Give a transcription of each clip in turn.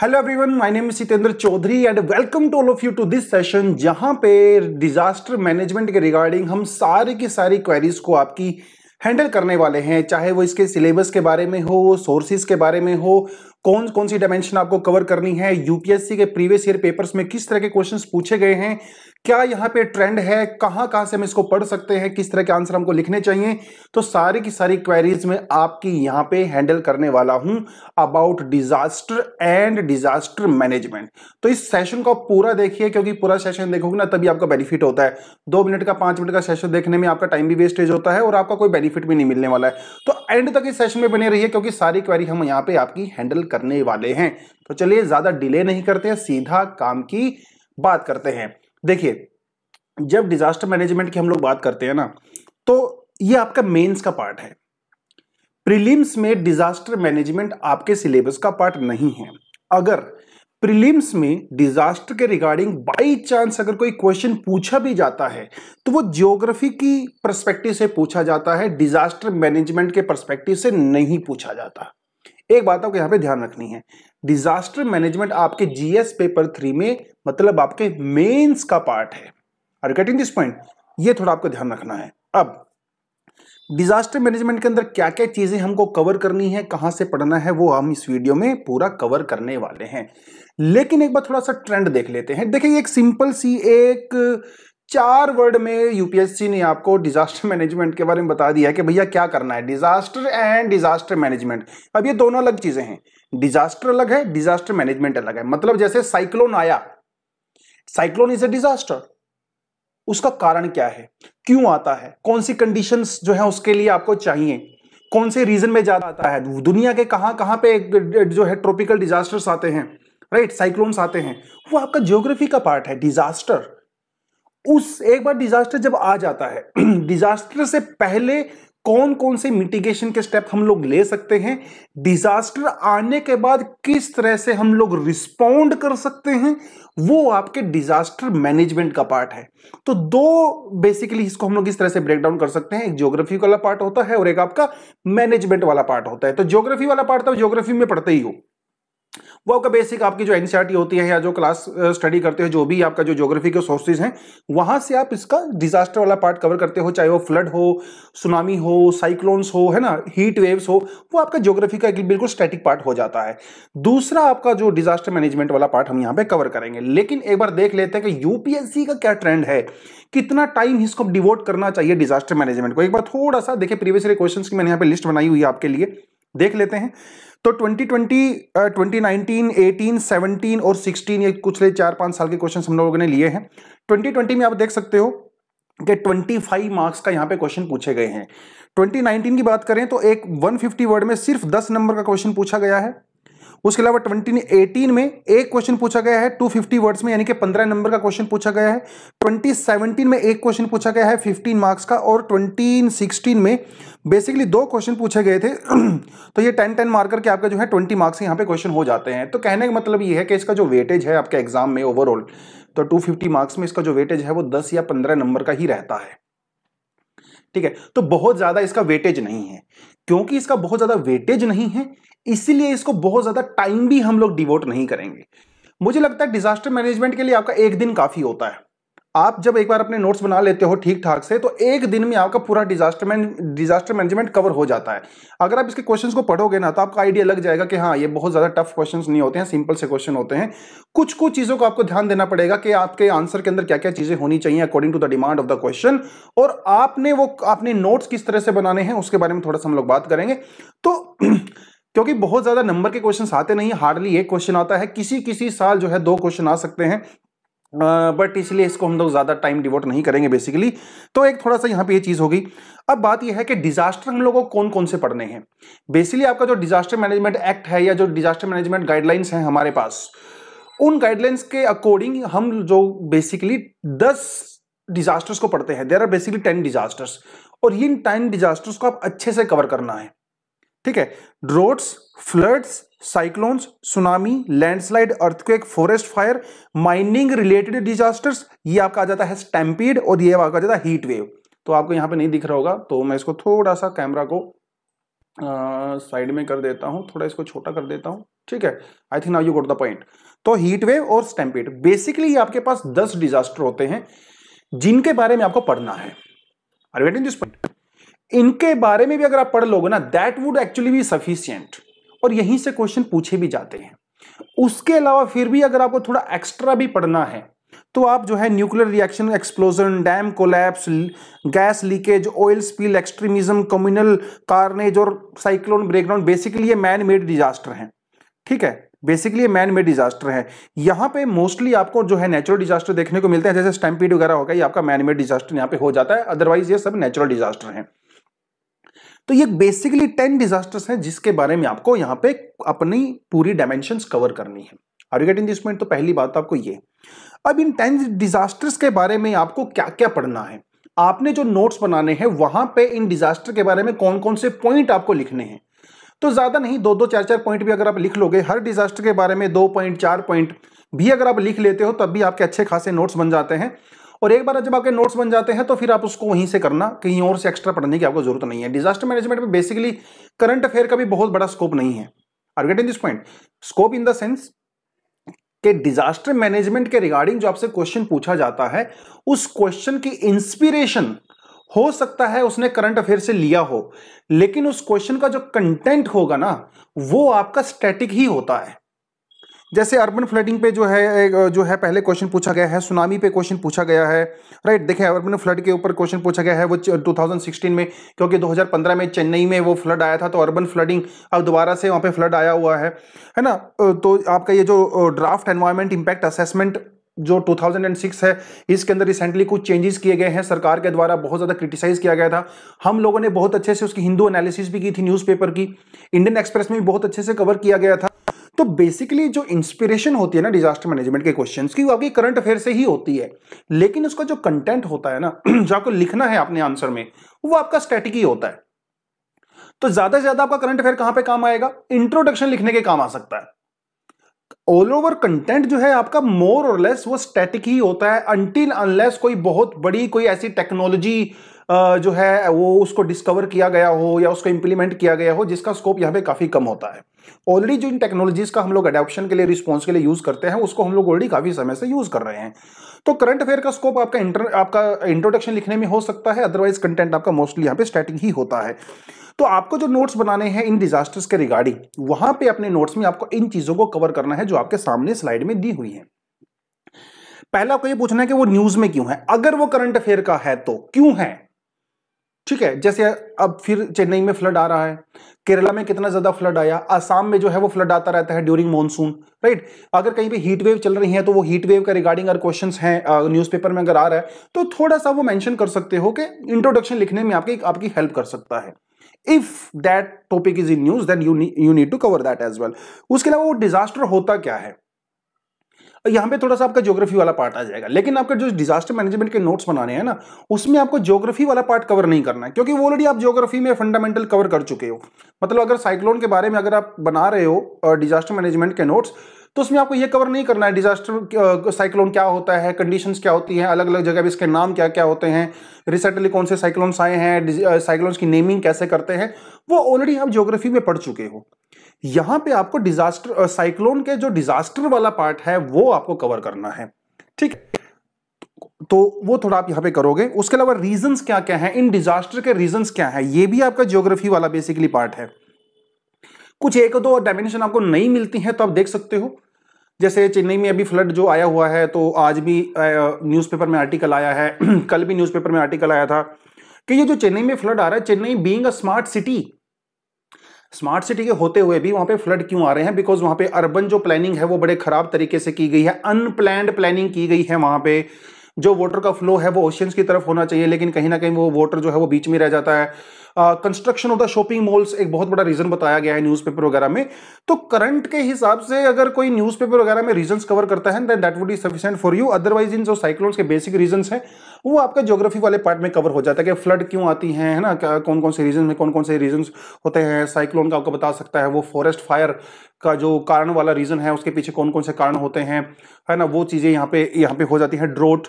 Hello everyone my name is Sitendra Chaudhary and welcome to all of you to this session जहां पे disaster management के regarding हम सारे की सारी क्वेरीज को आपकी हैंडल करने वाले हैं चाहे वो इसके सिलेबस के बारे में हो सोर्सेज के बारे में हो कौन कौन सी डायमेंशन आपको कवर करनी है यूपीएससी के प्रीवियस ईयर पेपर्स में किस तरह के क्वेश्चंस पूछे गए हैं क्या यहाँ पे ट्रेंड है कहाँ कहाँ से हम इसको पढ़ सकते हैं किस तरह के आंसर हमको लिखने चाहिए तो सारी की सारी क्वेरीज में आपकी यहाँ पे हैंडल करने वाला हूं about disaster and disaster management तो इस सेशन को पूरा देखिए क्योंकि पूरा सेशन देखोगे ना तभी आपका बेनिफिट होता है दो मिनट का पांच मिनट का सेशन देखने में आपका टाइम भी वेस्टेज होता है और आपका कोई बेनिफिट भी नहीं मिलने वाला है तो एंड तक इस सेशन में बने रही क्योंकि सारी क्वेरी हम यहाँ पे आपकी हैंडल करने वाले हैं तो चलिए ज्यादा डिले नहीं करते सीधा काम की बात करते हैं देखिए जब डिजास्टर मैनेजमेंट की हम लोग बात करते हैं ना तो ये आपका मेंस का पार्ट है प्रीलिम्स में डिजास्टर मैनेजमेंट आपके सिलेबस का पार्ट नहीं है अगर प्रीलिम्स में डिजास्टर के रिगार्डिंग बाई चांस अगर कोई क्वेश्चन पूछा भी जाता है तो वो जियोग्राफी की परस्पेक्टिव से पूछा जाता है डिजास्टर मैनेजमेंट के परस्पेक्टिव से नहीं पूछा जाता एक बात आपको यहां पे ध्यान रखनी है डिजास्टर मैनेजमेंट आपके जीएस पेपर थ्री में मतलब आपके मेंस का पार्ट है आर गेटिंग दिस पॉइंट ये थोड़ा आपको ध्यान रखना है अब डिजास्टर मैनेजमेंट के अंदर क्या क्या चीजें हमको कवर करनी है कहां से पढ़ना है वो हम इस वीडियो में पूरा कवर करने वाले हैं लेकिन एक बार थोड़ा सा ट्रेंड देख लेते हैं देखिए एक सिंपल सी एक चार वर्ड में यूपीएससी ने आपको डिजास्टर मैनेजमेंट के बारे में बता दिया है कि भैया क्या करना है डिजास्टर एंड डिजास्टर मैनेजमेंट अब ये दोनों अलग चीजें हैं डिजास्टर अलग है डिजास्टर मैनेजमेंट अलग है मतलब जैसे साइक्लोन आया साइक्लोन इज ए डिजास्टर उसका कारण क्या है क्यों आता है कौन सी कंडीशन जो है उसके लिए आपको चाहिए कौन से रीजन में ज्यादा आता है दुनिया के कहां कहां पे जो है ट्रॉपिकल डिजास्टर्स आते हैं राइट साइक्लोन्स आते हैं वो आपका ज्योग्राफी का पार्ट है डिजास्टर उस एक बार डिजास्टर जब आ जाता है डिजास्टर से पहले कौन कौन से मिटिगेशन के स्टेप हम लोग ले सकते हैं डिजास्टर आने के बाद किस तरह से हम लोग रिस्पोंड कर सकते हैं वो आपके डिजास्टर मैनेजमेंट का पार्ट है तो दो बेसिकली इसको हम लोग इस तरह से ब्रेक डाउन कर सकते हैं एक ज्योग्राफी वाला पार्ट होता है और एक आपका मैनेजमेंट वाला पार्ट होता है तो ज्योग्राफी वाला पार्ट तो ज्योग्राफी में पढ़ते ही हो वो आपका बेसिक आपकी जो एनसीईआरटी होती है या जो क्लास स्टडी करते हो जो भी आपका जो ज्योग्राफी के सोर्सेज हैं वहां से आप इसका डिजास्टर वाला पार्ट कवर करते हो चाहे वो फ्लड हो सुनामी हो साइक्लोन्स हो है ना हीट वेव्स हो वो आपका ज्योग्राफी का एक बिल्कुल स्टैटिक पार्ट हो जाता है दूसरा आपका जो डिजास्टर मैनेजमेंट वाला पार्ट हम यहाँ पे कवर करेंगे लेकिन एक बार देख लेते हैं कि यूपीएससी का क्या ट्रेंड है कितना टाइम इसको डिवोट करना चाहिए डिजास्टर मैनेजमेंट को एक बार थोड़ा सा देखिए प्रीवियस क्वेश्चन की मैंने यहाँ पे लिस्ट बनाई हुई है आपके लिए देख लेते हैं तो 2020, 2019, 18, 17 और 16 ये कुछले चार पांच साल के क्वेश्चन हम लोगों ने लिए हैं 2020 में आप देख सकते हो कि 25 मार्क्स का यहाँ पे क्वेश्चन पूछे गए हैं 2019 की बात करें तो एक 150 वर्ड में सिर्फ 10 नंबर का क्वेश्चन पूछा गया है उसके अलावा ट्वेंटी में एक क्वेश्चन पूछा गया है टू फिफ्टी वर्ड्स में यानी कि पंद्रह नंबर का क्वेश्चन पूछा गया है सेवनटीन में एक क्वेश्चन पूछा गया है फिफ्टीन मार्क्स का और सिक्सटीन में बेसिकली दो क्वेश्चन पूछे गए थे तो ये टेन टेन मार्कर के आपका जो है ट्वेंटी मार्क्स यहाँ पे क्वेश्चन हो जाते हैं तो कहने का मतलब ये है कि इसका जो वेटेज है आपके एग्जाम में ओवरऑल तो फिफ्टी मार्क्स में इसका जो वेटेज है वो दस या पंद्रह नंबर का ही रहता है ठीक है तो बहुत ज़्यादा इसका वेटेज नहीं है क्योंकि इसका बहुत ज़्यादा वेटेज नहीं है इसीलिए इसको बहुत ज़्यादा टाइम भी हम लोग डिवोट नहीं करेंगे मुझे लगता है डिजास्टर मैनेजमेंट के लिए आपका एक दिन काफ़ी होता है आप जब एक बार अपने नोट्स बना लेते हो ठीक ठाक से तो एक दिन में आपका पूरा disaster man disaster management cover हो जाता है अगर आप इसके क्वेश्चंस को पढ़ोगे ना तो आपका आइडिया लग जाएगा कि हाँ ये बहुत ज़्यादा टफ क्वेश्चंस नहीं होते हैं सिंपल से क्वेश्चन होते हैं कुछ कुछ चीज़ों को आपको ध्यान देना पड़ेगा कि आपके आंसर के अंदर क्या क्या चीज़ें होनी चाहिए according to the demand of the question और आपने वो अपने नोट्स किस तरह से बनाने हैं उसके बारे में थोड़ा सा हम लोग बात करेंगे तो क्योंकि बहुत ज़्यादा नंबर के क्वेश्चन आते नहीं हार्डली एक क्वेश्चन आता है किसी किसी साल जो है दो क्वेश्चन आ सकते हैं बट इसलिए इसको हम लोग ज़्यादा टाइम डिवोट नहीं करेंगे बेसिकली तो एक थोड़ा सा यहाँ पे ये यह चीज़ होगी अब बात यह है कि डिजास्टर हम लोगों को कौन कौन से पढ़ने हैं बेसिकली आपका जो डिजास्टर मैनेजमेंट एक्ट है या जो डिजास्टर मैनेजमेंट गाइडलाइंस हैं हमारे पास उन गाइडलाइंस के अकॉर्डिंग हम जो बेसिकली दस डिजास्टर्स को पढ़ते हैं there are basically ten disasters और इन टेन डिजास्टर्स को आप अच्छे से कवर करना है ठीक है droughts floods cyclones tsunami landslide earthquake forest fire mining related disasters ये आपका आ जाता है स्टैम्पीड और ये आपका आ जाता है हीट वेव तो आपको यहाँ पे नहीं दिख रहा होगा तो मैं इसको थोड़ा सा कैमरा को साइड में कर देता हूँ थोड़ा इसको छोटा कर देता हूँ ठीक है I think now you got the point तो हीट वेव और स्टैम्पीड बेसिकली आपके पास दस डिजास्टर होते हैं जिनके बारे में आपको पढ़ना है आर वेटिंग दिस पॉइंट इनके बारे में भी अगर आप पढ़ लोगे ना that would actually be sufficient और यहीं से क्वेश्चन पूछे भी जाते हैं उसके अलावा फिर भी अगर आपको थोड़ा एक्स्ट्रा भी पढ़ना है तो आप जो है nuclear reaction explosion dam collapse gas leakage oil spill extremism communal carnage और साइक्लोन ब्रेकडाउन बेसिकली ये मैन मेड डिजास्टर हैं ठीक है बेसिकली ये मैन मेड डिजास्टर है यहाँ पे मोस्टली आपको जो है नेचुरल डिजास्टर देखने को मिलते हैं जैसे स्टैम्पीड वगैरह होगा ये आपका मैन मेड डिजास्टर यहाँ पे हो जाता है अदरवाइज ये सब नेचुरल डिजास्टर हैं तो ये बेसिकली टेन डिजास्टर्स हैं जिसके बारे में आपको यहाँ पे अपनी पूरी डायमेंशन कवर करनी है are you getting this point तो पहली बात तो आपको ये अब इन टेन डिजास्टर्स के बारे में आपको क्या क्या पढ़ना है आपने जो नोट्स बनाने हैं वहां पे इन डिजास्टर के बारे में कौन कौन से पॉइंट आपको लिखने हैं तो ज़्यादा नहीं दो दो चार चार पॉइंट भी अगर आप लिख लोगे हर डिजास्टर के बारे में दो पॉइंट चार पॉइंट भी अगर आप लिख लेते हो तब भी आपके अच्छे खासे नोट्स बन जाते हैं और एक बार जब आपके नोट्स बन जाते हैं तो फिर आप उसको वहीं से करना कहीं और से एक्स्ट्रा पढ़ने की आपको जरूरत नहीं है डिजास्टर मैनेजमेंट में बेसिकली करंट अफेयर का भी बहुत बड़ा स्कोप नहीं है are get in this point scope in the sense के डिजास्टर मैनेजमेंट के रिगार्डिंग जो आपसे क्वेश्चन पूछा जाता है उस क्वेश्चन की इंस्पिरेशन हो सकता है उसने करंट अफेयर से लिया हो लेकिन उस क्वेश्चन का जो कंटेंट होगा ना वो आपका स्टैटिक ही होता है जैसे अर्बन फ्लडिंग पे जो है जो है पहले क्वेश्चन पूछा गया है सुनामी पे क्वेश्चन पूछा गया है राइट देखें अर्बन फ्लड के ऊपर क्वेश्चन पूछा गया है वो 2016 में क्योंकि 2015 में चेन्नई में वो फ्लड आया था तो अर्बन फ्लडिंग अब दोबारा से वहाँ पे फ्लड आया हुआ है है ना तो आपका ये जो ड्राफ्ट एनवायरमेंट इम्पैक्ट असेसमेंट जो 2006 है इसके अंदर रिसेंटली कुछ चेंजेस किए गए हैं सरकार के द्वारा बहुत ज़्यादा क्रिटिसाइज़ किया गया था हम लोगों ने बहुत अच्छे से उसकी हिंदू एनालिसिस भी की थी न्यूज़पेपर की इंडियन एक्सप्रेस में भी बहुत अच्छे से कवर किया गया था तो बेसिकली जो इंस्पिरेशन होती है ना डिजास्टर मैनेजमेंट के क्वेश्चंस की वो आपकी करंट अफेयर से ही होती है लेकिन उसका जो कंटेंट होता है ना जो आपको लिखना है अपने आंसर में वो आपका स्ट्रेटिक होता है तो ज्यादा से ज्यादा आपका करंट अफेयर कहां पर काम आएगा इंट्रोडक्शन लिखने के काम आ सकता है ऑल ओवर कंटेंट जो है आपका मोर और लेस वो स्टैटिक ही होता है अनटिल अनलेस कोई बहुत बड़ी कोई ऐसी टेक्नोलॉजी जो है वो उसको डिस्कवर किया गया हो या उसको इंप्लीमेंट किया गया हो जिसका स्कोप यहाँ पे काफी कम होता है ऑलरेडी जो इन टेक्नोलॉजीज का हम लोग अडोप्शन के लिए रिस्पॉन्स के लिए यूज़ करते हैं उसको हम लोग ऑलरेडी काफ़ी समय से यूज़ कर रहे हैं तो करंट अफेयर का स्कोप आपका इंटर आपका इंट्रोडक्शन लिखने में हो सकता है अदरवाइज कंटेंट आपका मोस्टली यहाँ पे स्टार्टिंग ही होता है तो आपको जो नोट्स बनाने हैं इन डिजास्टर्स के रिगार्डिंग वहां पे अपने नोट्स में आपको इन चीज़ों को कवर करना है जो आपके सामने स्लाइड में दी हुई है पहला आपको ये पूछना है कि वो न्यूज़ में क्यों है अगर वो करंट अफेयर का है तो क्यों है ठीक है जैसे अब फिर चेन्नई में फ्लड आ रहा है केरला में कितना ज्यादा फ्लड आया आसाम में जो है वो फ्लड आता रहता है ड्यूरिंग मानसून राइट अगर कहीं पे हीट वेव चल रही है तो वो हीट वेव का रिगार्डिंग अगर क्वेश्चन हैं न्यूज़पेपर में अगर आ रहा है तो थोड़ा सा वो मेंशन कर सकते हो कि इंट्रोडक्शन लिखने में आपकी आपकी हेल्प कर सकता है if that topic is in news then you need to cover that as well उसके अलावा वो डिजास्टर होता क्या है यहाँ पे थोड़ा सा आपका ज्योग्राफी वाला पार्ट आ जाएगा लेकिन आपका जो डिजास्टर मैनेजमेंट के नोट्स बनाने हैं ना उसमें आपको ज्योग्राफी वाला पार्ट कवर नहीं करना है क्योंकि वो ऑलरेडी आप ज्योग्राफी में फंडामेंटल कवर कर चुके हो मतलब अगर साइक्लोन के बारे में अगर आप बना रहे हो डिजास्टर मैनेजमेंट के नोट्स तो उसमें आपको ये कवर नहीं करना है डिजास्टर साइक्लोन क्या होता है कंडीशंस क्या होती हैं अलग अलग जगह पे इसके नाम क्या क्या होते हैं रिसेंटली कौन से साइक्लोन्स आए हैं साइक्लोन्स की नेमिंग कैसे करते हैं वो ऑलरेडी आप ज्योग्राफी में पढ़ चुके हो यहां पे आपको डिजास्टर साइक्लोन के जो डिजास्टर वाला पार्ट है वो आपको कवर करना है ठीक तो वो थोड़ा आप यहां पे करोगे उसके अलावा रीजंस क्या क्या है इन डिजास्टर के रीजंस क्या है ये भी आपका ज्योग्राफी वाला बेसिकली पार्ट है कुछ एक दो डायमेंशन आपको नहीं मिलती हैं तो आप देख सकते हो जैसे चेन्नई में अभी फ्लड जो आया हुआ है तो आज भी न्यूज़पेपर में आर्टिकल आया है कल भी न्यूज़पेपर में आर्टिकल आया था कि ये जो चेन्नई में फ्लड आ रहा है Chennai being a smart city smart city के होते हुए भी वहां पे फ्लड क्यों आ रहे हैं बिकॉज वहां पे अर्बन जो प्लानिंग है वो बड़े खराब तरीके से की गई है अनप्लैंड प्लानिंग की गई है वहां पे जो वाटर का फ्लो है वो ओशियंस की तरफ होना चाहिए लेकिन कहीं ना कहीं वो वाटर जो है वो बीच में रह जाता है construction of the shopping malls एक बहुत बड़ा रीजन बताया गया है न्यूज़पेपर वगैरह में तो करंट के हिसाब से अगर कोई न्यूज़पेपर वगैरह में रीजंस कवर करता है then that would be sufficient for you otherwise इन जो साइक्लोन्स के बेसिक रीजंस हैं वो आपका ज्योग्राफी वाले पार्ट में कवर हो जाता है कि फ्लड क्यों आती है है ना कौन कौन से रीजन में कौन कौन से रीजन होते हैं साइक्लोन का आपको बता सकता है वो फॉरेस्ट फायर का जो कारण वाला रीजन है उसके पीछे कौन कौन से कारण होते हैं है ना वो चीज़ें यहाँ पे यहाँ पे हो जाती हैं ड्रोट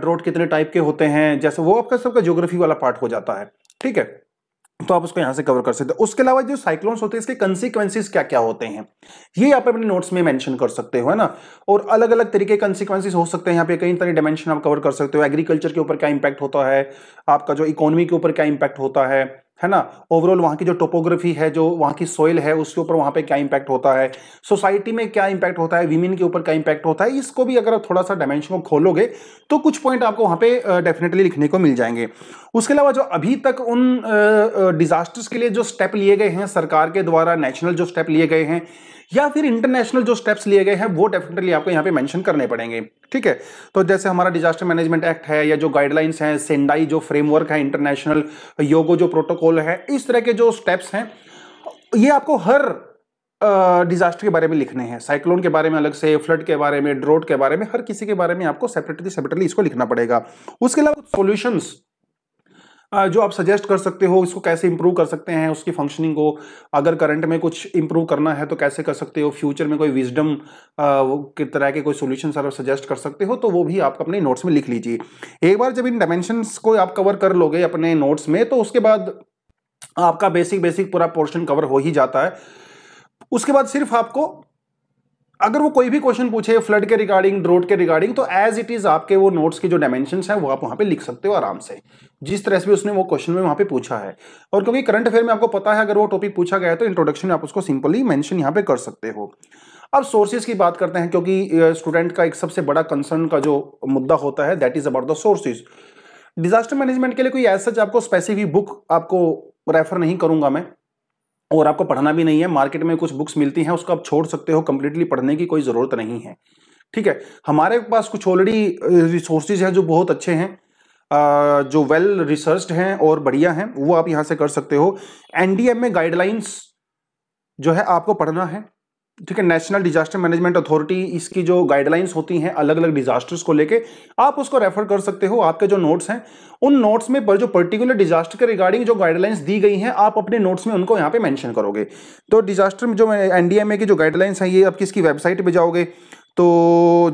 ड्रोट कितने टाइप के होते हैं जैसे वो आपका सबका ज्योग्राफी वाला पार्ट हो जाता है ठीक है तो आप उसको यहां से कवर कर सकते हो उसके अलावा जो साइक्लोन्स होते हैं इसके कंसिक्वेंसिस क्या क्या होते हैं ये आप अपने नोट्स में मेंशन कर सकते हो है ना और अलग अलग तरीके के हो सकते हैं यहाँ पे कई तरह डायमेंशन आप कवर कर सकते हो एग्रीकल्चर के ऊपर क्या इंपैक्ट होता है आपका जो इकोनॉमी के ऊपर क्या इंपैक्ट होता है है ना ओवरऑल वहाँ की जो टोपोग्राफी है जो वहाँ की सॉइल है उसके ऊपर वहाँ पे क्या इम्पैक्ट होता है सोसाइटी में क्या इम्पैक्ट होता है वीमेन के ऊपर क्या इम्पैक्ट होता है इसको भी अगर आप थोड़ा सा डायमेंशन को खोलोगे तो कुछ पॉइंट आपको वहाँ पे डेफिनेटली लिखने को मिल जाएंगे उसके अलावा जो अभी तक उन डिजास्टर्स के लिए जो स्टेप लिए गए हैं सरकार के द्वारा नेशनल जो स्टेप लिए गए हैं या फिर इंटरनेशनल जो स्टेप्स लिए गए हैं वो डेफिनेटली आपको यहाँ पे मेंशन करने पड़ेंगे ठीक है तो जैसे हमारा डिजास्टर मैनेजमेंट एक्ट है या जो गाइडलाइंस हैं सेंडाई जो फ्रेमवर्क है इंटरनेशनल योगो जो प्रोटोकॉल गोल है इस तरह के जो स्टेप्स हैं ये आपको हर डिजास्टर के बारे में लिखने हैं साइक्लोन के बारे में अलग से फ्लड के बारे में ड्रोट के बारे में हर किसी के बारे में आपको सेपरेटली सेपरेटली इसको लिखना पड़ेगा उसके अलावा कुछ सोल्यूशंस जो आप सजेस्ट कर सकते हो इसको कैसे इंप्रूव कर सकते हैं उसकी फंक्शनिंग को अगर करंट में कुछ इंप्रूव करना है तो कैसे कर सकते हो फ्यूचर में कोई विजडम की तरह के कोई सोल्यूशन अगर सजेस्ट कर सकते हो तो वो भी आप अपने नोट्स में लिख लीजिए एक बार जब इन डायमेंशन को आप कवर कर लोगे अपने नोट्स में तो उसके बाद आपका बेसिक बेसिक पूरा पोर्शन कवर हो ही जाता है उसके बाद सिर्फ आपको अगर वो कोई भी क्वेश्चन पूछे फ्लड के रिगार्डिंग ड्रोट के रिगार्डिंग तो एज इट इज आपके वो नोट्स की जो डायमेंशन है वो आप वहां पे लिख सकते हो आराम से जिस तरह से भी उसने वो क्वेश्चन में वहां पे पूछा है और क्योंकि करंट अफेयर में आपको पता है अगर वो टॉपिक पूछा गया है तो इंट्रोडक्शन में आप उसको सिंपली मैंशन यहाँ पे कर सकते हो अब सोर्सेज की बात करते हैं क्योंकि स्टूडेंट का एक सबसे बड़ा कंसर्न का जो मुद्दा होता है that is about the sources disaster management के लिए कोई ऐसा आपको स्पेसिफिक बुक आपको रेफ़र नहीं करूंगा मैं और आपको पढ़ना भी नहीं है मार्केट में कुछ बुक्स मिलती हैं उसको आप छोड़ सकते हो कम्प्लीटली पढ़ने की कोई ज़रूरत नहीं है ठीक है हमारे पास कुछ ऑलरेडी रिसोर्सेज हैं जो बहुत अच्छे हैं जो वेल रिसर्च्ड हैं और बढ़िया हैं वो आप यहाँ से कर सकते हो एनडीएम में गाइडलाइंस जो है आपको पढ़ना है ठीक है नेशनल डिजास्टर मैनेजमेंट अथॉरिटी इसकी जो गाइडलाइंस होती हैं अलग अलग डिजास्टर्स को लेके आप उसको रेफर कर सकते हो आपके जो नोट्स हैं उन नोट्स में पर जो पर्टिकुलर डिजास्टर के रिगार्डिंग जो गाइडलाइंस दी गई हैं आप अपने नोट्स में उनको यहाँ पे मेंशन करोगे तो डिजास्टर में जो एनडीएमए की जो गाइडलाइंस हैं ये आप किसकी वेबसाइट पर जाओगे तो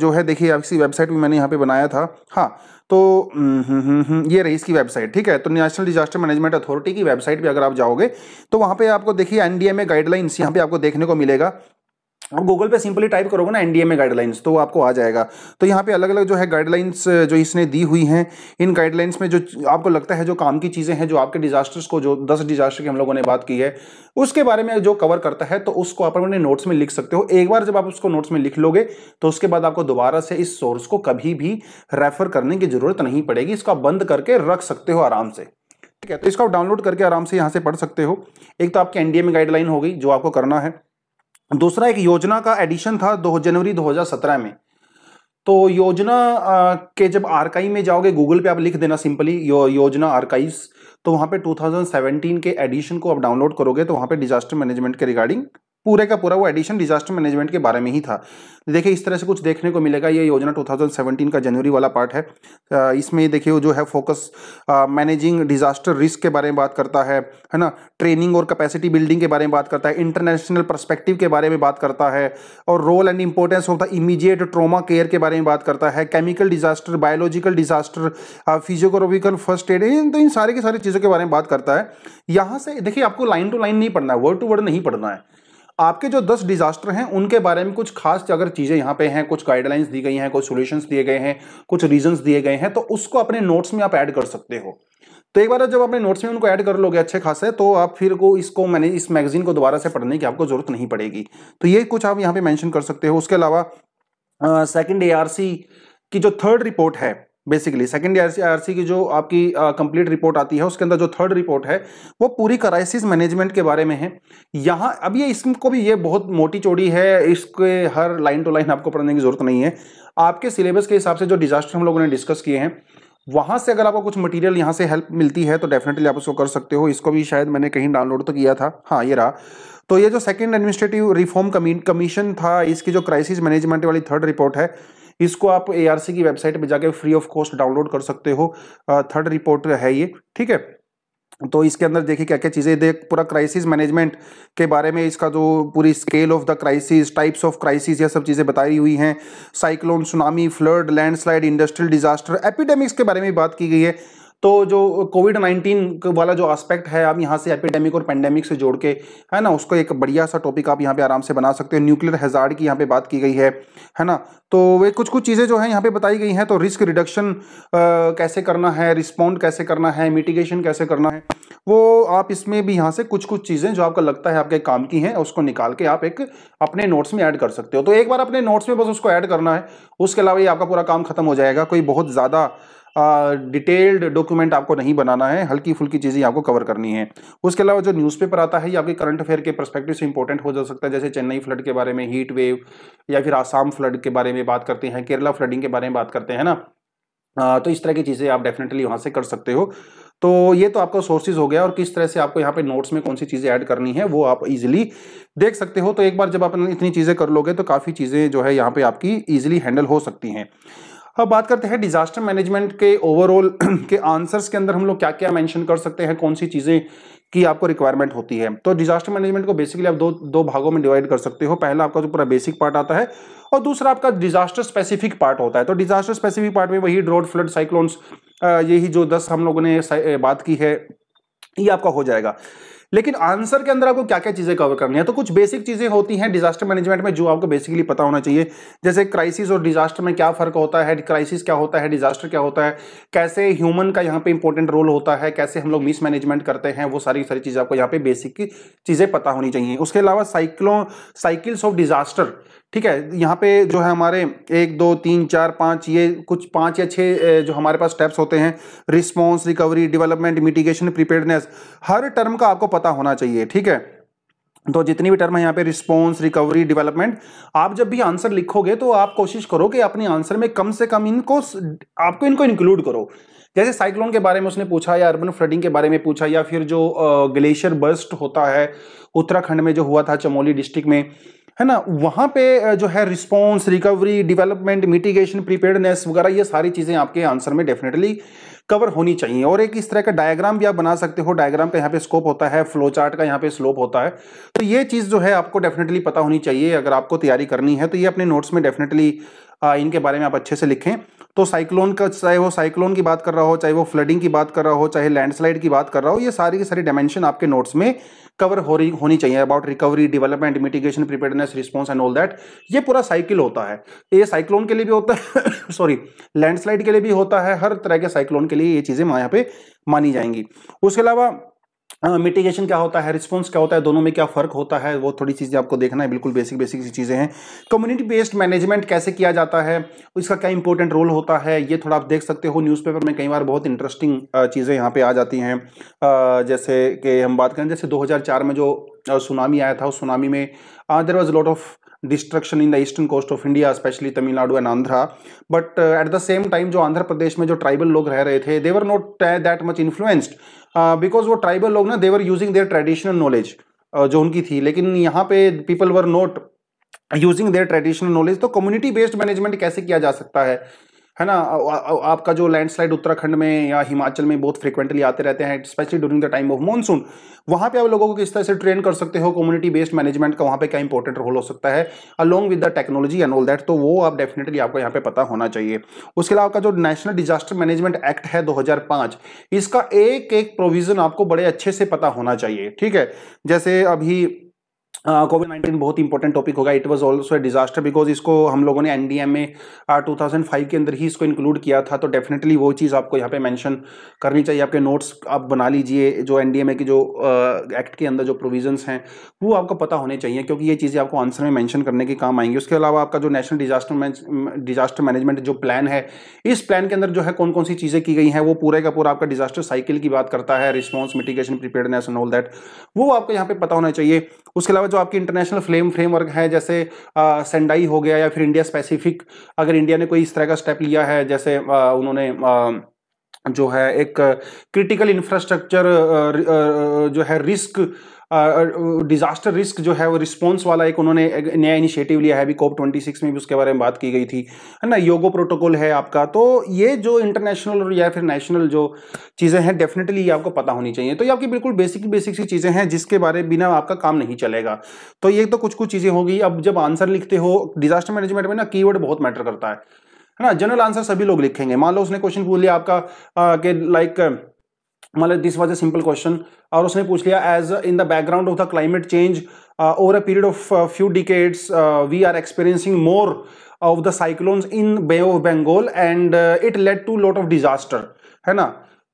जो है देखिए आपकी वेबसाइट भी मैंने यहाँ पे बनाया था हाँ तो हम्म, हम्म, हम्म, ये रही इसकी वेबसाइट ठीक है तो नेशनल डिजास्टर मैनेजमेंट अथॉरिटी की वेबसाइट पे अगर आप जाओगे तो वहाँ पे आपको देखिए एनडीएमए गाइडलाइंस यहाँ पे आपको देखने को मिलेगा और गूगल पे सिंपली टाइप करोगे ना में गाइडलाइंस तो वो आपको आ जाएगा तो यहाँ पे अलग अलग जो है गाइडलाइंस जो इसने दी हुई हैं इन गाइडलाइंस में जो आपको लगता है जो काम की चीज़ें हैं जो आपके डिजास्टर्स को जो दस डिजास्टर की हम लोगों ने बात की है उसके बारे में जो कवर करता है तो उसको आप अपने नोट्स में लिख सकते हो एक बार जब आप उसको नोट्स में लिख लोगे तो उसके बाद आपको दोबारा से इस सोर्स को कभी भी रेफर करने की ज़रूरत नहीं पड़ेगी इसको आप बंद करके रख सकते हो आराम से ठीक है तो इसको आप डाउनलोड करके आराम से यहाँ से पढ़ सकते हो एक तो आपकी में गाइडलाइन होगी जो आपको करना है दूसरा एक योजना का एडिशन था दो जनवरी 2017 में तो योजना के जब आरकाई में जाओगे गूगल पे आप लिख देना सिंपली यो, योजना आर्काइव्स तो वहां पे 2017 के एडिशन को आप डाउनलोड करोगे तो वहां पे डिजास्टर मैनेजमेंट के रिगार्डिंग पूरे का पूरा वो एडिशन डिजास्टर मैनेजमेंट के बारे में ही था देखिए इस तरह से कुछ देखने को मिलेगा ये योजना 2017 का जनवरी वाला पार्ट है इसमें देखिए जो है फोकस मैनेजिंग डिजास्टर रिस्क के बारे में बात करता है है ना ट्रेनिंग और कैपेसिटी बिल्डिंग के बारे में बात करता है इंटरनेशनल परस्पेक्टिव के बारे में बात करता है और role and importance of the immediate trauma care के बारे में बात करता है chemical disaster biological disaster physiographical first aid तो इन सारे की सारी चीज़ों के बारे में बात करता है यहाँ से देखिए आपको लाइन टू लाइन नहीं पढ़ना है वर्ड टू वर्ड नहीं पढ़ना है आपके जो दस डिजास्टर हैं उनके बारे में कुछ खास अगर चीज़ें यहाँ पे हैं कुछ गाइडलाइंस दी गई हैं कुछ सोल्यूशंस दिए गए हैं कुछ रीजंस दिए गए हैं तो उसको अपने नोट्स में आप ऐड कर सकते हो तो एक बार जब अपने नोट्स में उनको ऐड कर लोगे अच्छे खासे तो आप फिर को इसको मैंने इस मैगजीन को दोबारा से पढ़ने की आपको जरूरत नहीं पड़ेगी तो ये कुछ आप यहाँ पे मेंशन कर सकते हो उसके अलावा सेकंड एआरसी की जो थर्ड रिपोर्ट है बेसिकली सेकेंड आर की जो आपकी कंप्लीट रिपोर्ट आती है उसके अंदर जो थर्ड रिपोर्ट है वो पूरी क्राइसिस मैनेजमेंट के बारे में है यहाँ अब ये इसको भी ये बहुत मोटी चौड़ी है इसके हर लाइन टू लाइन आपको पढ़ने की जरूरत नहीं है आपके सिलेबस के हिसाब से जो डिजास्टर हम लोगों ने डिस्कस किए हैं वहाँ से अगर आपको कुछ मटेरियल यहाँ से हेल्प मिलती है तो डेफिनेटली आप उसको कर सकते हो इसको भी शायद मैंने कहीं डाउनलोड तो किया था हाँ ये रहा तो ये जो सेकंड एडमिनिस्ट्रेटिव रिफॉर्म कमीशन था इसकी जो क्राइसिस मैनेजमेंट वाली थर्ड रिपोर्ट है इसको आप ए की वेबसाइट में जाके फ्री ऑफ कॉस्ट डाउनलोड कर सकते हो थर्ड रिपोर्ट है ये ठीक है तो इसके अंदर देखिए क्या क्या चीज़ें देख पूरा क्राइसिस मैनेजमेंट के बारे में इसका जो पूरी scale of the crisis types of crisis यह सब चीज़ें बताई हुई हैं cyclone tsunami flood landslide industrial disaster epidemics के बारे में बात की गई है तो जो कोविड नाइन्टीन वाला जो आस्पेक्ट है आप यहाँ से एपिडेमिक और पेंडेमिक से जोड़ के है ना उसको एक बढ़िया सा टॉपिक आप यहाँ पे आराम से बना सकते हो न्यूक्लियर हेजार्ड की यहाँ पे बात की गई है है ना तो वे कुछ कुछ चीज़ें जो है यहाँ पे बताई गई हैं तो रिस्क रिडक्शन कैसे करना है रिस्पॉन्ड कैसे करना है मिटिगेशन कैसे करना है वो आप इसमें भी यहाँ से कुछ कुछ चीज़ें जो आपका लगता है आपके काम की हैं उसको निकाल के आप एक अपने नोट्स में ऐड कर सकते हो तो एक बार अपने नोट्स में बस उसको ऐड करना है उसके अलावा ये आपका पूरा काम खत्म हो जाएगा कोई बहुत ज़्यादा डिटेल्ड डॉक्यूमेंट आपको नहीं बनाना है हल्की फुल्की चीज़ें आपको कवर करनी है उसके अलावा जो न्यूज़पेपर आता है ये आपके करंट अफेयर के परस्पेक्टिव से इंपॉर्टेंट हो जा सकता है जैसे चेन्नई फ्लड के बारे में हीट वेव या फिर आसाम फ्लड के बारे में बात करते हैं केरला फ्लडिंग के बारे में बात करते हैं ना तो इस तरह की चीज़ें आप डेफिनेटली वहाँ से कर सकते हो तो ये तो आपका सोर्सेज हो गया और किस तरह से आपको यहाँ पे नोट्स में कौन सी चीज़ें ऐड करनी है वो आप इजीली देख सकते हो तो एक बार जब आप इतनी चीज़ें कर लोगे तो काफ़ी चीज़ें जो है यहाँ पे आपकी इजीली हैंडल हो सकती हैं अब बात करते हैं डिजास्टर मैनेजमेंट के ओवरऑल के आंसर्स के अंदर हम लोग क्या क्या मेंशन कर सकते हैं कौन सी चीज़ें की आपको रिक्वायरमेंट होती है तो डिजास्टर मैनेजमेंट को बेसिकली आप दो दो भागों में डिवाइड कर सकते हो पहला आपका जो पूरा बेसिक पार्ट आता है और दूसरा आपका डिजास्टर स्पेसिफिक पार्ट होता है तो डिजास्टर स्पेसिफिक पार्ट में वही ड्रोड फ्लड साइक्लोन्स यही जो दस हम लोगों ने बात की है ये आपका हो जाएगा लेकिन आंसर के अंदर आपको क्या क्या चीजें कवर करनी है तो कुछ बेसिक चीजें होती हैं डिजास्टर मैनेजमेंट में जो आपको बेसिकली पता होना चाहिए जैसे क्राइसिस और डिजास्टर में क्या फर्क होता है क्राइसिस क्या होता है डिजास्टर क्या होता है कैसे ह्यूमन का यहाँ पे इंपॉर्टेंट रोल होता है कैसे हम लोग मिसमैनेजमेंट करते हैं वो सारी सारी चीजें आपको यहाँ पे बेसिक चीजें पता होनी चाहिए उसके अलावा साइक्लो साइकिल्स ऑफ डिजास्टर ठीक है यहाँ पे जो है हमारे एक दो तीन चार पाँच ये कुछ पाँच या छः जो हमारे पास स्टेप्स होते हैं response recovery development mitigation preparedness हर टर्म का आपको पता होना चाहिए ठीक है तो जितनी भी टर्म है यहाँ पे रिस्पॉन्स रिकवरी डेवलपमेंट आप जब भी आंसर लिखोगे तो आप कोशिश करो कि अपने आंसर में कम से कम इनको आपको इनको इंक्लूड करो जैसे साइक्लोन के बारे में उसने पूछा या अर्बन फ्लडिंग के बारे में पूछा या फिर जो ग्लेशियर बर्स्ट होता है उत्तराखंड में जो हुआ था चमोली डिस्ट्रिक्ट में है ना वहाँ पे जो है response recovery development mitigation preparedness वगैरह ये सारी चीज़ें आपके आंसर में डेफिनेटली कवर होनी चाहिए और एक इस तरह का डायग्राम भी आप बना सकते हो डायग्राम का यहाँ पे स्कोप होता है फ्लो चार्ट का यहाँ पे स्लोप होता है तो ये चीज़ जो है आपको डेफिनेटली पता होनी चाहिए अगर आपको तैयारी करनी है तो ये अपने नोट्स में डेफिनेटली इनके बारे में आप अच्छे से लिखें तो साइक्लोन का चाहे वो साइक्लोन की बात कर रहा हो चाहे वो फ्लडिंग की बात कर रहा हो चाहे लैंडस्लाइड की बात कर रहा हो ये सारी की सारी डायमेंशन आपके नोट्स में कवर हो रही होनी चाहिए about recovery development mitigation preparedness response and all that ये पूरा साइकिल होता है ये साइक्लोन के लिए भी होता है सॉरी लैंडस्लाइड के लिए भी होता है हर तरह के साइक्लोन के लिए ये चीज़ें यहाँ पे मानी जाएंगी उसके अलावा मिटिगेशन हाँ, क्या होता है रिस्पॉन्स क्या होता है दोनों में क्या फ़र्क होता है वो थोड़ी चीज़ें आपको देखना है बिल्कुल बेसिक बेसिक सी चीज़ें हैं कम्युनिटी बेस्ड मैनेजमेंट कैसे किया जाता है इसका क्या इंपॉर्टेंट रोल होता है ये थोड़ा आप देख सकते हो न्यूज़पेपर में कई बार बहुत इंटरेस्टिंग चीज़ें यहाँ पर आ जाती हैं जैसे कि हम बात करें जैसे दो में जो सुनामी आया था उस सुनामी में there was lot of destruction in the eastern coast of India especially Tamil Nadu and Andhra but at the same time जो आंध्र प्रदेश में जो ट्राइबल लोग रह रहे थे they were not that much influenced because वो ट्राइबल लोग ना they were using their traditional knowledge जो उनकी थी लेकिन यहाँ पे people were not using their traditional knowledge तो कम्युनिटी बेस्ड मैनेजमेंट कैसे किया जा सकता है है ना आपका जो लैंडस्लाइड उत्तराखंड में या हिमाचल में बहुत फ्रिक्वेंटली आते रहते हैं especially during the time of monsoon वहाँ पे आप लोगों को किस तरह से ट्रेन कर सकते हो कम्युनिटी बेस्ड मैनेजमेंट का वहाँ पे क्या इंपॉर्टेंट रोल हो सकता है along with the technology and all that तो वो आप डेफिनेटली आपको यहाँ पे पता होना चाहिए उसके अलावा का जो नेशनल डिजास्टर मैनेजमेंट एक्ट है दो इसका एक एक प्रोविजन आपको बड़े अच्छे से पता होना चाहिए ठीक है जैसे अभी कोविड नाइन्टीन बहुत इंपॉर्टेंट टॉपिक होगा it was also a disaster because इसको हम लोगों ने एनडीएम में टू थाउजेंड फाइव के अंदर ही इसको इंक्लूड किया था तो डेफिनेटली वो चीज़ आपको यहाँ पे मेंशन करनी चाहिए आपके नोट्स आप बना लीजिए जो ए की जो एक्ट के अंदर जो प्रोविजंस हैं वो आपको पता होने चाहिए क्योंकि ये चीज़ें आपको आंसर में मैंशन करने के काम आएंगी उसके अलावा आपका जो नेशनल डिजास्टर डिजास्टर मैनेजमेंट जो प्लान है इस प्लान के अंदर जो है कौन कौन सी चीज़ें की गई हैं वो पूरे का पूरा आपका डिजास्टर साइकिल की बात करता है response mitigation preparedness and all that वो आपको यहाँ पे पता होना चाहिए उसके अलावा जो आपकी इंटरनेशनल फ्लेम फ्रेमवर्क है जैसे सेंडाई हो गया या फिर इंडिया स्पेसिफिक अगर इंडिया ने कोई इस तरह का स्टेप लिया है जैसे आ, उन्होंने आ, जो है एक क्रिटिकल इंफ्रास्ट्रक्चर जो है रिस्क डिजास्टर रिस्क जो है वो रिस्पॉन्स वाला एक उन्होंने नया इनिशिएटिव लिया है अभी कोप ट्वेंटी सिक्स में भी उसके बारे में बात की गई थी है ना योगो प्रोटोकॉल है आपका तो ये जो इंटरनेशनल और या फिर नेशनल जो चीज़ें हैं डेफिनेटली ये आपको पता होनी चाहिए तो ये आपकी बिल्कुल बेसिक बेसिक सी चीज़ें हैं जिसके बारे बिना आपका काम नहीं चलेगा तो ये तो कुछ कुछ चीज़ें होगी अब जब आंसर लिखते हो डिजास्टर मैनेजमेंट में ना की बहुत मैटर करता है है ना जनरल आंसर सभी लोग लिखेंगे मान लो उसने क्वेश्चन पूछ लिया आपका लाइक मतलब this was a simple question और उसने पूछ लिया as in the background of the climate change over a period of few decades we are experiencing more of the cyclones in Bay of Bengal and it led to lot of disaster है ना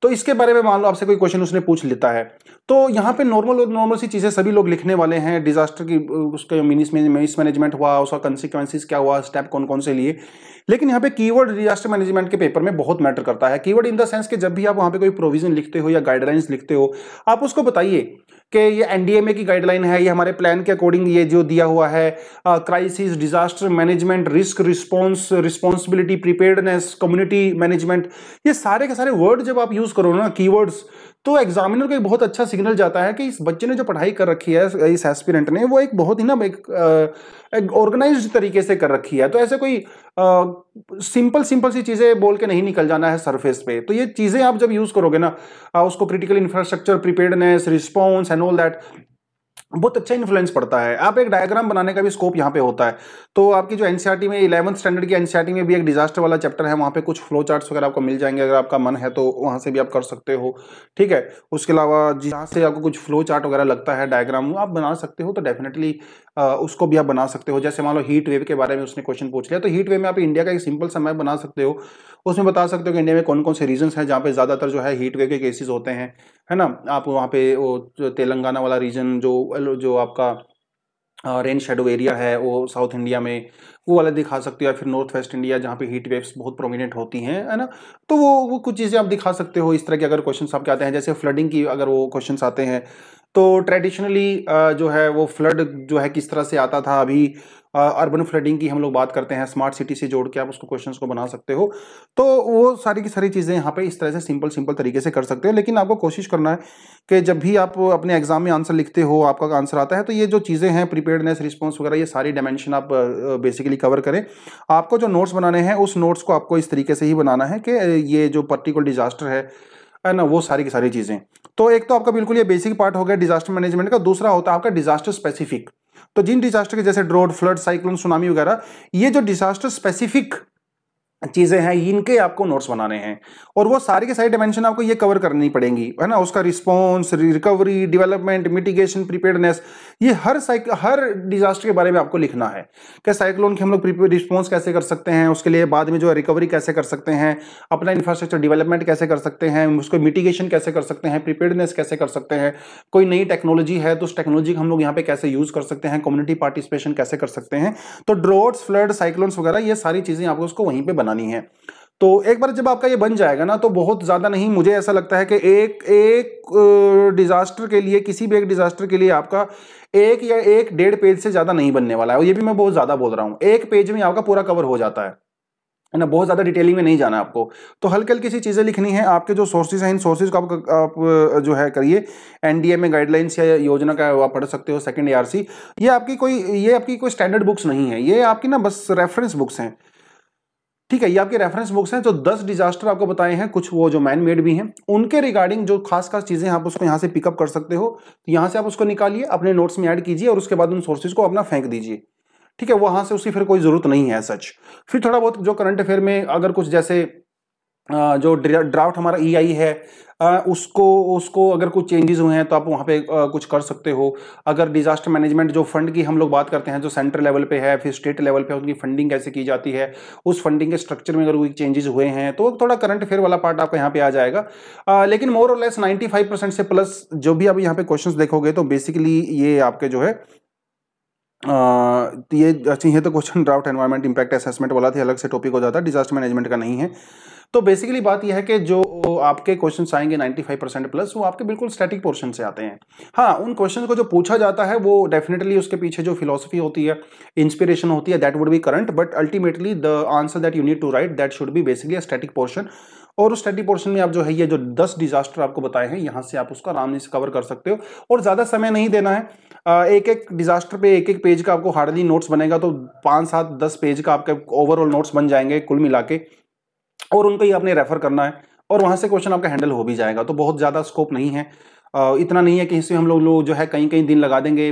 तो इसके बारे में मान लो आपसे कोई question उसने पूछ लेता है तो यहाँ पे नॉर्मल और नॉर्मल सी चीज़ें सभी लोग लिखने वाले हैं डिजास्टर की उसका मिनिस मिस मैनेजमेंट हुआ उसका कंसिक्वेंसिस क्या हुआ स्टेप कौन कौन से लिए लेकिन यहाँ पे कीवर्ड डिजास्टर मैनेजमेंट के पेपर में बहुत मैटर करता है कीवर्ड इन द सेंस कि जब भी आप वहाँ पे कोई प्रोविजन लिखते हो या गाइडलाइंस लिखते हो आप उसको बताइए कि ये एनडीएमए की गाइडलाइन है ये हमारे प्लान के अकॉर्डिंग ये जो दिया हुआ है crisis disaster management risk response responsibility preparedness community management ये सारे के सारे वर्ड जब आप यूज़ करो ना कीवर्ड्स तो एग्जामिनर को एक बहुत अच्छा सिग्नल जाता है कि इस बच्चे ने जो पढ़ाई कर रखी है इस एस्पिरेंट ने वो एक बहुत ही ना एक ऑर्गेनाइज तरीके से कर रखी है तो ऐसे कोई आ, सिंपल सिंपल सी चीज़ें बोल के नहीं निकल जाना है सरफेस पे तो ये चीज़ें आप जब यूज़ करोगे ना उसको critical infrastructure preparedness response and all that बहुत अच्छा इन्फ्लुएंस पड़ता है आप एक डायग्राम बनाने का भी स्कोप यहाँ पे होता है तो आपकी जो एनसीईआरटी e में इलेवंथ स्टैंडर्ड की एनसीईआरटी e में भी एक डिजास्टर वाला चैप्टर है वहाँ पे कुछ फ्लो चार्ट्स वगैरह आपको मिल जाएंगे अगर आपका मन है तो वहाँ से भी आप कर सकते हो ठीक है उसके अलावा जहाँ से आपको कुछ फ्लो चार्ट वगैरह लगता है डायग्राम आप बना सकते हो तो डेफिनेटली उसको भी आप बना सकते हो जैसे मान लो हीट वेव के बारे में उसने क्वेश्चन पूछ लिया तो हीट वेव में आप इंडिया का एक सिंपल समय बना सकते हो उसमें बता सकते हो कि इंडिया में कौन कौन से रीजन्स हैं जहाँ पे ज़्यादातर जो है हीट वेव के केसेस होते हैं है ना आप वहाँ पे वो तेलंगाना वाला रीजन जो जो आपका रेन शेडो एरिया है वो साउथ इंडिया में वो वाला दिखा सकते हो या फिर नॉर्थ वेस्ट इंडिया जहाँ पे हीट वेव्स बहुत प्रोमिनेंट होती हैं है ना तो वो वो कुछ चीज़ें आप दिखा सकते हो इस तरह के अगर क्वेश्चन आपके आते हैं जैसे फ्लडिंग की अगर वो क्वेश्चन आते हैं तो ट्रेडिशनली जो है वो फ्लड जो है किस तरह से आता था अभी अर्बन फ्लडिंग की हम लोग बात करते हैं स्मार्ट सिटी से जोड़ के आप उसको क्वेश्चंस को बना सकते हो तो वो सारी की सारी चीज़ें यहाँ पे इस तरह से सिंपल सिंपल तरीके से कर सकते हो लेकिन आपको कोशिश करना है कि जब भी आप अपने एग्जाम में आंसर लिखते हो आपका आंसर आता है तो ये जो चीज़ें हैं प्रिपेयरनेस रिस्पॉन्स वगैरह ये सारी डायमेंशन आप बेसिकली कवर करें आपको जो नोट्स बनाने हैं उस नोट्स को आपको इस तरीके से ही बनाना है कि ये जो पर्टिकुलर डिजास्टर है है ना वो सारी की सारी चीज़ें तो एक तो आपका बिल्कुल ये बेसिक पार्ट हो गया डिजास्टर मैनेजमेंट का दूसरा होता है आपका डिजास्टर स्पेसिफिक तो जिन डिजास्टर के जैसे ड्रोड फ्लड साइक्लोन सुनामी वगैरह ये जो डिजास्टर स्पेसिफिक चीज़ें हैं इनके आपको नोट्स बनाने हैं और वो सारी के सारी डायमेंशन आपको ये कवर करनी पड़ेंगी है ना उसका response recovery development mitigation preparedness ये हर साइक हर डिजास्टर के बारे में आपको लिखना है क्या साइक्लोन के हम लोग रिस्पॉन्स कैसे कर सकते हैं उसके लिए बाद में जो है रिकवरी कैसे कर सकते हैं अपना इंफ्रास्ट्रक्चर डिवेलपमेंट कैसे कर सकते हैं उसको मिटिगेशन कैसे कर सकते हैं प्रिपेयरनेस कैसे कर सकते हैं कोई नई टेक्नोलॉजी है तो उस टेक्नोलॉजी को हम लोग यहाँ पे कैसे यूज़ कर सकते हैं कम्युनिटी पार्टिसिपेशन कैसे कर सकते हैं तो ड्रोट्स फ्लड साइक्लोन्स वगैरह ये सारी चीज़ें आपको उसको वहीं पर बना बनानी है तो एक बार जब आपका ये बन जाएगा ना तो बहुत ज़्यादा नहीं मुझे ऐसा लगता है कि एक एक डिज़ास्टर के लिए किसी भी एक डिज़ास्टर के लिए आपका एक या एक डेढ़ पेज से ज़्यादा नहीं बनने वाला है और ये भी मैं बहुत ज़्यादा बोल रहा हूँ एक पेज में आपका पूरा कवर हो जाता है ना बहुत ज़्यादा डिटेलिंग में नहीं जाना आपको तो हल्की हल्की सी चीज़ें लिखनी है आपके जो सोर्सेज हैं इन सोर्सेज को आप, आप जो है करिए एनडीए में गाइडलाइंस या योजना का आप पढ़ सकते हो सेकंड ईआरसी ये आपकी कोई ये आपकी कोई स्टैंडर्ड बुक्स नहीं है ये आपकी ना बस रेफरेंस बुक्स हैं ठीक है ये आपके रेफरेंस बुक्स हैं जो दस डिजास्टर आपको बताए हैं कुछ वो जो मैन मेड भी हैं उनके रिगार्डिंग जो खास खास चीज़ें आप उसको यहाँ से पिकअप कर सकते हो तो यहाँ से आप उसको निकालिए अपने नोट्स में ऐड कीजिए और उसके बाद उन सोर्सेज को अपना फेंक दीजिए ठीक है वहां से उसकी फिर कोई ज़रूरत नहीं है सच फिर थोड़ा बहुत जो करंट अफेयर में अगर कुछ जैसे जो ड्राफ्ट हमारा ई e आई है उसको उसको अगर कुछ चेंजेस हुए हैं तो आप वहाँ पे कुछ कर सकते हो अगर डिजास्टर मैनेजमेंट जो फंड की हम लोग बात करते हैं जो सेंट्रल लेवल पे है फिर स्टेट लेवल पे उनकी फंडिंग कैसे की जाती है उस फंडिंग के स्ट्रक्चर में अगर कोई चेंजेस हुए हैं तो थोड़ा करंट अफेयर वाला पार्ट आपको यहाँ पे आ जाएगा आ, लेकिन मोर और लेस नाइन्टी से प्लस जो भी आप यहाँ पे क्वेश्चन देखोगे तो बेसिकली ये आपके जो है आ, ये अच्छा ये तो question draft environment impact assessment वाला थे अलग से टॉपिक हो जाता है डिजास्टर मैनेजमेंट का नहीं है तो बेसिकली बात यह है कि जो आपके क्वेश्चन आएंगे 95 परसेंट प्लस वो आपके बिल्कुल स्टैटिक पोर्शन से आते हैं हाँ उन क्वेश्चन को जो पूछा जाता है वो डेफिनेटली उसके पीछे जो फिलोसफी होती है इंस्पिरेशन होती है that would be current but ultimately the answer that you need to write that should be basically static portion और उस स्टडी पोर्शन में आप जो है ये जो दस डिजास्टर आपको बताए हैं यहाँ से आप उसका आराम से कवर कर सकते हो और ज़्यादा समय नहीं देना है एक एक डिजास्टर पे एक एक पेज का आपको हार्डली नोट्स बनेगा तो पाँच सात दस पेज का आपके ओवरऑल नोट्स बन जाएंगे कुल मिला के और उनको ही आपने रेफर करना है और वहाँ से क्वेश्चन आपका हैंडल हो भी जाएगा तो बहुत ज़्यादा स्कोप नहीं है इतना नहीं है कि इसमें हम लोग लोग जो है कहीं कहीं दिन लगा देंगे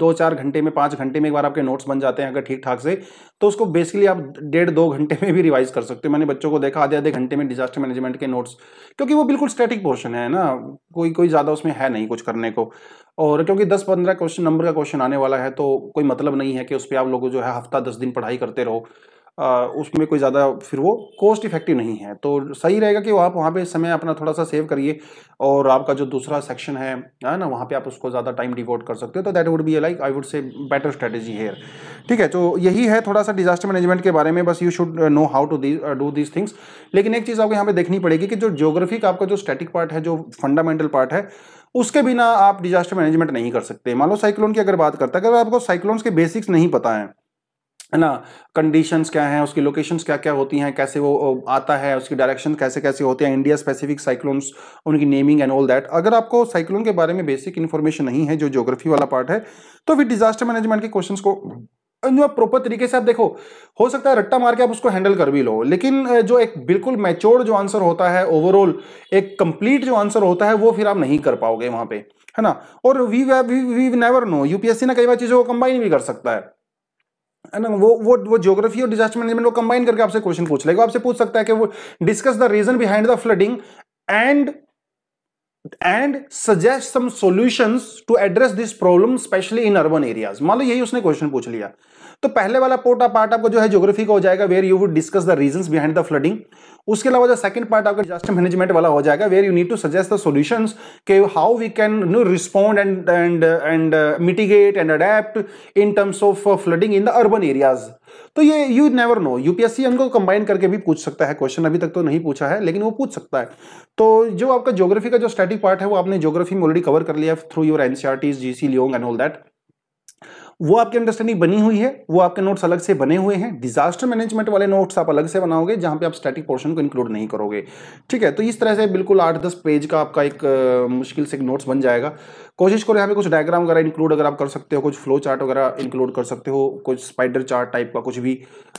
दो चार घंटे में पाँच घंटे में एक बार आपके नोट्स बन जाते हैं अगर ठीक ठाक से तो उसको बेसिकली आप डेढ़ दो घंटे में भी रिवाइज कर सकते हो मैंने बच्चों को देखा आधे आधे घंटे में डिजास्टर मैनेजमेंट के नोट्स क्योंकि वो बिल्कुल स्टैटिक पोर्शन है ना कोई कोई ज़्यादा उसमें है नहीं कुछ करने को और क्योंकि दस पंद्रह क्वेश्चन नंबर का क्वेश्चन आने वाला है तो कोई मतलब नहीं है कि उस पर आप लोग जो है हफ्ता दस दिन पढ़ाई करते रहो उसमें कोई ज़्यादा फिर वो कॉस्ट इफेक्टिव नहीं है तो सही रहेगा कि आप वहाँ पे समय अपना थोड़ा सा सेव करिए और आपका जो दूसरा सेक्शन है है ना वहाँ पे आप उसको ज़्यादा टाइम डिवोट कर सकते हो तो that would be like I would say better strategy here ठीक है तो यही है थोड़ा सा डिजास्टर मैनेजमेंट के बारे में बस you should know how to do these things लेकिन एक चीज़ आपको यहाँ पे देखनी पड़ेगी कि जो जोग्राफिक आपका जो स्टैटिक पार्ट है जो फंडामेंटल पार्ट है उसके बिना आप डिजास्टर मैनेजमेंट नहीं कर सकते मान लो साइक्लोन की अगर बात करता है अगर आपको साइक्लोन्स के बेसिक्स नहीं पता है है ना कंडीशंस क्या हैं उसकी लोकेशंस क्या क्या होती हैं कैसे वो आता है उसकी डायरेक्शन कैसे कैसे होते हैं इंडिया स्पेसिफिक साइक्लोन्स उनकी नेमिंग एंड ऑल दैट अगर आपको साइक्लोन के बारे में बेसिक इन्फॉर्मेशन नहीं है जो ज्योग्राफी वाला पार्ट है तो फिर डिजास्टर मैनेजमेंट के क्वेश्चन को जो आप प्रॉपर तरीके से आप देखो हो सकता है रट्टा मार के आप उसको हैंडल कर भी लो लेकिन जो एक बिल्कुल मैच्योर जो आंसर होता है ओवरऑल एक कंप्लीट जो आंसर होता है वो फिर आप नहीं कर पाओगे वहां पे है ना और we we we never know UPSC ना कई बार चीज़ों को कंबाइन भी कर सकता है ना वो वो वो ज्योग्राफी और डिजास्टर मैनेजमेंट को कंबाइन करके आपसे क्वेश्चन पूछ लेगा आपसे पूछ सकता है कि वो discuss the reason behind the flooding and and suggest some solution to address this problem especially in urban areas मान लो यही उसने क्वेश्चन पूछ लिया तो पहले वाला पोर्ट पार्ट आपका जो है ज्योग्राफी का हो जाएगा where you would discuss the reason behind the flooding उसके अलावा जो सेकंड पार्ट आपका डिजास्टर मैनेजमेंट वाला हो जाएगा where you need to suggest the solution के how we can know respond and and and mitigate and adapt in terms of flooding in the urban areas तो ये यू नेवर नो यूपीएससी उनको combine करके भी पूछ सकता है question अभी तक तो नहीं पूछा है लेकिन वो पूछ सकता है तो जो आपका ज्योग्राफी का जो स्टैटिक पार्ट है वो आपने ज्योग्राफी में ऑलरेडी कवर कर लिया through your NCERTs C Leong and all that वो आपकी अंडरस्टैंडिंग बनी हुई है वो आपके नोट्स अलग से बने हुए हैं डिजास्टर मैनेजमेंट वाले नोट्स आप अलग से बनाओगे जहां पे आप स्टैटिक पोर्शन को इंक्लूड नहीं करोगे ठीक है तो इस तरह से बिल्कुल आठ दस पेज का आपका एक मुश्किल से एक नोट्स बन जाएगा कोशिश करो यहाँ पे कुछ डायग्राम वगैरह इंक्लूड अगर आप कर सकते हो कुछ फ्लो चार्ट वगैरह इंक्लूड कर सकते हो कुछ स्पाइडर चार्ट टाइप का कुछ भी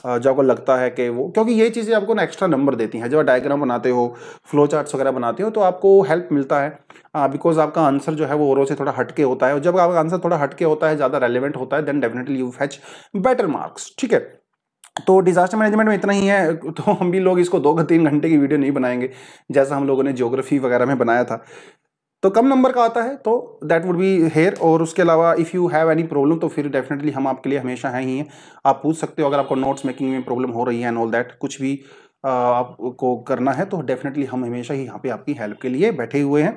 जो आपको लगता है कि वो क्योंकि ये चीज़ें आपको ना एक्स्ट्रा नंबर देती हैं जब आप डायग्राम बनाते हो फ्लो चार्ट्स वगैरह बनाते हो तो आपको हेल्प मिलता है बिकॉज आपका आंसर जो है वो औरों से थोड़ा हटके होता है और जब आपका आंसर थोड़ा हटके होता है ज़्यादा रेलिवेंट होता है then definitely you fetch better marks ठीक है तो डिजास्टर मैनेजमेंट में इतना ही है तो हम भी लोग इसको दो तीन घंटे की वीडियो नहीं बनाएंगे जैसा हम लोगों ने ज्योग्राफी वगैरह में बनाया था तो कम नंबर का आता है तो दैट वुड बी हेयर और उसके अलावा if you have any problem तो फिर डेफिनेटली हम आपके लिए हमेशा हैं ही हैं आप पूछ सकते हो अगर आपको नोट्स मेकिंग में प्रॉब्लम हो रही है एंड ऑल दैट कुछ भी आपको करना है तो डेफिनेटली हम हमेशा ही यहाँ पे आपकी हेल्प के लिए बैठे हुए हैं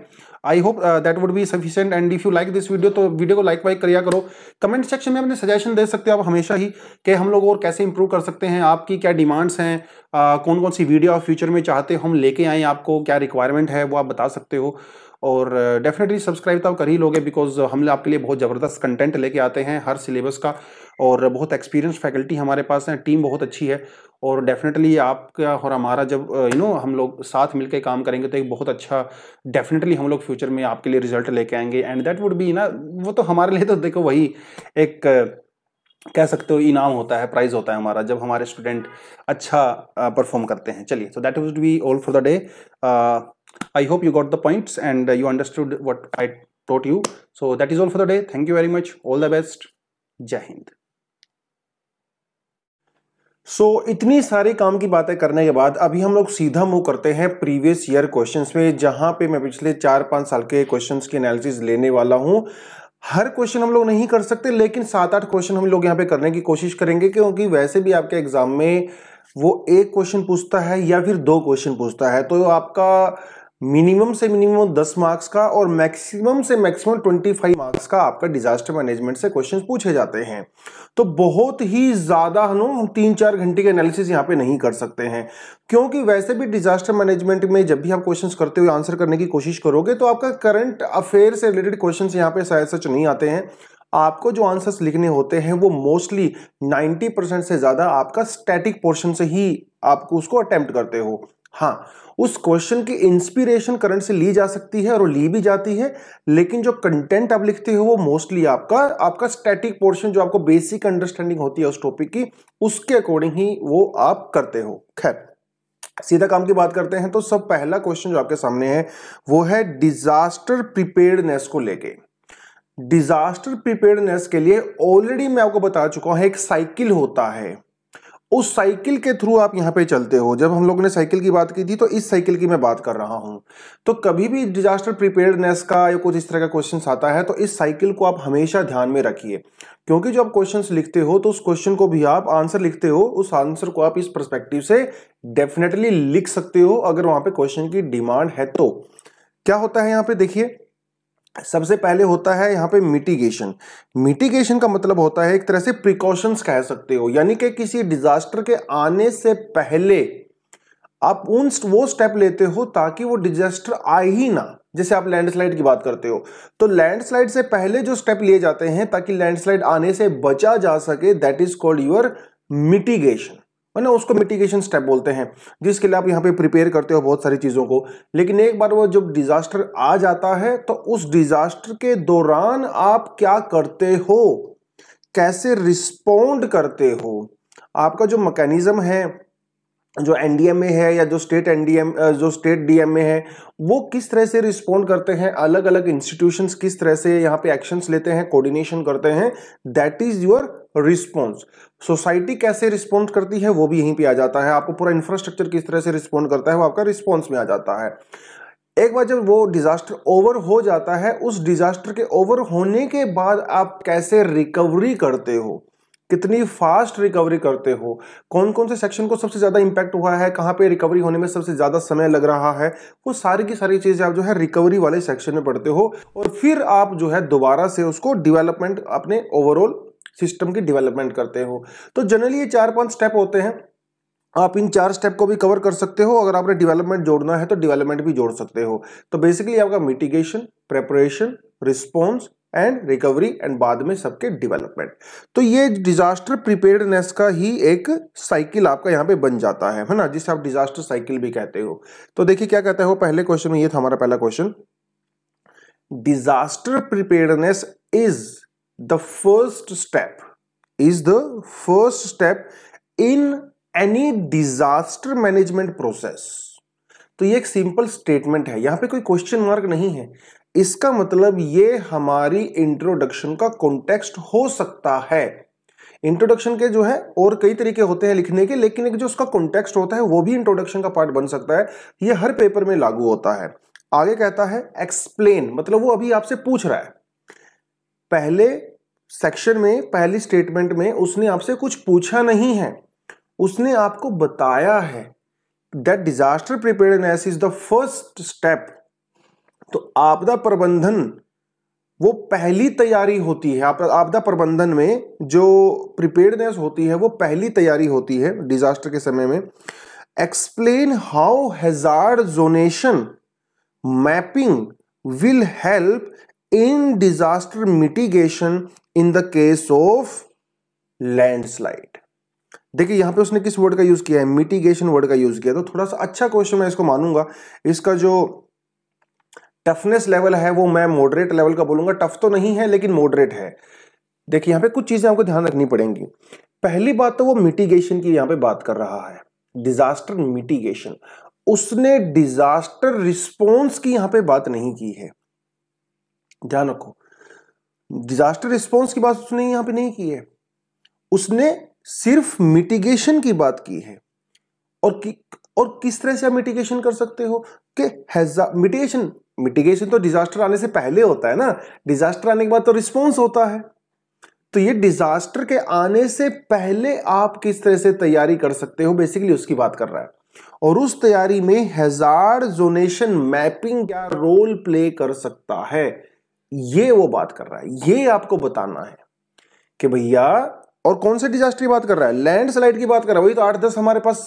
I hope that would be sufficient and if you like this video तो वीडियो को लाइक वाइक करिया करो कमेंट सेक्शन में अपने सजेशन दे सकते हो आप हमेशा ही कि हम लोग और कैसे इंप्रूव कर सकते हैं आपकी क्या डिमांड्स हैं कौन कौन सी वीडियो आप फ्यूचर में चाहते हो हम लेके आएँ आपको क्या रिक्वायरमेंट है वो आप बता सकते हो और डेफिनेटली सब्सक्राइब तो आप कर ही लोगे बिकॉज हम आपके लिए बहुत ज़बरदस्त कंटेंट लेके आते हैं हर सिलेबस का और बहुत एक्सपीरियंस फैकल्टी हमारे पास है टीम बहुत अच्छी है और डेफिनेटली आपका और हमारा जब यू नो हम लोग साथ मिलकर काम करेंगे तो एक बहुत अच्छा डेफिनेटली हम लोग फ्यूचर में आपके लिए रिजल्ट लेके आएंगे एंड दैट वुड बी ना वो तो हमारे लिए तो देखो वही एक कह सकते हो इनाम होता है प्राइज़ होता है हमारा जब हमारे स्टूडेंट अच्छा परफॉर्म करते हैं चलिए so that would be all for the day I hope you got the points and uh, you understood what I taught you. So that is all for the day. Thank you very much. All the best. jai hind so so, इतनी सारे काम की बातें करने के बाद अभी हम लोग सीधा मूव करते हैं प्रीवियस ईयर क्वेश्चंस में जहां पे मैं पिछले चार पांच साल के क्वेश्चंस की एनालिसिस लेने वाला हूं हर क्वेश्चन हम लोग नहीं कर सकते लेकिन सात आठ क्वेश्चन हम लोग यहां पे करने की कोशिश करेंगे क्योंकि वैसे भी आपके एग्जाम में वो एक क्वेश्चन पूछता है या फिर दो क्वेश्चन पूछता है तो आपका मिनिमम से मिनिमम 10 मार्क्स का और मैक्सिमम से मैक्सिमम 25 मार्क्स का आपका डिजास्टर मैनेजमेंट से क्वेश्चन पूछे जाते हैं तो बहुत ही ज़्यादा हम तीन चार घंटे के एनालिसिस यहाँ पे नहीं कर सकते हैं क्योंकि वैसे भी डिजास्टर मैनेजमेंट में जब भी आप क्वेश्चन करते हुए आंसर करने की कोशिश करोगे तो आपका करंट अफेयर से रिलेटेड क्वेश्चन यहाँ पे शायद सच नहीं आते हैं आपको जो आंसर्स लिखने होते हैं वो मोस्टली 90 परसेंट से ज़्यादा आपका स्टैटिक पोर्शन से ही आपको उसको अटेम्प्ट करते हो हाँ उस क्वेश्चन की इंस्पिरेशन करंट से ली जा सकती है और ली भी जाती है लेकिन जो कंटेंट आप लिखते हो वो मोस्टली आपका आपका स्टैटिक पोर्शन जो आपको बेसिक अंडरस्टैंडिंग होती है उस टॉपिक की उसके अकॉर्डिंग ही वो आप करते हो खैर सीधा काम की बात करते हैं तो सब पहला क्वेश्चन जो आपके सामने है वो है डिजास्टर प्रिपेयरनेस को लेके डिजास्टर प्रिपेयरनेस के लिए ऑलरेडी मैं आपको बता चुका हूं एक साइकिल होता है उस साइकिल के थ्रू आप यहां पे चलते हो जब हम लोगों ने साइकिल की बात की थी तो इस साइकिल की मैं बात कर रहा हूं तो कभी भी डिजास्टर प्रिपेयर्डनेस का या कुछ इस तरह का क्वेश्चन आता है तो इस साइकिल को आप हमेशा ध्यान में रखिए क्योंकि जो आप क्वेश्चंस लिखते हो तो उस क्वेश्चन को भी आप आंसर लिखते हो उस आंसर को आप इस परस्पेक्टिव से डेफिनेटली लिख सकते हो अगर वहां पर क्वेश्चन की डिमांड है तो क्या होता है यहां पर देखिए सबसे पहले होता है यहाँ पे मिटिगेशन मिटिगेशन का मतलब होता है एक तरह से प्रिकॉशंस कह सकते हो यानी कि किसी डिजास्टर के आने से पहले आप उन वो स्टेप लेते हो ताकि वो डिजास्टर आए ही ना जैसे आप लैंडस्लाइड की बात करते हो तो लैंडस्लाइड से पहले जो स्टेप लिए जाते हैं ताकि लैंडस्लाइड आने से बचा जा सके that is called your mitigation वरना उसको मिटिगेशन स्टेप बोलते हैं जिसके लिए आप यहाँ पे प्रिपेयर करते हो बहुत सारी चीज़ों को लेकिन एक बार वो जब डिजास्टर आ जाता है तो उस डिजास्टर के दौरान आप क्या करते हो कैसे रिस्पोंड करते हो आपका जो मैकेनिज्म है जो एनडीएमए है या जो स्टेट एनडीएम जो स्टेट डीएमए है वो किस तरह से रिस्पोंड करते हैं अलग अलग इंस्टीट्यूशंस किस तरह से यहाँ पे एक्शंस लेते हैं कोऑर्डिनेशन करते हैं that is your response society कैसे रिस्पॉन्ड करती है वो भी यहीं पे आ जाता है आपको पूरा इंफ्रास्ट्रक्चर किस तरह से रिस्पॉन्ड करता है वो आपका रिस्पॉन्स में आ जाता है एक बार जब वो डिजास्टर ओवर हो जाता है उस डिजास्टर के ओवर होने के बाद आप कैसे रिकवरी करते हो कितनी फास्ट रिकवरी करते हो कौन कौन से सेक्शन को सबसे ज़्यादा इंपैक्ट हुआ है कहाँ पे रिकवरी होने में सबसे ज़्यादा समय लग रहा है वो सारी की सारी चीज़ें आप जो है रिकवरी वाले सेक्शन में पढ़ते हो और फिर आप जो है दोबारा से उसको डेवलपमेंट अपने ओवरऑल सिस्टम की डेवलपमेंट करते हो तो जनरली ये चार पांच स्टेप होते हैं आप इन चार स्टेप को भी कवर कर सकते हो अगर आपने डेवलपमेंट जोड़ना है तो डेवलपमेंट भी जोड़ सकते हो तो बेसिकली आपका mitigation preparation response and recovery and बाद में सबके डेवलपमेंट तो ये डिजास्टर प्रिपेयर्डनेस का ही एक साइकिल आपका यहाँ पे बन जाता है है ना जिसे आप डिजास्टर साइकिल भी कहते हो तो देखिए क्या कहते हो पहले क्वेश्चन में ये था हमारा पहला question disaster preparedness is the first step is the first step in any disaster management process तो ये एक सिंपल स्टेटमेंट है यहां पे कोई क्वेश्चन मार्क नहीं है इसका मतलब ये हमारी इंट्रोडक्शन का कॉन्टेक्स्ट हो सकता है इंट्रोडक्शन के जो है और कई तरीके होते हैं लिखने के लेकिन एक जो उसका कॉन्टेक्स्ट होता है वो भी इंट्रोडक्शन का पार्ट बन सकता है ये हर पेपर में लागू होता है आगे कहता है एक्सप्लेन मतलब वो अभी आपसे पूछ रहा है पहले सेक्शन में पहली स्टेटमेंट में उसने आपसे कुछ पूछा नहीं है उसने आपको बताया है that disaster preparedness is the first step तो आपदा प्रबंधन वो पहली तैयारी होती है आपदा प्रबंधन में जो प्रिपेयरनेस होती है वो पहली तैयारी होती है डिजास्टर के समय में explain how hazard zonation mapping will help in disaster mitigation in the case of landslide देखिए यहां पे उसने किस वर्ड का यूज़ किया है मिटिगेशन वर्ड का यूज़ किया तो थोड़ा सा अच्छा क्वेश्चन मैं इसको मानूंगा इसका जो टफनेस लेवल है वो मैं मॉडरेट लेवल का बोलूंगा टफ तो नहीं है लेकिन मॉडरेट है देखिए यहां पे कुछ चीज़ें आपको ध्यान रखनी पड़ेंगी पहली बात तो वो मिटिगेशन की यहां पे बात कर रहा है डिजास्टर मिटिगेशन उसने डिजास्टर रिस्पॉन्स की यहां पे बात नहीं की है ध्यान रखो डिजास्टर रिस्पॉन्स की बात उसने यहां पे नहीं की है उसने सिर्फ मिटिगेशन की बात की है और कि, और किस तरह से आप मिटिगेशन कर सकते हो कि मिटिगेशन मिटिगेशन तो डिजास्टर आने से पहले होता है ना डिजास्टर आने के बाद तो रिस्पॉन्स होता है तो ये डिजास्टर के आने से पहले आप किस तरह से तैयारी कर सकते हो बेसिकली उसकी बात कर रहा है और उस तैयारी में हजार जोनेशन मैपिंग क्या रोल प्ले कर सकता है ये वो बात कर रहा है ये आपको बताना है कि भैया और कौन से डिजास्टर की बात कर रहा है लैंडस्लाइड की बात कर रहा है वही तो आठ दस हमारे पास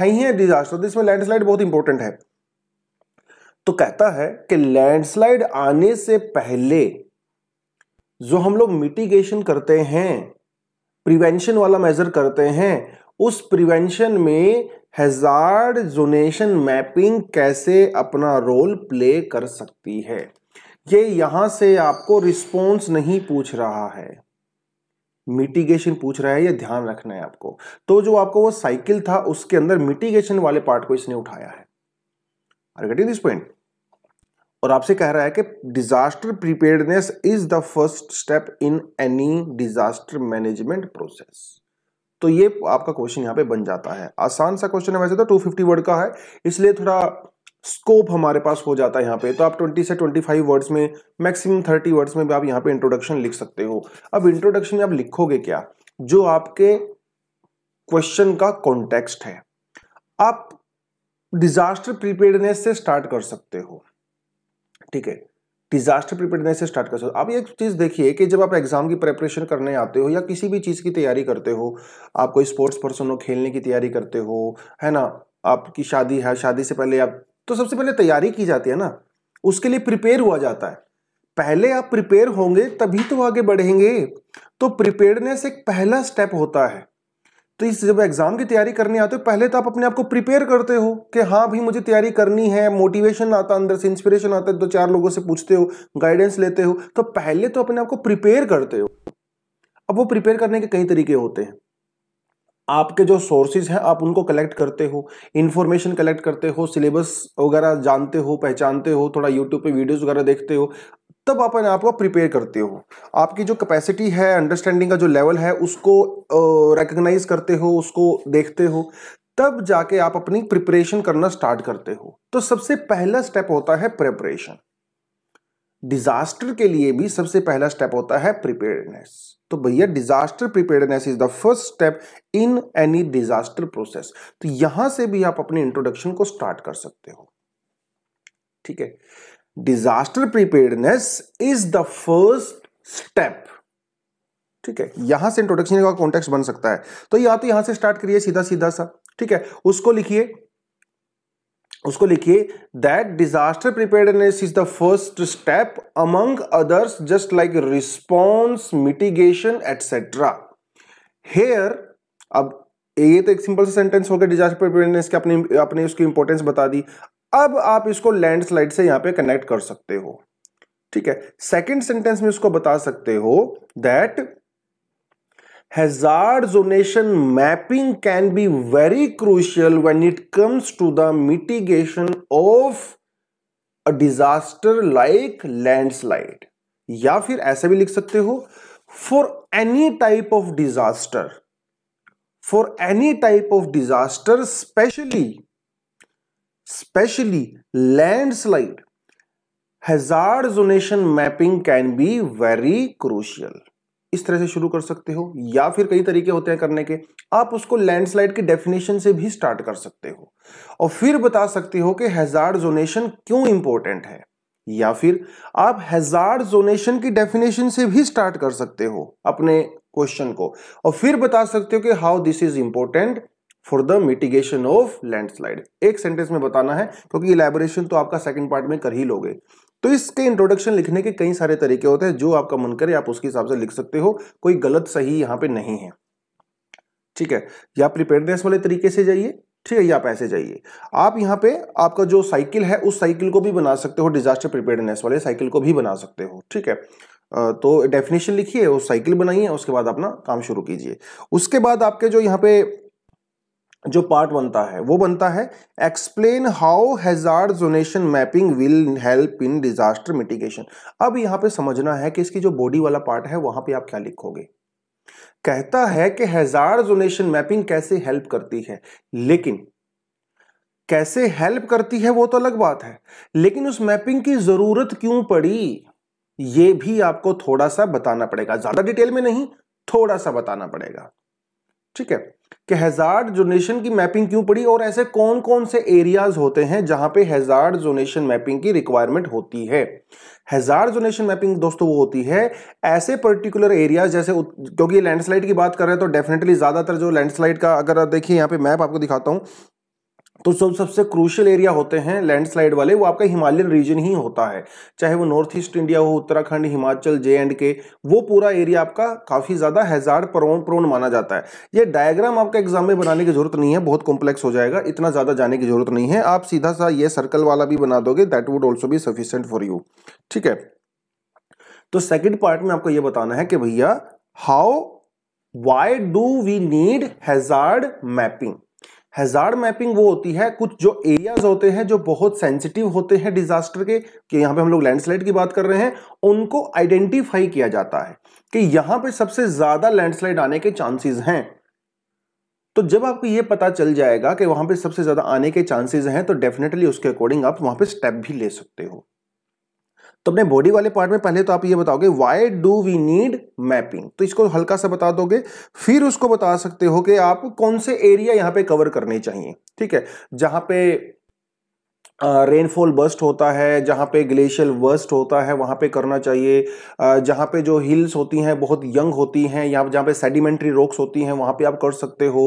है ही है डिजास्टर तो इसमें लैंडस्लाइड बहुत इंपॉर्टेंट है तो कहता है कि लैंडस्लाइड आने से पहले जो हम लोग मिटिगेशन करते हैं प्रिवेंशन वाला मेजर करते हैं उस प्रिवेंशन में हजार जोनेशन मैपिंग कैसे अपना रोल प्ले कर सकती है ये यहां से आपको रिस्पॉन्स नहीं पूछ रहा है मिटिगेशन पूछ रहा है ये ध्यान रखना है आपको तो जो आपको वो साइकिल था उसके अंदर मिटिगेशन वाले पार्ट को इसने उठाया है गेटिंग दिस पॉइंट और आपसे कह रहा है कि disaster preparedness is the first step in any disaster management process तो ये आपका क्वेश्चन यहां पे बन जाता है आसान सा क्वेश्चन है वैसे तो 250 वर्ड का है इसलिए थोड़ा स्कोप हमारे पास हो जाता है यहाँ पे तो आप 20 से 25 वर्ड्स में मैक्सिमम 30 वर्ड्स में भी आप यहाँ पे इंट्रोडक्शन लिख सकते हो अब इंट्रोडक्शन में आप लिखोगे क्या जो आपके क्वेश्चन का कॉन्टेक्स्ट है आप डिजास्टर प्रिपेयरनेस से स्टार्ट कर सकते हो ठीक है डिजास्टर प्रिपेयरनेस से स्टार्ट कर सकते हो आप एक चीज़ देखिए कि जब आप एग्जाम की प्रेपरेशन करने आते हो या किसी भी चीज़ की तैयारी करते हो आप कोई स्पोर्ट्स पर्सन हो खेलने की तैयारी करते हो है ना आपकी शादी है शादी से पहले आप तो सबसे पहले तैयारी की जाती है ना उसके लिए प्रिपेयर हुआ जाता है पहले आप प्रिपेयर होंगे तभी तो आगे बढ़ेंगे तो प्रिपेयरनेस एक पहला स्टेप होता है तो इस जब एग्ज़ाम की तैयारी करने आते हो पहले तो आप अपने आप को प्रिपेयर करते हो कि हाँ भाई मुझे तैयारी करनी है मोटिवेशन आता अंदर से इंस्पिरेशन आता है दो चार लोगों से पूछते हो गाइडेंस लेते हो तो पहले तो अपने आप को प्रिपेयर करते हो अब वो प्रिपेयर करने के कई तरीके होते हैं आपके जो सोर्सेज हैं आप उनको कलेक्ट करते हो इन्फॉर्मेशन कलेक्ट करते हो सिलेबस वगैरह जानते हो पहचानते हो थोड़ा यूट्यूब पे वीडियोस वगैरह देखते हो तब आप अपने आप को प्रिपेयर करते हो आपकी जो कैपेसिटी है अंडरस्टैंडिंग का जो लेवल है उसको रिकग्नाइज करते हो उसको देखते हो तब जाके आप अपनी प्रिपरेशन करना स्टार्ट करते हो तो सबसे पहला स्टेप होता है प्रिपरेशन डिजास्टर के लिए भी सबसे पहला स्टेप होता है प्रिपेयरनेस तो भैया disaster preparedness is the first step in any disaster process तो यहां से भी आप अपने इंट्रोडक्शन को स्टार्ट कर सकते हो ठीक है disaster preparedness is the first step ठीक है यहां से इंट्रोडक्शन का कॉन्टेक्स्ट बन सकता है तो या तो यहां से स्टार्ट करिए सीधा सीधा सा ठीक है उसको लिखिए उसको लिखिए that disaster preparedness is the first step among others just like response mitigation etcetera here अब ये तो एक सिंपल सा सेंटेंस हो गया डिजास्टर प्रिपेयरनेस के अपने अपने उसकी इंपॉर्टेंस बता दी अब आप इसको लैंडस्लाइड से यहां पे कनेक्ट कर सकते हो ठीक है सेकंड सेंटेंस में उसको बता सकते हो that hazard zonation mapping can be very crucial when it comes to the mitigation of a disaster like landslide या फिर ऐसे भी लिख सकते हो for any type of disaster for any type of disaster specially specially landslide hazard zonation mapping can be very crucial इस तरह से शुरू कर सकते हो या फिर कई तरीके होते हैं करने के आप उसको लैंडस्लाइड की डेफिनेशन से भी स्टार्ट कर सकते हो और फिर बता सकते हो कि हैजार्ड जोनेशन क्यों इंपॉर्टेंट है या फिर आप हैजार्ड जोनेशन की डेफिनेशन से भी स्टार्ट कर सकते हो अपने क्वेश्चन को और फिर बता सकते हो कि how this is important for the mitigation of landslide एक सेंटेंस में बताना है क्योंकि इलेबोरेशन तो आपका सेकंड पार्ट में कर ही लोगे तो इसके इंट्रोडक्शन लिखने के कई सारे तरीके होते हैं जो आपका मन करे आप उसके हिसाब से लिख सकते हो कोई गलत सही यहाँ पे नहीं है ठीक है या प्रिपेयरनेस वाले तरीके से जाइए ठीक है या आप ऐसे जाइए आप यहाँ पे आपका जो साइकिल है उस साइकिल को भी बना सकते हो डिजास्टर प्रिपेयरनेस वाले साइकिल को भी बना सकते हो ठीक है तो डेफिनेशन लिखिए उस साइकिल बनाइए उसके बाद अपना काम शुरू कीजिए उसके बाद आपके जो यहाँ पे जो पार्ट बनता है वो बनता है explain how hazard zonation mapping will help in disaster mitigation अब यहां पे समझना है कि इसकी जो बॉडी वाला पार्ट है वहां पे आप क्या लिखोगे कहता है कि हेजार जोनेशन मैपिंग कैसे हेल्प करती है लेकिन कैसे हेल्प करती है वो तो अलग बात है लेकिन उस मैपिंग की जरूरत क्यों पड़ी ये भी आपको थोड़ा सा बताना पड़ेगा ज्यादा डिटेल में नहीं थोड़ा सा बताना पड़ेगा ठीक है कि हेजार्ड जोनेशन की मैपिंग क्यों पड़ी और ऐसे कौन कौन से एरियाज होते हैं जहां पे हेजार्ड जोनेशन मैपिंग की रिक्वायरमेंट होती है हेजार्ड जोनेशन मैपिंग दोस्तों वो होती है ऐसे पर्टिकुलर एरियाज जैसे क्योंकि लैंडस्लाइड की बात कर रहे हैं तो डेफिनेटली ज़्यादातर जो लैंडस्लाइड का अगर देखिए यहाँ पे मैप आपको दिखाता हूँ तो जो सबसे क्रूशल एरिया होते हैं लैंडस्लाइड वाले वो आपका हिमालयन रीजन ही होता है चाहे वो नॉर्थ ईस्ट इंडिया हो उत्तराखंड हिमाचल जे एंड के वो पूरा एरिया आपका काफ़ी ज़्यादा हैजार्ड प्रोन प्रोन माना जाता है ये डायग्राम आपका एग्जाम में बनाने की जरूरत नहीं है बहुत कॉम्प्लेक्स हो जाएगा इतना ज़्यादा जाने की जरूरत नहीं है आप सीधा सा ये सर्कल वाला भी बना दोगे दैट वुड ऑल्सो भी सफिशियंट फॉर यू ठीक है तो सेकेंड पार्ट में आपको यह बताना है कि भैया how why do we need hazard mapping hazard mapping वो होती है कुछ जो एरियाज होते हैं जो बहुत सेंसिटिव होते हैं डिजास्टर के कि यहाँ पे हम लोग लैंडस्लाइड की बात कर रहे हैं उनको आइडेंटिफाई किया जाता है कि यहाँ पे सबसे ज्यादा लैंडस्लाइड आने के चांसेस हैं तो जब आपको ये पता चल जाएगा कि वहां पे सबसे ज्यादा आने के चांसेस हैं तो डेफिनेटली उसके अकॉर्डिंग आप वहां पे स्टेप भी ले सकते हो तो अपने बॉडी वाले पार्ट में पहले तो आप ये बताओगे why do we need mapping तो इसको हल्का सा बता दोगे फिर उसको बता सकते हो कि आप कौन से एरिया यहाँ पे कवर करने चाहिए ठीक है जहाँ पे रेनफॉल बस्ट होता है जहाँ पे ग्लेशियल वर्स्ट होता है वहाँ पे करना चाहिए जहाँ पे जो हिल्स होती हैं बहुत यंग होती हैं यहाँ जहाँ पे सेडिमेंट्री रॉक्स होती हैं वहाँ पे आप कर सकते हो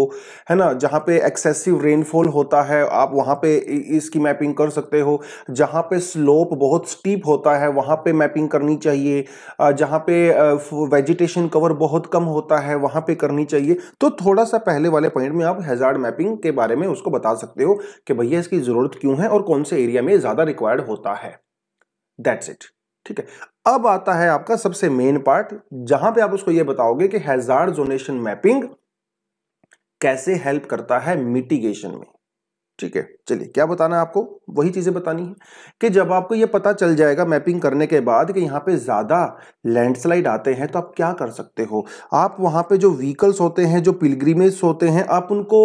है ना जहाँ पे एक्सेसिव रेनफॉल होता है आप वहाँ पे इसकी मैपिंग कर सकते हो जहाँ पे स्लोप बहुत स्टीप होता है वहाँ पर मैपिंग करनी चाहिए जहाँ पे वेजिटेशन कवर बहुत कम होता है वहाँ पर करनी चाहिए तो थोड़ा सा पहले वाले पॉइंट में आप हेज़ार्ड मैपिंग के बारे में उसको बता सकते हो कि भैया इसकी ज़रूरत क्यों है और कौन कौन से एरिया में ज़्यादा रिक्वायर्ड होता है दैट्स इट ठीक है अब आता है आपका सबसे मेन पार्ट जहां पे आप उसको ये बताओगे कि हैजार्ड जोनेशन मैपिंग कैसे हेल्प करता है मिटिगेशन में ठीक है चलिए क्या बताना है आपको वही चीजें बतानी है कि जब आपको ये पता चल जाएगा मैपिंग करने के बाद कि यहाँ पे ज्यादा लैंडस्लाइड आते हैं तो आप क्या कर सकते हो आप वहां पे जो व्हीकल्स होते हैं जो पिलग्रीमेज होते हैं आप उनको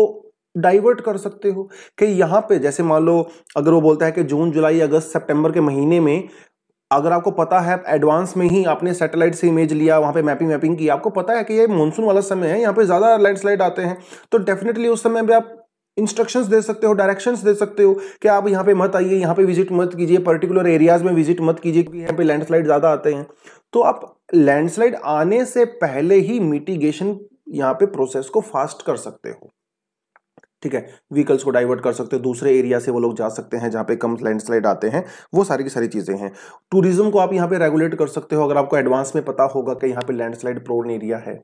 डाइवर्ट कर सकते हो कि यहाँ पे जैसे मान लो अगर वो बोलता है कि जून जुलाई अगस्त सितंबर के महीने में अगर आपको पता है एडवांस में ही आपने सैटेलाइट से इमेज लिया वहाँ पे मैपिंग मैपिंग की आपको पता है कि ये मानसून वाला समय है यहाँ पे ज़्यादा लैंडस्लाइड आते हैं तो डेफिनेटली उस समय भी आप इंस्ट्रक्शंस दे सकते हो डायरेक्शंस दे सकते हो कि आप यहाँ पे मत आइए यहाँ पे विजिट मत कीजिए पर्टिकुलर एरियाज में विजिट मत कीजिए क्योंकि यहाँ पे लैंडस्लाइड ज़्यादा आते हैं तो आप लैंडस्लाइड आने से पहले ही मिटिगेशन यहाँ पे प्रोसेस को फास्ट कर सकते हो ठीक है व्हीकल्स को डाइवर्ट कर सकते हैं दूसरे एरिया से वो लोग जा सकते हैं जहाँ पे कम लैंडस्लाइड आते हैं वो सारी की सारी चीज़ें हैं टूरिज्म को आप यहाँ पे रेगुलेट कर सकते हो अगर आपको एडवांस में पता होगा कि यहाँ पे लैंडस्लाइड प्रोन एरिया है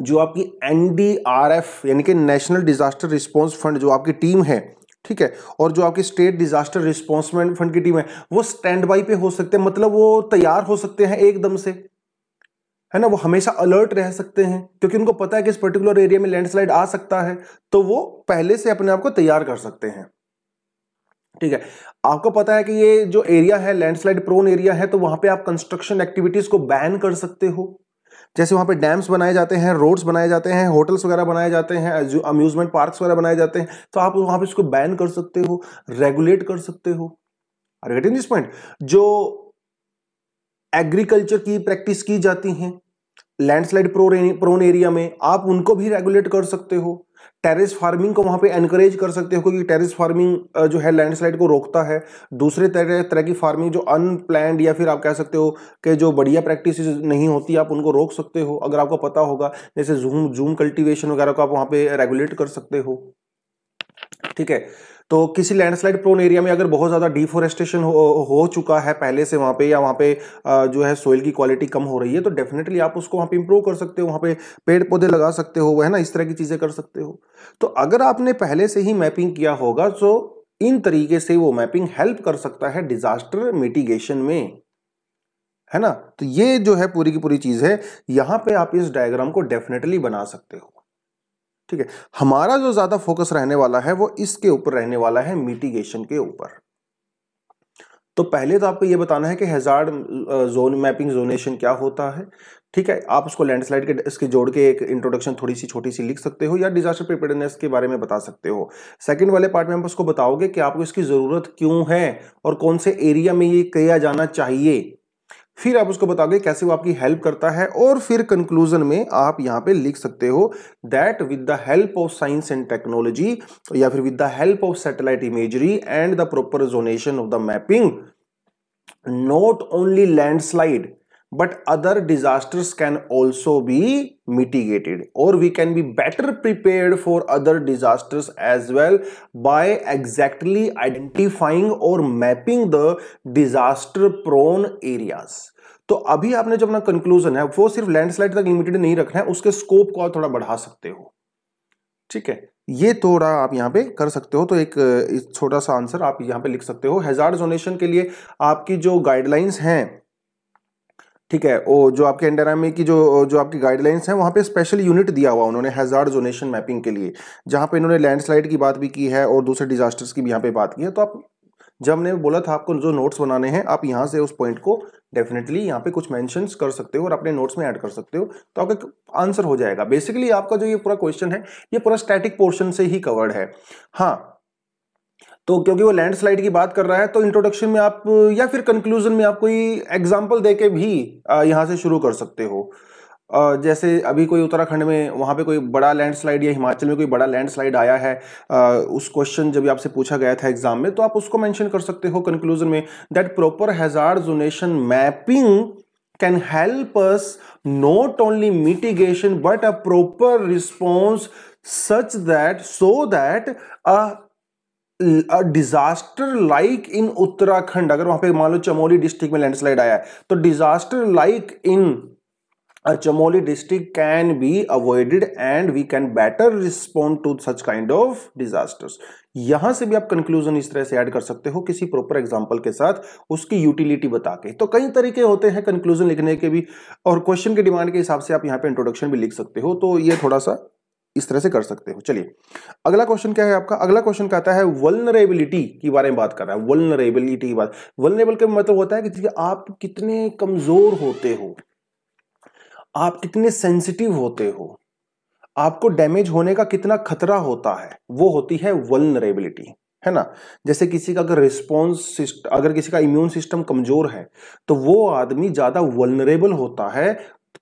जो आपकी एनडीआरएफ यानी कि नेशनल डिजास्टर रिस्पॉन्स फंड जो आपकी टीम है ठीक है और जो आपकी स्टेट डिजास्टर रिस्पॉन्समेंट फंड की टीम है वो स्टैंड बाई पे हो सकते हैं मतलब वो तैयार हो सकते हैं एकदम से है ना वो हमेशा अलर्ट रह सकते हैं क्योंकि उनको पता है कि इस पर्टिकुलर एरिया में लैंडस्लाइड आ सकता है तो वो पहले से अपने आप को तैयार कर सकते हैं ठीक है आपको पता है कि ये जो एरिया है लैंडस्लाइड प्रोन एरिया है तो वहां पे आप कंस्ट्रक्शन एक्टिविटीज को बैन कर सकते हो जैसे वहां पे डैम्स बनाए जाते हैं रोड्स बनाए जाते हैं होटल्स वगैरह बनाए जाते हैं अम्यूजमेंट पार्क वगैरह बनाए जाते हैं तो आप वहां पर इसको बैन कर सकते हो रेगुलेट कर सकते हो आर गेटिंग दिस पॉइंट जो एग्रीकल्चर की प्रैक्टिस की जाती हैं लैंडस्लाइड प्रोन एरिया में आप उनको भी रेगुलेट कर सकते हो टेरेस फार्मिंग को वहाँ पे एनकरेज कर सकते हो क्योंकि टेरेस फार्मिंग जो है लैंडस्लाइड को रोकता है दूसरे तरह तरह की फार्मिंग जो अनप्लैंड या फिर आप कह सकते हो कि जो बढ़िया प्रैक्टिस नहीं होती आप उनको रोक सकते हो अगर आपको पता होगा जैसे जूम जूम कल्टिवेशन वगैरह को आप वहाँ पे रेगुलेट कर सकते हो ठीक है तो किसी लैंडस्लाइड प्रोन एरिया में अगर बहुत ज़्यादा डिफोरेस्टेशन हो, हो चुका है पहले से वहाँ पे या वहाँ पे जो है सोइल की क्वालिटी कम हो रही है तो डेफिनेटली आप उसको वहाँ पे इंप्रूव कर सकते हो वहाँ पे पेड़ पौधे लगा सकते हो है ना इस तरह की चीज़ें कर सकते हो तो अगर आपने पहले से ही मैपिंग किया होगा तो इन तरीके से वो मैपिंग हेल्प कर सकता है डिजास्टर मिटिगेशन में है ना तो ये जो है पूरी की पूरी चीज़ है यहां पे आप इस डायग्राम को डेफिनेटली बना सकते हो ठीक है हमारा जो ज़्यादा फोकस रहने वाला है वो इसके ऊपर रहने वाला है मिटिगेशन के ऊपर तो पहले तो आपको ये बताना है कि हेजार्ड जोन मैपिंग जोनेशन क्या होता है ठीक है आप उसको लैंडस्लाइड के इसके जोड़ के एक इंट्रोडक्शन थोड़ी सी छोटी सी लिख सकते हो या डिजास्टर प्रिपेयरनेस के बारे में बता सकते हो सेकंड वाले पार्ट में आप उसको बताओगे कि आपको इसकी ज़रूरत क्यों है और कौन से एरिया में ये किया जाना चाहिए फिर आप उसको बताओगे कैसे वो आपकी हेल्प करता है और फिर कंक्लूजन में आप यहाँ पे लिख सकते हो that with the help of science and technology या फिर with the help of satellite imagery and the proper zonation of the mapping not only landslide but other disasters can also be mitigated और we can be better prepare for other disasters as well by exactly identifying और mapping the disaster prone areas तो अभी आपने जो अपना conclusion है वो सिर्फ लैंडस्लाइड तक लिमिटेड नहीं रखना है उसके स्कोप को आप थोड़ा बढ़ा सकते हो ठीक है ये थोड़ा आप यहां पे कर सकते हो तो एक छोटा सा आंसर आप यहां पे लिख सकते हो हेजार जोनेशन के लिए आपकी जो गाइडलाइंस हैं ठीक है वो जो आपके एनडीआरएमए की जो जो आपकी गाइडलाइंस हैं वहाँ पे स्पेशल यूनिट दिया हुआ उन्होंने हजार जोनेशन मैपिंग के लिए जहाँ पे इन्होंने लैंडस्लाइड की बात भी की है और दूसरे डिजास्टर्स की भी यहाँ पे बात की है तो आप जब हमने बोला था आपको जो नोट्स बनाने हैं आप यहाँ से उस पॉइंट को डेफिनेटली यहाँ पे कुछ मैंशन कर सकते हो और अपने नोट्स में ऐड कर सकते हो तो आपका आंसर हो जाएगा बेसिकली आपका जो ये पूरा क्वेश्चन है ये पूरा स्टैटिक पोर्शन से ही कवर्ड है हाँ तो क्योंकि वो लैंडस्लाइड की बात कर रहा है तो इंट्रोडक्शन में आप या फिर कंक्लूजन में आप कोई एग्जाम्पल दे के भी यहाँ से शुरू कर सकते हो जैसे अभी कोई उत्तराखंड में वहाँ पे कोई बड़ा लैंडस्लाइड या हिमाचल में कोई बड़ा लैंडस्लाइड आया है उस क्वेश्चन जब आपसे पूछा गया था एग्जाम में तो आप उसको मेंशन कर सकते हो कंक्लूजन में that proper hazard zonation mapping can help us not only mitigation but a proper response such that so that a disaster like in Uttarakhand अगर वहां पे मान लो चमोली डिस्ट्रिक्ट में लैंडस्लाइड आया है तो disaster like in Chamoli district can be avoided and we can better respond to such kind of disasters यहां से भी आप कंक्लूजन इस तरह से ऐड कर सकते हो किसी प्रॉपर एग्जांपल के साथ उसकी यूटिलिटी बता के तो कई तरीके होते हैं कंक्लूजन लिखने के भी और क्वेश्चन के डिमांड के हिसाब से आप यहां पे इंट्रोडक्शन भी लिख सकते हो तो ये थोड़ा सा इस तरह से कर सकते हो चलिए अगला क्वेश्चन क्या है आपका अगला क्वेश्चन कहता है वलनरेबिलिटी के बारे में बात कर रहा है वलनरेबिलिटी की बात वलनरेबल का मतलब होता है कि आप कितने कमजोर होते हो आप कितने सेंसिटिव होते हो आपको डैमेज होने का कितना खतरा होता है वो होती है वलनरेबिलिटी है ना जैसे किसी का अगर रिस्पॉन्स अगर किसी का इम्यून सिस्टम कमजोर है तो वो आदमी ज़्यादा वलनरेबल होता है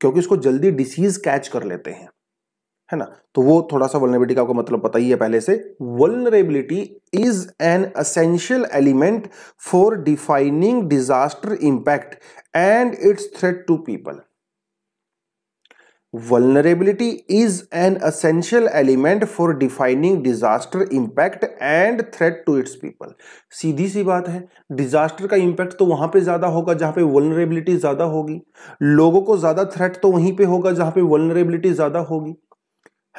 क्योंकि उसको जल्दी डिसीज कैच कर लेते हैं है ना तो वो थोड़ा सा वर्नरेबिलिटी का आपको मतलब पता ही है पहले से vulnerability is an essential element for defining disaster impact and its threat to people vulnerability is an essential element for defining disaster impact and threat to its people सीधी सी बात है डिजास्टर का इंपैक्ट तो वहां पे ज्यादा होगा जहां पे वर्नरेबिलिटी ज्यादा होगी लोगों को ज्यादा थ्रेट तो वहीं पे होगा जहां पे वर्नरेबिलिटी ज्यादा होगी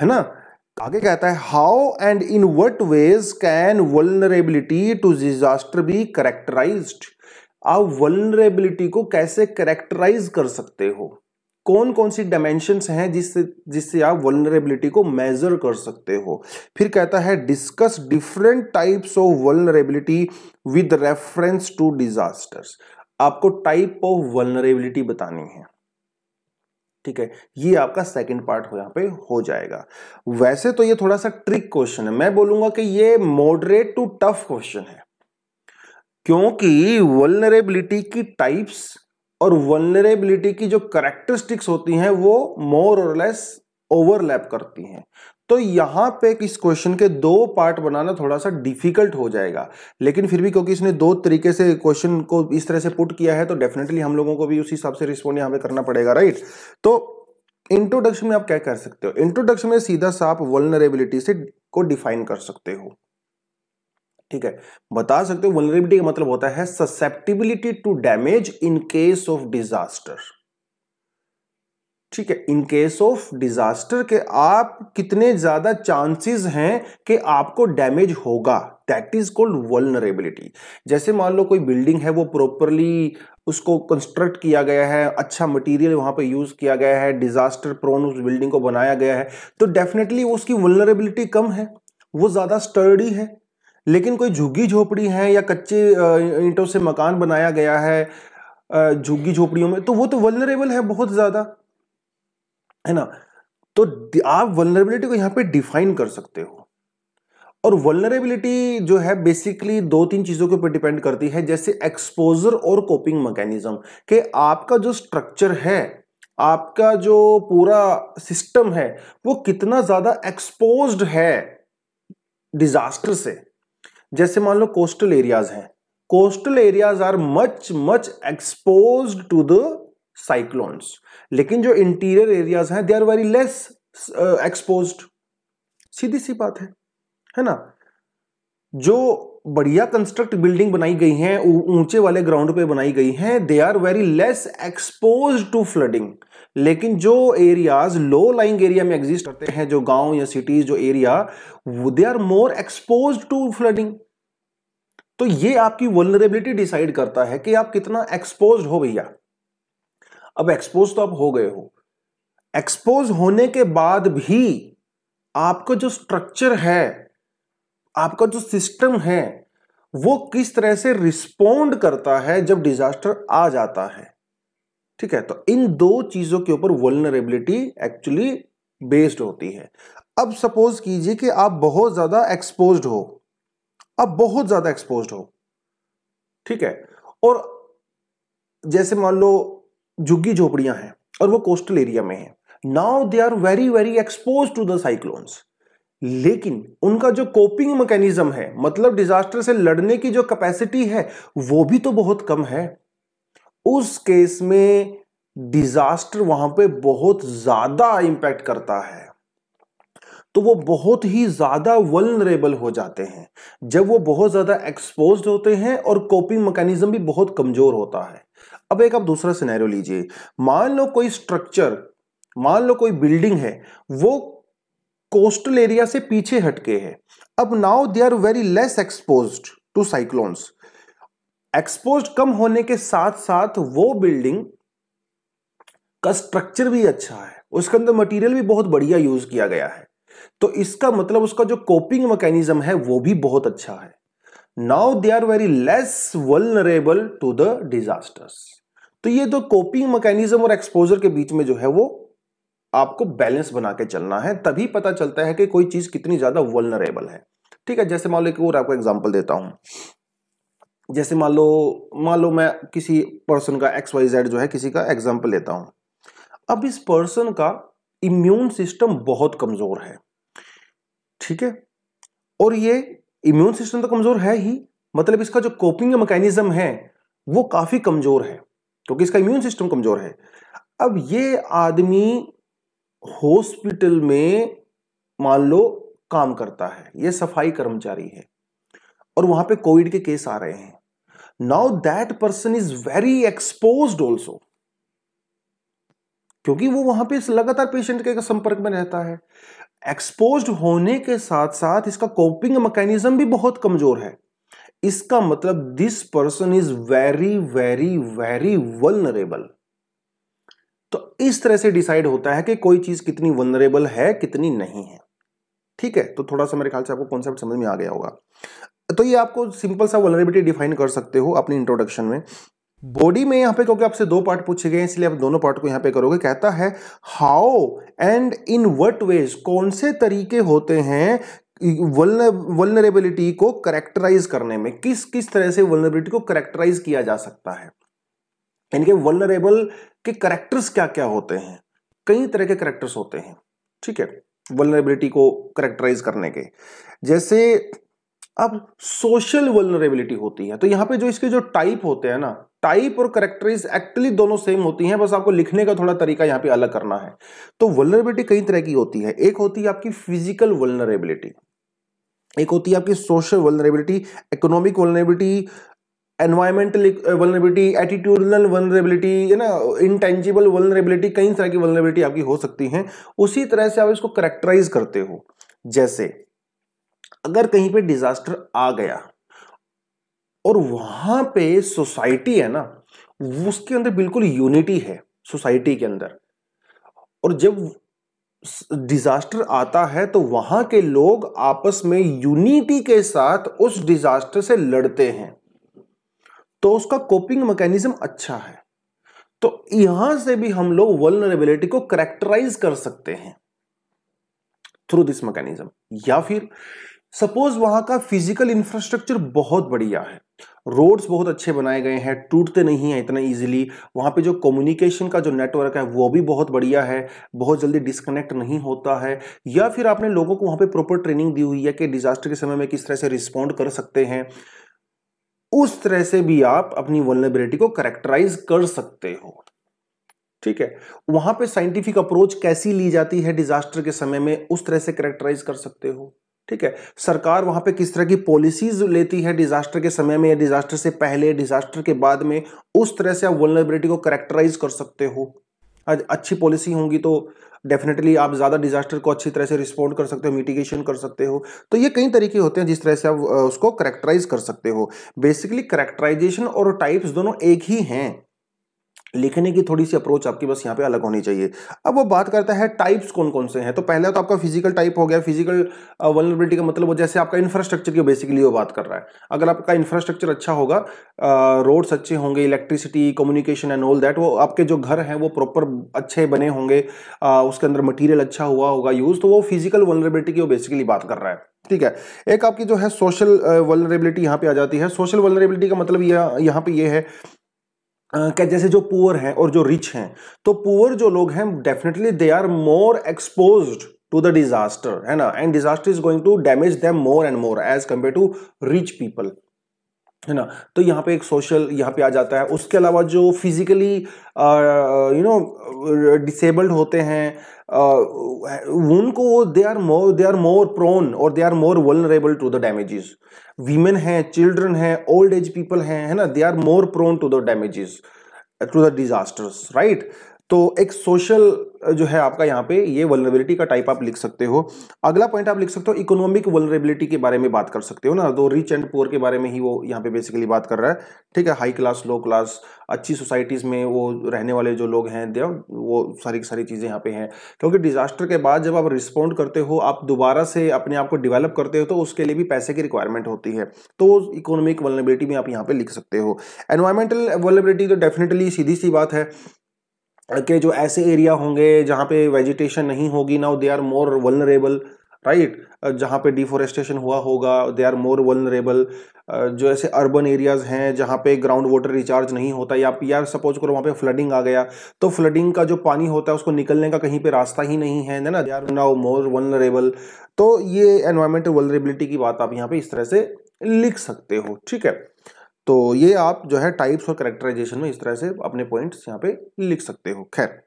है ना आगे कहता है how and in what ways can vulnerability to disaster be characterise आप वलनरेबिलिटी को कैसे करेक्टराइज कर सकते हो कौन कौन सी डायमेंशन हैं जिससे जिससे आप वलनरेबिलिटी को मेजर कर सकते हो फिर कहता है discuss different types of vulnerability with reference to disasters आपको टाइप ऑफ वलनरेबिलिटी बतानी है ठीक है ये आपका सेकंड पार्ट हो यहां पे हो जाएगा वैसे तो ये थोड़ा सा ट्रिक क्वेश्चन है मैं बोलूंगा कि ये मॉडरेट टू टफ क्वेश्चन है क्योंकि वल्नरेबिलिटी की टाइप्स और वल्नरेबिलिटी की जो करेक्टरिस्टिक्स होती हैं वो मोर और लेस ओवरलैप करती हैं तो यहां पे इस क्वेश्चन के दो पार्ट बनाना थोड़ा सा डिफिकल्ट हो जाएगा लेकिन फिर भी क्योंकि इसने दो तरीके से क्वेश्चन को इस तरह से पुट किया है तो डेफिनेटली हम लोगों को भी उसी हिसाब से रिस्पॉन्ड यहां पे करना पड़ेगा राइट तो इंट्रोडक्शन में आप क्या कर सकते हो इंट्रोडक्शन में सीधा सा आप वलनरेबिलिटी से को डिफाइन कर सकते हो ठीक है बता सकते हो वलनरेबिलिटी का मतलब होता है susceptibility to damage in case of disaster ठीक है इन केस ऑफ डिजास्टर के आप कितने ज़्यादा चांसेस हैं कि आपको डैमेज होगा दैट इज कॉल्ड वलनरेबिलिटी जैसे मान लो कोई बिल्डिंग है वो प्रॉपरली उसको कंस्ट्रक्ट किया गया है अच्छा मटेरियल वहां पे यूज़ किया गया है डिजास्टर प्रोन उस बिल्डिंग को बनाया गया है तो डेफिनेटली उसकी वलनरेबिलिटी कम है वो ज़्यादा स्टर्डी है लेकिन कोई झुग्गी झोपड़ी है या कच्चे ईंटों से मकान बनाया गया है झुग्गी झोपड़ियों में तो वो तो वलनरेबल है बहुत ज़्यादा है ना तो आप वलनरेबिलिटी को यहां पे डिफाइन कर सकते हो और वलनरेबिलिटी जो है बेसिकली दो तीन चीज़ों के ऊपर डिपेंड करती है जैसे एक्सपोजर और कोपिंग मैकेनिज्म के आपका जो स्ट्रक्चर है आपका जो पूरा सिस्टम है वो कितना ज़्यादा एक्सपोज्ड है डिजास्टर से जैसे मान लो कोस्टल एरियाज हैं coastal areas are much much expose to the cyclones लेकिन जो इंटीरियर एरियाज हैं they are very less expose सीधी सी बात है है ना जो बढ़िया कंस्ट्रक्ट बिल्डिंग बनाई गई हैं ऊंचे वाले ग्राउंड पे बनाई गई हैं they are very less expose to flooding लेकिन जो एरियाज लो लाइंग एरिया में एग्जिस्ट करते हैं जो गांव या सिटीज जो area they are more expose to flooding तो ये आपकी वनरेबिलिटी डिसाइड करता है कि आप कितना एक्सपोज हो भैया अब एक्सपोज तो आप हो गए हो एक्सपोज होने के बाद भी आपका जो स्ट्रक्चर है आपका जो सिस्टम है वो किस तरह से रिस्पोंड करता है जब डिजास्टर आ जाता है ठीक है तो इन दो चीजों के ऊपर वर्नरेबिलिटी एक्चुअली बेस्ड होती है अब सपोज कीजिए कि आप बहुत ज्यादा एक्सपोज हो आप बहुत ज्यादा एक्सपोज हो ठीक है और जैसे मान लो झुग्गी झोपड़ियां हैं और वो कोस्टल एरिया में है now they are very very expose to the cyclones लेकिन उनका जो कोपिंग मैकेनिज्म है मतलब डिजास्टर से लड़ने की जो कैपेसिटी है वो भी तो बहुत कम है उस केस में डिजास्टर वहां पे बहुत ज्यादा इंपैक्ट करता है तो वो बहुत ही ज्यादा वलनरेबल हो जाते हैं जब वो बहुत ज्यादा एक्सपोज होते हैं और कोपिंग मैकेनिज्म भी बहुत कमजोर होता है अब एक आप दूसरा सिनेरियो लीजिए मान लो कोई स्ट्रक्चर मान लो कोई बिल्डिंग है वो कोस्टल एरिया से पीछे हटके है अब now they are very less expose to cyclones expose कम होने के साथ साथ वो बिल्डिंग का स्ट्रक्चर भी अच्छा है उसके अंदर मटेरियल भी बहुत बढ़िया यूज किया गया है तो इसका मतलब उसका जो कोपिंग मैकेनिज्म है वो भी बहुत अच्छा है now they are very less vulnerable to the disasters तो ये तो कोपिंग मैकेनिज्म और एक्सपोजर के बीच में जो है वो आपको बैलेंस बना के चलना है तभी पता चलता है कि कोई चीज कितनी ज्यादा वलनरेबल है ठीक है जैसे मान लो कि और आपको एग्जाम्पल देता हूं जैसे मान लो मान लो मैं किसी पर्सन का एक्स वाई जेड जो है किसी का एग्जाम्पल लेता हूं अब इस पर्सन का इम्यून सिस्टम बहुत कमज़ोर है ठीक है और ये इम्यून सिस्टम तो कमज़ोर है ही मतलब इसका जो कोपिंग मैकेनिज्म है वो काफ़ी कमज़ोर है क्योंकि इसका इम्यून सिस्टम कमजोर है अब ये आदमी हॉस्पिटल में मान लो काम करता है ये सफाई कर्मचारी है और वहां पे कोविड के केस आ रहे हैं now that person is very expose also क्योंकि वो वहां पे लगातार पेशेंट के संपर्क में रहता है एक्सपोज होने के साथ साथ इसका कोपिंग मैकेनिज्म भी बहुत कमजोर है इसका मतलब this person is very very very vulnerable तो इस तरह से डिसाइड होता है कि कोई चीज कितनी वनरेबल है कितनी नहीं है ठीक है तो थोड़ा सा मेरे ख्याल से आपको कॉन्सेप्ट समझ में आ गया होगा तो ये आपको सिंपल सा वनरेबिलिटी डिफाइन कर सकते हो अपनी इंट्रोडक्शन में बॉडी में यहां पे क्योंकि आपसे दो पार्ट पूछे गए इसलिए आप दोनों पार्ट को यहां पे करोगे कहता है how and in what ways कौन से तरीके होते हैं वलनरेबिलिटी को करेक्टराइज करने में किस किस तरह से वलनरेबिलिटी को करेक्टराइज किया जा सकता है यानी कि वलनरेबल के करेक्टर्स क्या क्या होते हैं कई तरह के करेक्टर्स होते हैं ठीक है वलनरेबिलिटी को करेक्टराइज करने के जैसे अब सोशल वलनरेबिलिटी होती है तो यहां पे जो इसके जो टाइप होते हैं ना टाइप और करेक्टराइज एक्चुअली दोनों सेम होती हैं बस आपको लिखने का थोड़ा तरीका यहां पे अलग करना है तो वलनरेबिलिटी कई तरह की होती है एक होती है आपकी फिजिकल वलनरेबिलिटी एक होती है आपकी social vulnerability economic vulnerability environmental vulnerability attitudinal vulnerability है ना इंटेंजिबल वलनरेबिलिटी कई तरह की वलनरेबिलिटी आपकी हो सकती हैं उसी तरह से आप इसको करेक्टराइज करते हो जैसे अगर कहीं पे डिजास्टर आ गया और वहां पे सोसाइटी है ना उसके अंदर बिल्कुल यूनिटी है सोसाइटी के अंदर और जब डिजास्टर आता है तो वहां के लोग आपस में यूनिटी के साथ उस डिजास्टर से लड़ते हैं तो उसका कोपिंग मैकेनिज्म अच्छा है तो यहां से भी हम लोग वर्लनरेबिलिटी को करेक्टराइज कर सकते हैं थ्रू दिस मैकेनिज्म या फिर सपोज वहां का फिजिकल इंफ्रास्ट्रक्चर बहुत बढ़िया है रोड्स बहुत अच्छे बनाए गए हैं टूटते नहीं हैं इतना इजीली वहाँ पे जो कम्युनिकेशन का जो नेटवर्क है वो भी बहुत बढ़िया है बहुत जल्दी डिस्कनेक्ट नहीं होता है या फिर आपने लोगों को वहाँ पे प्रॉपर ट्रेनिंग दी हुई है कि डिजास्टर के समय में किस तरह से रिस्पॉन्ड कर सकते हैं उस तरह से भी आप अपनी वर्नेबिलिटी को करेक्टराइज कर सकते हो ठीक है वहां पे साइंटिफिक अप्रोच कैसी ली जाती है डिजास्टर के समय में उस तरह से करेक्टराइज कर सकते हो ठीक है सरकार वहां पे किस तरह की पॉलिसीज लेती है डिजास्टर के समय में या डिजास्टर से पहले डिजास्टर के बाद में उस तरह से आप वनरेबिलिटी को करेक्टराइज कर सकते हो आज अच्छी पॉलिसी होंगी तो डेफिनेटली आप ज़्यादा डिजास्टर को अच्छी तरह से रिस्पॉन्ड कर सकते हो मिटिगेशन कर सकते हो तो ये कई तरीके होते हैं जिस तरह से आप उसको करेक्टराइज कर सकते हो बेसिकली करेक्टराइजेशन और टाइप्स दोनों एक ही हैं लिखने की थोड़ी सी अप्रोच आपकी बस यहाँ पे अलग होनी चाहिए अब वो बात करता है टाइप्स कौन कौन से हैं तो पहले तो आपका फिजिकल टाइप हो गया फिजिकल वनरेबिलिटी का मतलब वो जैसे आपका इंफ्रास्ट्रक्चर की बेसिकली वो बात कर रहा है अगर आपका इंफ्रास्ट्रक्चर अच्छा होगा रोड्स अच्छे होंगे electricity communication and all that वो आपके जो घर हैं वो प्रॉपर अच्छे बने होंगे आ, उसके अंदर मटीरियल अच्छा हुआ होगा यूज़ तो वो फिजिकल वनरेबिलिटी की वो बेसिकली बात कर रहा है ठीक है एक आपकी जो है सोशल वलरेबिलिटी यहाँ पे आ जाती है सोशल वलरेबिलिटी का मतलब यह यहाँ पे ये यह है क्या जैसे जो पुअर हैं और जो रिच हैं तो पुअर जो लोग हैं definitely they are more expose to the disaster है ना and disaster is going to damage them more and more as compare to rich people है ना तो यहाँ पे एक सोशल यहाँ पे आ जाता है उसके अलावा जो फिजिकली यू नो डिसेबल्ड होते हैं उनको वो they are more they are more prone और they are more vulnerable to the damages women हैं चिल्ड्रन हैं ओल्ड एज पीपल हैं है ना they are more prone to the damages to the disasters right तो एक सोशल जो है आपका यहाँ पे ये वलरेबिलिटी का टाइप आप लिख सकते हो अगला पॉइंट आप लिख सकते हो इकोनॉमिक वलरेबिलिटी के बारे में बात कर सकते हो ना तो रिच एंड पुअर के बारे में ही वो यहाँ पे बेसिकली बात कर रहा है ठीक है हाई क्लास लो क्लास अच्छी सोसाइटीज़ में वो रहने वाले जो लोग हैं वो सारी की सारी चीज़ें यहाँ पे हैं क्योंकि डिजास्टर के बाद जब आप रिस्पॉन्ड करते हो आप दोबारा से अपने आप को डिवेलप करते हो तो उसके लिए भी पैसे की रिक्वायरमेंट होती है तो इकोनॉमिक वलनेबिलिटी भी आप यहाँ पे लिख सकते हो एनवायरमेंटल वलनेबिलिटी तो डेफिनेटली सीधी सी बात है के जो ऐसे एरिया होंगे जहाँ पे वेजिटेशन नहीं होगी now they are more vulnerable right जहाँ पे डिफोरेस्टेशन हुआ होगा दे आर मोर वनरेबल जो ऐसे अर्बन एरियाज़ हैं जहाँ पे ग्राउंड वाटर रिचार्ज नहीं होता या आर सपोज करो वहाँ पे फ्लडिंग आ गया तो फ्लडिंग का जो पानी होता है उसको निकलने का कहीं पे रास्ता ही नहीं है ना they are now more vulnerable तो ये एनवायरमेंटल वनरेबिलिटी की बात आप यहाँ पे इस तरह से लिख सकते हो ठीक है तो ये आप जो है टाइप्स और करेक्टराइजेशन में इस तरह से अपने पॉइंट्स यहाँ पे लिख सकते हो खैर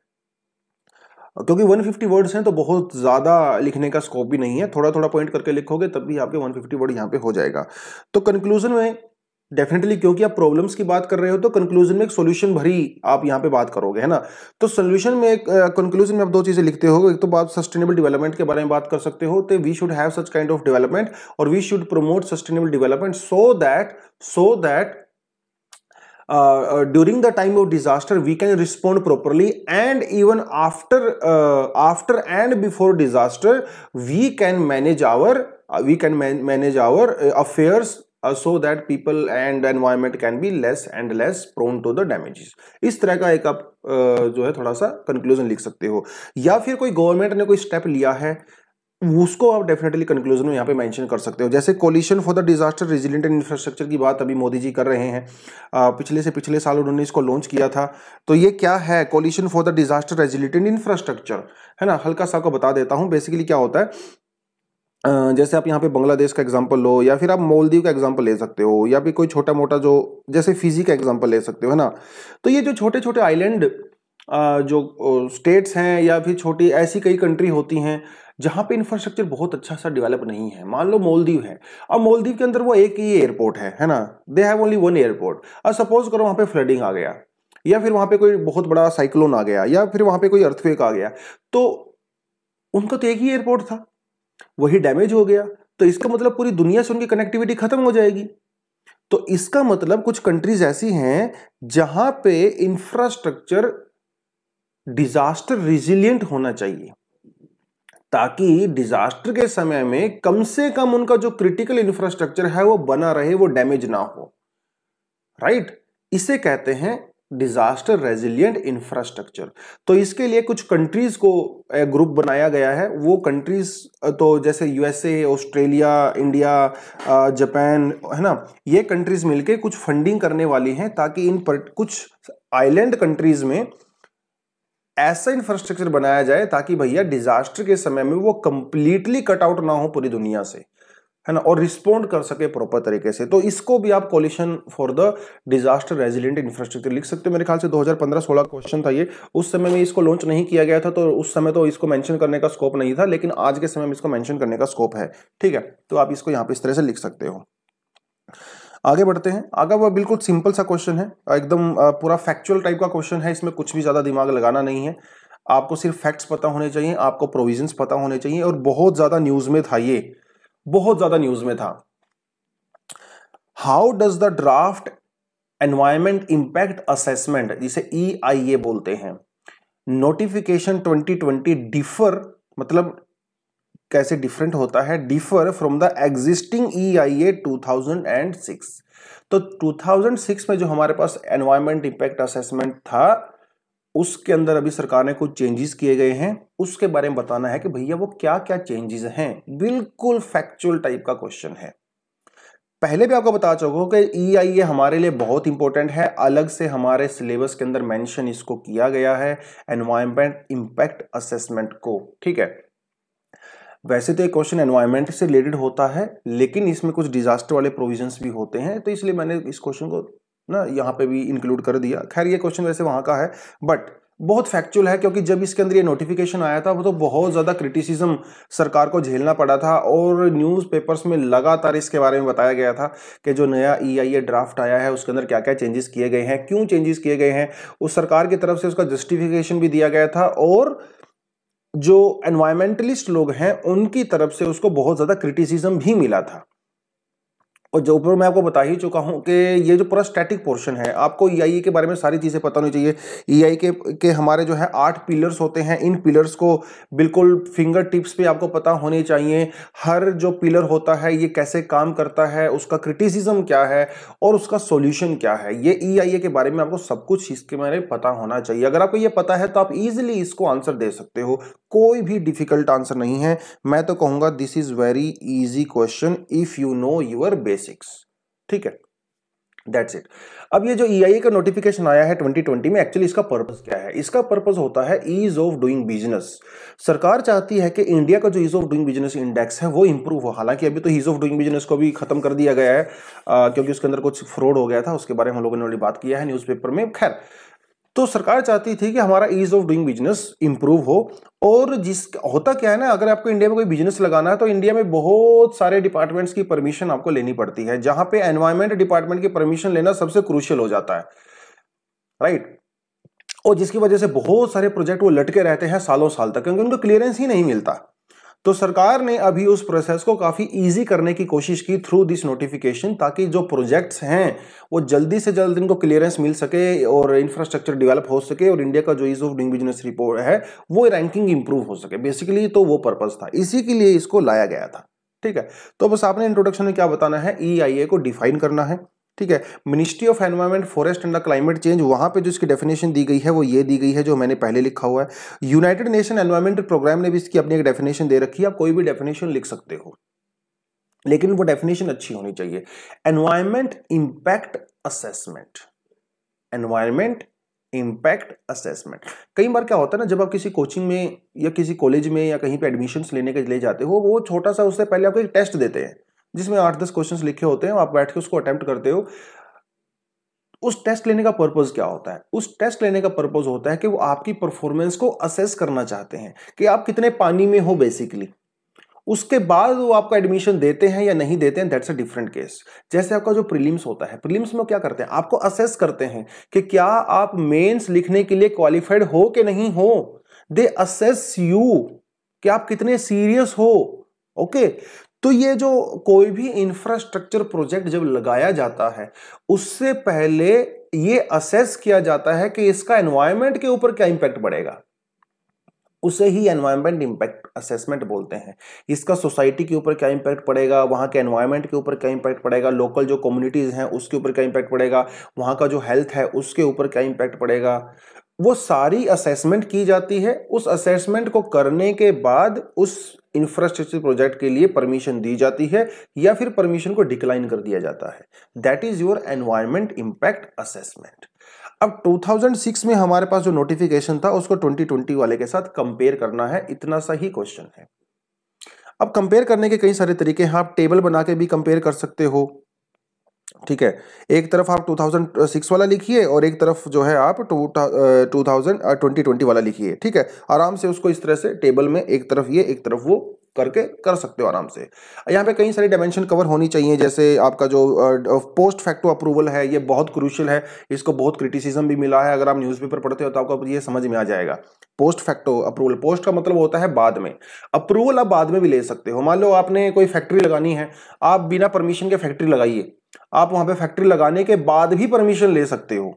क्योंकि 150 वर्ड्स हैं तो बहुत ज़्यादा लिखने का स्कोप भी नहीं है थोड़ा थोड़ा पॉइंट करके लिखोगे तब भी आपके 150 वर्ड यहाँ पे हो जाएगा तो कंक्लूजन में डेफिनेटली क्योंकि आप प्रॉब्लम्स की बात कर रहे हो तो कंक्लूजन में एक सोल्यूशन भरी आप यहाँ पे बात करोगे है ना तो सोल्यूशन में एक कंक्लूजन uh, में आप दो चीज़ें लिखते हो एक तो आप सस्टेनेबल डेवलपमेंट के बारे में बात कर सकते हो तो we should have such kind of development और we should promote sustainable development so that so that during the time of disaster we can respond properly and even after after and before disaster we can manage our we can manage our affairs uh, so that people and environment can be less and less prone to the damages इस तरह का एक आप uh, जो है थोड़ा सा conclusion लिख सकते हो या फिर कोई गवर्नमेंट ने कोई स्टेप लिया है उसको आप डेफिनेटली कंक्लूजन में यहाँ पे मेंशन कर सकते हो जैसे coalition for the disaster resilient and infrastructure की बात अभी मोदी जी कर रहे हैं आ, uh, पिछले से पिछले साल उन्होंने इसको लॉन्च किया था तो ये क्या है coalition for the disaster resilient and infrastructure है ना हल्का सा को बता देता हूँ बेसिकली क्या होता है जैसे आप यहाँ पे बांग्लादेश का एग्जांपल लो या फिर आप मोलदीव का एग्जांपल ले सकते हो या फिर कोई छोटा मोटा जो जैसे फिजी का एग्जांपल ले सकते हो है ना तो ये जो छोटे छोटे आइलैंड जो स्टेट्स हैं या फिर छोटी ऐसी कई कंट्री होती हैं जहाँ पे इंफ्रास्ट्रक्चर बहुत अच्छा सा डेवलप नहीं है मान लो मोलदीव है अब मोलदीव के अंदर वो एक ही एयरपोर्ट है है ना they have only one airport और सपोज करो वहाँ पे फ्लडिंग आ गया या फिर वहाँ पर कोई बहुत बड़ा साइक्लोन आ गया या फिर वहाँ पर कोई अर्थवेक आ गया तो उनका तो एक ही एयरपोर्ट था वही डैमेज हो गया तो इसका मतलब पूरी दुनिया से उनकी कनेक्टिविटी खत्म हो जाएगी तो इसका मतलब कुछ कंट्रीज ऐसी हैं जहां पे इंफ्रास्ट्रक्चर डिजास्टर रिजिलियंट होना चाहिए ताकि डिजास्टर के समय में कम से कम उनका जो क्रिटिकल इंफ्रास्ट्रक्चर है वो बना रहे वो डैमेज ना हो राइट इसे कहते हैं डिजास्टर रेजिलियंट इंफ्रास्ट्रक्चर तो इसके लिए कुछ कंट्रीज को ग्रुप बनाया गया है वो कंट्रीज तो जैसे यूएसए ऑस्ट्रेलिया इंडिया जापान है ना ये कंट्रीज मिलके कुछ फंडिंग करने वाली हैं ताकि इन पर कुछ आइलैंड कंट्रीज में ऐसा इंफ्रास्ट्रक्चर बनाया जाए ताकि भैया डिजास्टर के समय में वो कंप्लीटली कट आउट ना हो पूरी दुनिया से है ना और रिस्पोंड कर सके प्रॉपर तरीके से तो इसको भी आप coalition for the disaster resilient infrastructure लिख सकते हो मेरे ख्याल से 2015-16 क्वेश्चन था ये उस समय में इसको लॉन्च नहीं किया गया था तो उस समय तो इसको मेंशन करने का स्कोप नहीं था लेकिन आज के समय में इसको मेंशन करने का स्कोप है ठीक है तो आप इसको यहाँ पे इस तरह से लिख सकते हो आगे बढ़ते हैं आगे वह बिल्कुल सिंपल सा क्वेश्चन है एकदम पूरा फैक्चुअल टाइप का क्वेश्चन है इसमें कुछ भी ज़्यादा दिमाग लगाना नहीं है आपको सिर्फ फैक्ट्स पता होने चाहिए आपको प्रोविजंस पता होने चाहिए और बहुत ज़्यादा न्यूज़ में था ये बहुत ज्यादा न्यूज में था how does the draft environment impact assessment जिसे ई आई ए बोलते हैं नोटिफिकेशन 2020 डिफर मतलब कैसे डिफरेंट होता है differ from the existing E I A two thousand and six तो 2006 में जो हमारे पास एनवायरमेंट इंपैक्ट असेसमेंट था उसके अंदर अभी सरकार ने कुछ चेंजेस किए गए हैं उसके बारे में बताना है कि भैया वो क्या क्या चेंजेस हैं बिल्कुल फैक्चुअल टाइप का क्वेश्चन है पहले भी आपको बता चुका कि ई आई ए हमारे लिए बहुत इंपॉर्टेंट है अलग से हमारे सिलेबस के अंदर मेंशन इसको किया गया है एनवायरमेंट इंपैक्ट असेसमेंट को ठीक है वैसे तो ये क्वेश्चन एनवायरमेंट से रिलेटेड होता है लेकिन इसमें कुछ डिजास्टर वाले प्रोविजंस भी होते हैं तो इसलिए मैंने इस क्वेश्चन को ना यहाँ पे भी इंक्लूड कर दिया खैर ये क्वेश्चन वैसे वहाँ का है बट बहुत फैक्चुअल है क्योंकि जब इसके अंदर ये नोटिफिकेशन आया था वो तो बहुत ज़्यादा क्रिटिसिज्म सरकार को झेलना पड़ा था और न्यूज़पेपर्स में लगातार इसके बारे में बताया गया था कि जो नया ई आई ए ड्राफ्ट आया है उसके अंदर क्या क्या चेंजेस किए गए हैं क्यों चेंजेस किए गए हैं उस सरकार की तरफ से उसका जस्टिफिकेशन भी दिया गया था और जो एनवायरमेंटलिस्ट लोग हैं उनकी तरफ से उसको बहुत ज़्यादा क्रिटिसिज्म भी मिला था और जो ऊपर मैं आपको बता ही चुका हूँ कि ये जो पूरा स्टैटिक पोर्शन है आपको ई e के बारे में सारी चीज़ें पता होनी चाहिए ई e के के हमारे जो है आठ पिलर्स होते हैं इन पिलर्स को बिल्कुल फिंगर टिप्स पे आपको पता होने चाहिए हर जो पिलर होता है ये कैसे काम करता है उसका क्रिटिसिज्म क्या है और उसका सोल्यूशन क्या है ये ई e के बारे में आपको सब कुछ इसके बारे में पता होना चाहिए अगर आपको ये पता है तो आप ईजिली इसको आंसर दे सकते हो कोई भी डिफिकल्ट आंसर नहीं है मैं तो कहूँगा this is very easy question if you know your basic basics ठीक है दैट्स इट अब ये जो ई e का नोटिफिकेशन आया है 2020 में एक्चुअली इसका पर्पस क्या है इसका पर्पस होता है ईज ऑफ डूइंग बिजनेस सरकार चाहती है कि इंडिया का जो ease of doing business index है वो इंप्रूव हो हालांकि अभी तो ईज ऑफ डूइंग बिजनेस को भी खत्म कर दिया गया है आ, क्योंकि उसके अंदर कुछ फ्रॉड हो गया था उसके बारे में हम लोगों ने बात किया है न्यूज़पेपर में खैर तो सरकार चाहती थी कि हमारा ease of doing business improve हो और जिस होता क्या है ना अगर आपको इंडिया में कोई बिजनेस लगाना है तो इंडिया में बहुत सारे डिपार्टमेंट्स की परमिशन आपको लेनी पड़ती है जहां पे एनवायरमेंट डिपार्टमेंट की परमिशन लेना सबसे क्रूशियल हो जाता है राइट और जिसकी वजह से बहुत सारे प्रोजेक्ट वो लटके रहते हैं सालों साल तक क्योंकि उनको क्लियरेंस ही नहीं मिलता तो सरकार ने अभी उस प्रोसेस को काफ़ी इजी करने की कोशिश की थ्रू दिस नोटिफिकेशन ताकि जो प्रोजेक्ट्स हैं वो जल्दी से जल्द इनको क्लियरेंस मिल सके और इंफ्रास्ट्रक्चर डेवलप हो सके और इंडिया का जो ease of doing business report है वो रैंकिंग इंप्रूव हो सके बेसिकली तो वो पर्पज़ था इसी के लिए इसको लाया गया था ठीक है तो बस आपने इंट्रोडक्शन में क्या बताना है ई e को डिफाइन करना है ठीक है ministry of environment forest and the climate change वहाँ पे जो इसकी डेफिनेशन दी गई है वो ये दी गई है जो मैंने पहले लिखा हुआ है यूनाइटेड नेशन एनवायरमेंट प्रोग्राम ने भी इसकी अपनी एक डेफिनेशन दे रखी है आप कोई भी डेफिनेशन लिख सकते हो लेकिन वो डेफिनेशन अच्छी होनी चाहिए environment impact assessment environment impact assessment कई बार क्या होता है ना जब आप किसी कोचिंग में या किसी कॉलेज में या कहीं पे एडमिशन लेने के लिए जाते हो वो छोटा सा उससे पहले आपको एक टेस्ट देते हैं जिसमें आठ दस क्वेश्चन लिखे होते हैं आप बैठ के उसको अटेम्प्ट करते हो उस टेस्ट लेने का पर्पज क्या होता है उस टेस्ट लेने का पर्पज होता है कि वो आपकी परफॉर्मेंस को असेस करना चाहते हैं कि आप कितने पानी में हो बेसिकली उसके बाद वो आपका एडमिशन देते हैं या नहीं देते हैं दैट्स अ डिफरेंट केस जैसे आपका जो प्रीलिम्स होता है प्रीलिम्स में क्या करते हैं आपको असेस करते हैं कि क्या आप मेंस लिखने के लिए क्वालिफाइड हो कि नहीं हो दे असेस यू कि आप कितने सीरियस हो ओके okay? तो ये जो कोई भी इंफ्रास्ट्रक्चर प्रोजेक्ट जब लगाया जाता है उससे पहले ये असेस किया जाता है कि इसका एनवायरमेंट के ऊपर क्या इंपैक्ट पड़ेगा उसे ही एनवायरमेंट इंपैक्ट असेसमेंट बोलते हैं इसका सोसाइटी के ऊपर क्या इंपैक्ट पड़ेगा वहाँ के एनवायरमेंट के ऊपर क्या इंपैक्ट पड़ेगा लोकल जो कम्युनिटीज़ हैं उसके ऊपर क्या इंपैक्ट पड़ेगा वहाँ का जो हेल्थ है उसके ऊपर क्या इंपैक्ट पड़ेगा वो सारी असेसमेंट की जाती है उस असेसमेंट को करने के बाद उस इंफ्रास्ट्रक्चर प्रोजेक्ट के लिए परमिशन दी जाती है या फिर परमिशन को डिक्लाइन कर दिया जाता है that is your environment impact assessment अब 2006 में हमारे पास जो नोटिफिकेशन था उसको 2020 वाले के साथ कंपेयर करना है इतना सा ही क्वेश्चन है अब कंपेयर करने के कई सारे तरीके हैं आप टेबल बना के भी कंपेयर कर सकते हो ठीक है एक तरफ आप 2006 वाला लिखिए और एक तरफ जो है आप two two thousand twenty twenty वाला लिखिए ठीक है आराम से उसको इस तरह से टेबल में एक तरफ ये एक तरफ वो करके कर सकते हो आराम से यहाँ पे कई सारी डायमेंशन कवर होनी चाहिए जैसे आपका जो पोस्ट फैक्टो अप्रूवल है ये बहुत क्रूशल है इसको बहुत क्रिटिसिज्म भी मिला है अगर आप न्यूज़पेपर पढ़ते हो तो आपको ये समझ में आ जाएगा पोस्ट फैक्टो अप्रूवल पोस्ट का मतलब होता है बाद में अप्रूवल आप बाद में भी ले सकते हो मान लो आपने कोई फैक्ट्री लगानी है आप बिना परमिशन के फैक्ट्री लगाइए आप वहां पे फैक्ट्री लगाने के बाद भी परमिशन ले सकते हो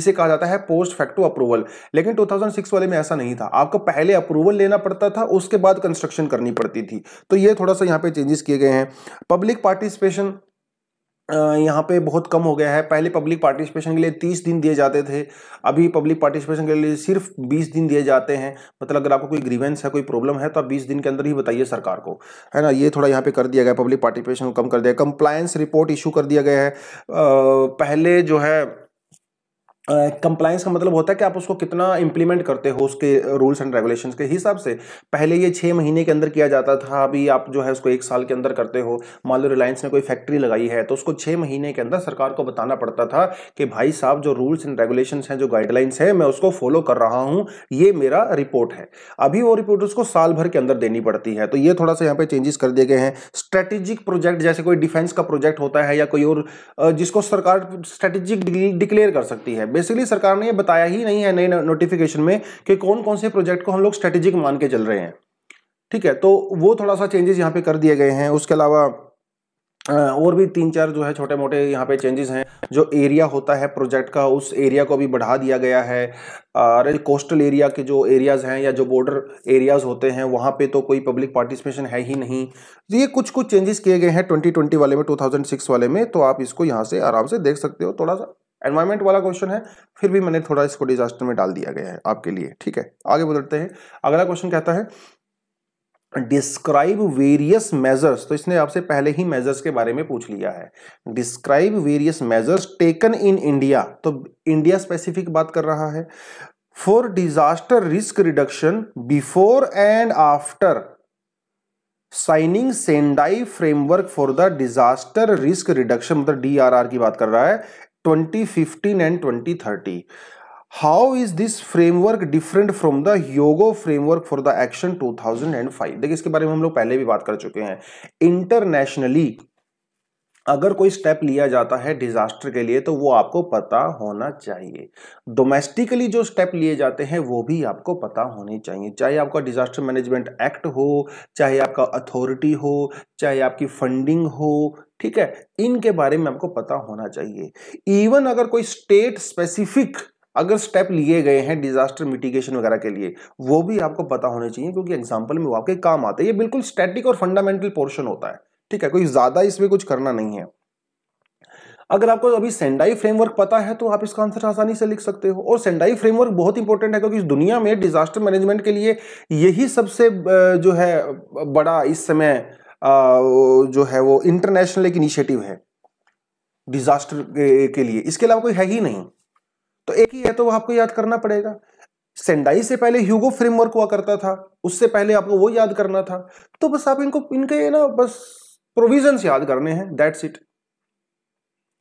इसे कहा जाता है पोस्ट फैक्टो अप्रूवल लेकिन 2006 वाले में ऐसा नहीं था आपको पहले अप्रूवल लेना पड़ता था उसके बाद कंस्ट्रक्शन करनी पड़ती थी तो ये थोड़ा सा यहाँ पे चेंजेस किए गए हैं पब्लिक पार्टिसिपेशन यहाँ पे बहुत कम हो गया है पहले पब्लिक पार्टिसिपेशन के लिए तीस दिन दिए जाते थे अभी पब्लिक पार्टिसिपेशन के लिए सिर्फ बीस दिन दिए जाते हैं मतलब अगर आपको कोई ग्रीवेंस है कोई प्रॉब्लम है तो आप बीस दिन के अंदर ही बताइए सरकार को है ना ये थोड़ा यहाँ पे कर दिया गया पब्लिक पार्टिसिपेशन को कम कर दिया कंप्लायंस रिपोर्ट इशू कर दिया गया है आ, पहले जो है कंप्लायंस uh, का मतलब होता है कि आप उसको कितना इम्प्लीमेंट करते हो उसके रूल्स एंड रेगुलेशंस के हिसाब से पहले ये छः महीने के अंदर किया जाता था अभी आप जो है उसको एक साल के अंदर करते हो मान लो रिलायंस ने कोई फैक्ट्री लगाई है तो उसको छः महीने के अंदर सरकार को बताना पड़ता था कि भाई साहब जो रूल्स एंड रेगुलेशन हैं जो गाइडलाइंस है मैं उसको फॉलो कर रहा हूँ ये मेरा रिपोर्ट है अभी वो रिपोर्ट उसको साल भर के अंदर देनी पड़ती है तो ये थोड़ा सा यहाँ पर चेंजेस कर दिए गए हैं स्ट्रेटेजिक प्रोजेक्ट जैसे कोई डिफेंस का प्रोजेक्ट होता है या कोई और जिसको सरकार स्ट्रेटेजिक डिक्लेयर कर सकती है बेसिकली सरकार ने ये बताया ही नहीं है नई नोटिफिकेशन में कि कौन कौन से प्रोजेक्ट को हम लोग स्ट्रेटेजिक मान के चल रहे हैं ठीक है तो वो थोड़ा सा चेंजेस यहाँ पे कर दिए गए हैं उसके अलावा और भी तीन चार जो है छोटे मोटे यहाँ पे चेंजेस हैं जो एरिया होता है प्रोजेक्ट का उस एरिया को भी बढ़ा दिया गया है अरे कोस्टल एरिया के जो एरियाज़ हैं या जो बॉर्डर एरियाज़ होते हैं वहाँ पे तो कोई पब्लिक पार्टिसिपेशन है ही नहीं तो ये कुछ कुछ चेंजेस किए गए हैं 2020 वाले में 2006 वाले में तो आप इसको यहाँ से आराम से देख सकते हो थोड़ा सा एनवायरमेंट वाला क्वेश्चन है फिर भी मैंने थोड़ा इसको डिजास्टर में डाल दिया गया है आपके लिए ठीक है आगे बदलते हैं अगला क्वेश्चन कहता है डिस्क्राइब वेरियस मेजर्स तो इसने आपसे पहले ही मेजर्स के बारे में पूछ लिया है describe various measures taken in India तो इंडिया स्पेसिफिक बात कर रहा है for disaster risk reduction before and after signing Sendai framework for the disaster risk reduction मतलब डी की बात कर रहा है 2015 and 2030 how is this framework different from the yogo framework for the action 2005 देखिए इसके बारे में हम लोग पहले भी बात कर चुके हैं इंटरनेशनली अगर कोई स्टेप लिया जाता है डिजास्टर के लिए तो वो आपको पता होना चाहिए डोमेस्टिकली जो स्टेप लिए जाते हैं वो भी आपको पता होने चाहिए चाहे आपका डिजास्टर मैनेजमेंट एक्ट हो चाहे आपका अथॉरिटी हो चाहे आपकी फंडिंग हो ठीक है इनके बारे में आपको पता होना चाहिए इवन अगर कोई स्टेट स्पेसिफिक अगर स्टेप लिए गए हैं डिजास्टर मिटिगेशन वगैरह के लिए वो भी आपको पता होने चाहिए क्योंकि एग्जाम्पल में वो आपके काम आते हैं ये बिल्कुल स्टैटिक और फंडामेंटल पोर्शन होता है ठीक है कोई ज्यादा इसमें कुछ करना नहीं है अगर आपको अभी सेंडाई फ्रेमवर्क पता है तो आप इसका आंसर आसानी से लिख सकते हो और सेंडाई फ्रेमवर्क बहुत इंपॉर्टेंट है क्योंकि इस दुनिया में डिजास्टर मैनेजमेंट के लिए यही सबसे जो है बड़ा इस समय जो है वो इंटरनेशनल एक इनिशिएटिव है डिजास्टर के लिए इसके अलावा कोई है ही नहीं तो एक ही है तो आपको याद करना पड़ेगा सेंडाई से पहले ह्यूगो फ्रेमवर्क हुआ करता था उससे पहले आपको वो याद करना था तो बस आप इनको इनके ना बस प्रोविजन याद करने हैं दैट्स इट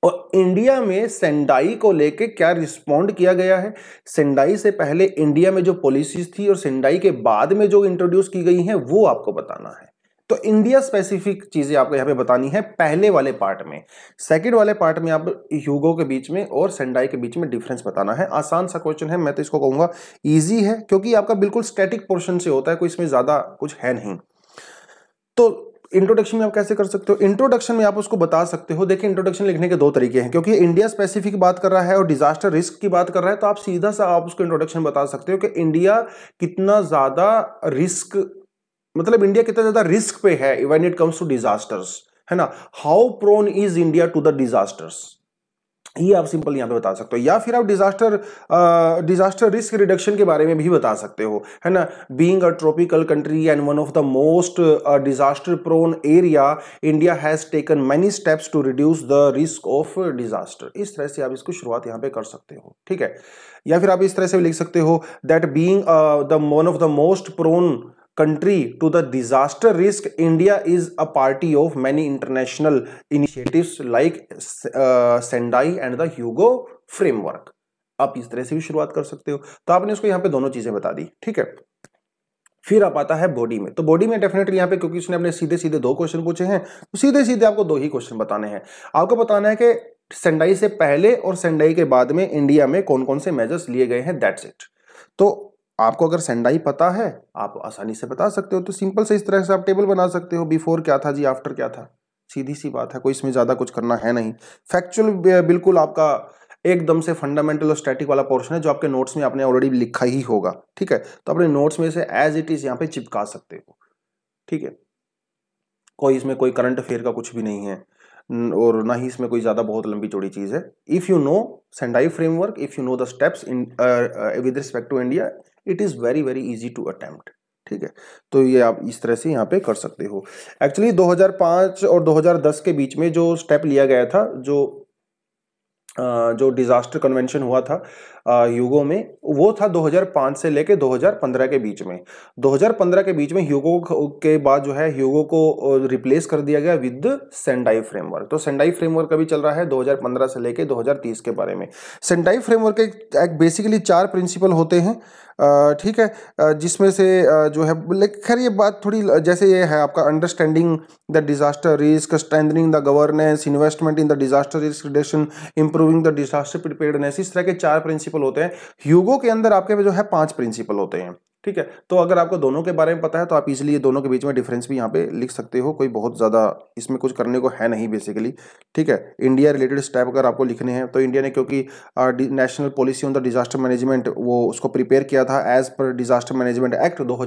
और इंडिया में सेंडाई को लेके क्या रिस्पॉन्ड किया गया है सेंडाई से पहले इंडिया में जो पॉलिसीज थी और सेंडाई के बाद में जो इंट्रोड्यूस की गई हैं वो आपको बताना है तो इंडिया स्पेसिफिक चीज़ें आपको यहां पे बतानी है पहले वाले पार्ट में सेकंड वाले पार्ट में आप युगो के बीच में और सेंडाई के बीच में डिफरेंस बताना है आसान सा क्वेश्चन है मैं तो इसको कहूंगा ईजी है क्योंकि आपका बिल्कुल स्टेटिक पोर्शन से होता है कोई इसमें ज़्यादा कुछ है नहीं तो इंट्रोडक्शन में आप कैसे कर सकते हो इंट्रोडक्शन में आप उसको बता सकते हो देखिए इंट्रोडक्शन लिखने के दो तरीके हैं क्योंकि इंडिया स्पेसिफिक बात कर रहा है और डिजास्टर रिस्क की बात कर रहा है तो आप सीधा सा आप उसको इंट्रोडक्शन बता सकते हो कि इंडिया कितना ज़्यादा रिस्क मतलब इंडिया कितना ज्यादा रिस्क पे है even it comes to disasters है ना how prone is India to the disasters ये आप सिंपल यहां पे बता सकते हो या फिर आप डिजास्टर डिजास्टर रिस्क रिडक्शन के बारे में भी बता सकते हो है ना being a tropical country and one of the most disaster prone area India has taken many steps to reduce the risk of disaster इस तरह से आप इसको शुरुआत यहां पे कर सकते हो ठीक है या फिर आप इस तरह से लिख सकते हो that being the one of the most prone country to the disaster risk India is a party of many international initiatives like Sendai and the Hugo framework आप इस तरह से भी शुरुआत कर सकते हो तो आपने उसको यहां पे दोनों चीजें बता दी ठीक है फिर आप आता है बॉडी में तो बॉडी में डेफिनेटली यहां पे क्योंकि उसने अपने सीधे सीधे दो क्वेश्चन पूछे हैं तो सीधे सीधे आपको दो ही क्वेश्चन बताने हैं आपको बताना है कि सेंडाई से पहले और सेंडाई के बाद में इंडिया में कौन कौन से मेजर्स लिए गए हैं दैट्स इट तो आपको अगर सेंडाई पता है आप आसानी से बता सकते हो तो सिंपल से इस तरह से आप टेबल बना सकते हो बिफोर क्या था जी आफ्टर क्या था सीधी सी बात है कोई इसमें ज़्यादा कुछ करना है नहीं फैक्चुअल बिल्कुल आपका एकदम से फंडामेंटल और स्टैटिक वाला पोर्शन है जो आपके नोट्स में आपने ऑलरेडी लिखा ही होगा ठीक है तो अपने नोट्स में से एज इट इज़ यहाँ पे चिपका सकते हो ठीक है कोई इसमें कोई करंट अफेयर का कुछ भी नहीं है और ना ही इसमें कोई ज़्यादा बहुत लंबी चौड़ी चीज़ है if you know Sendai framework if you know the steps in with respect to India it is very very easy to attempt ठीक है तो ये आप इस तरह से यहाँ पे कर सकते हो एक्चुअली 2005 और 2010 के बीच में जो स्टेप लिया गया था जो जो डिज़ास्टर कन्वेंशन हुआ था युगो में वो था 2005 से लेके 2015 के बीच में 2015 के बीच में ह्यूगो के बाद जो है ह्यूगो को रिप्लेस कर दिया गया विद सेंडाई फ्रेमवर्क तो सेंडाई फ्रेमवर्क अभी चल रहा है 2015 से लेके 2030 के बारे में सेंडाई फ्रेमवर्क के एक बेसिकली चार प्रिंसिपल होते हैं ठीक है जिसमें से जो है खैर ये बात थोड़ी जैसे ये है आपका understanding the disaster risk strengthening the governance investment in the disaster risk reduction improving the disaster preparedness इस तरह के चार प्रिंसिपल प्रिंसिपल होते हैं ह्यूगो के अंदर आपके जो है पांच प्रिंसिपल होते हैं ठीक है तो अगर आपको दोनों के बारे में पता है तो आप इजीली ये दोनों के बीच में डिफरेंस भी यहाँ पे लिख सकते हो कोई बहुत ज़्यादा इसमें कुछ करने को है नहीं बेसिकली ठीक है इंडिया रिलेटेड स्टेप अगर आपको लिखने हैं तो इंडिया ने क्योंकि national policy on the disaster management वो उसको प्रिपेयर किया था as per disaster management act दो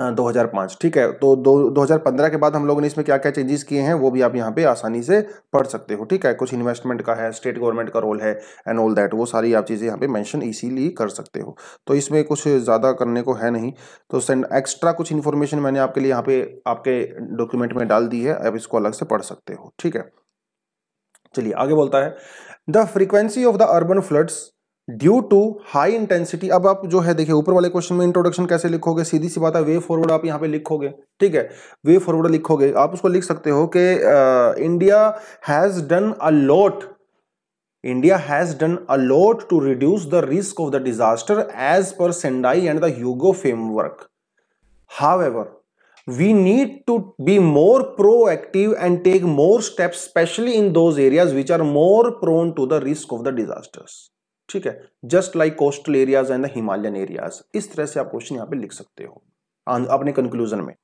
2005 ठीक है तो दो 2015 के बाद हम लोगों ने इसमें क्या क्या चेंजेस किए हैं वो भी आप यहाँ पे आसानी से पढ़ सकते हो ठीक है कुछ इन्वेस्टमेंट का है स्टेट गवर्नमेंट का रोल है एंड ऑल दैट वो सारी आप चीज़ें यहाँ पे मेंशन इसीलिए कर सकते हो तो इसमें कुछ ज़्यादा करने को है नहीं तो सेंड एक्स्ट्रा कुछ इन्फॉर्मेशन मैंने आपके लिए यहाँ पे आपके डॉक्यूमेंट में डाल दी है आप इसको अलग से पढ़ सकते हो ठीक है चलिए आगे बोलता है the frequency of the urban floods due to high intensity अब आप जो है देखिए ऊपर वाले क्वेश्चन में इंट्रोडक्शन कैसे लिखोगे सीधी सी बात है वे फॉरवर्ड आप यहाँ पे लिखोगे ठीक है वे फॉरवर्ड लिखोगे आप उसको लिख सकते हो कि India has done a lot India has done a lot to reduce the risk of the disaster as per Sendai and द्यूगो Hugo however we need to be more proactive and take more steps especially in those areas which are more prone to the risk of the disasters ठीक है just like coastal areas and the Himalayan areas इस तरह से आप question यहाँ पे लिख सकते हो अपने कंक्लूजन में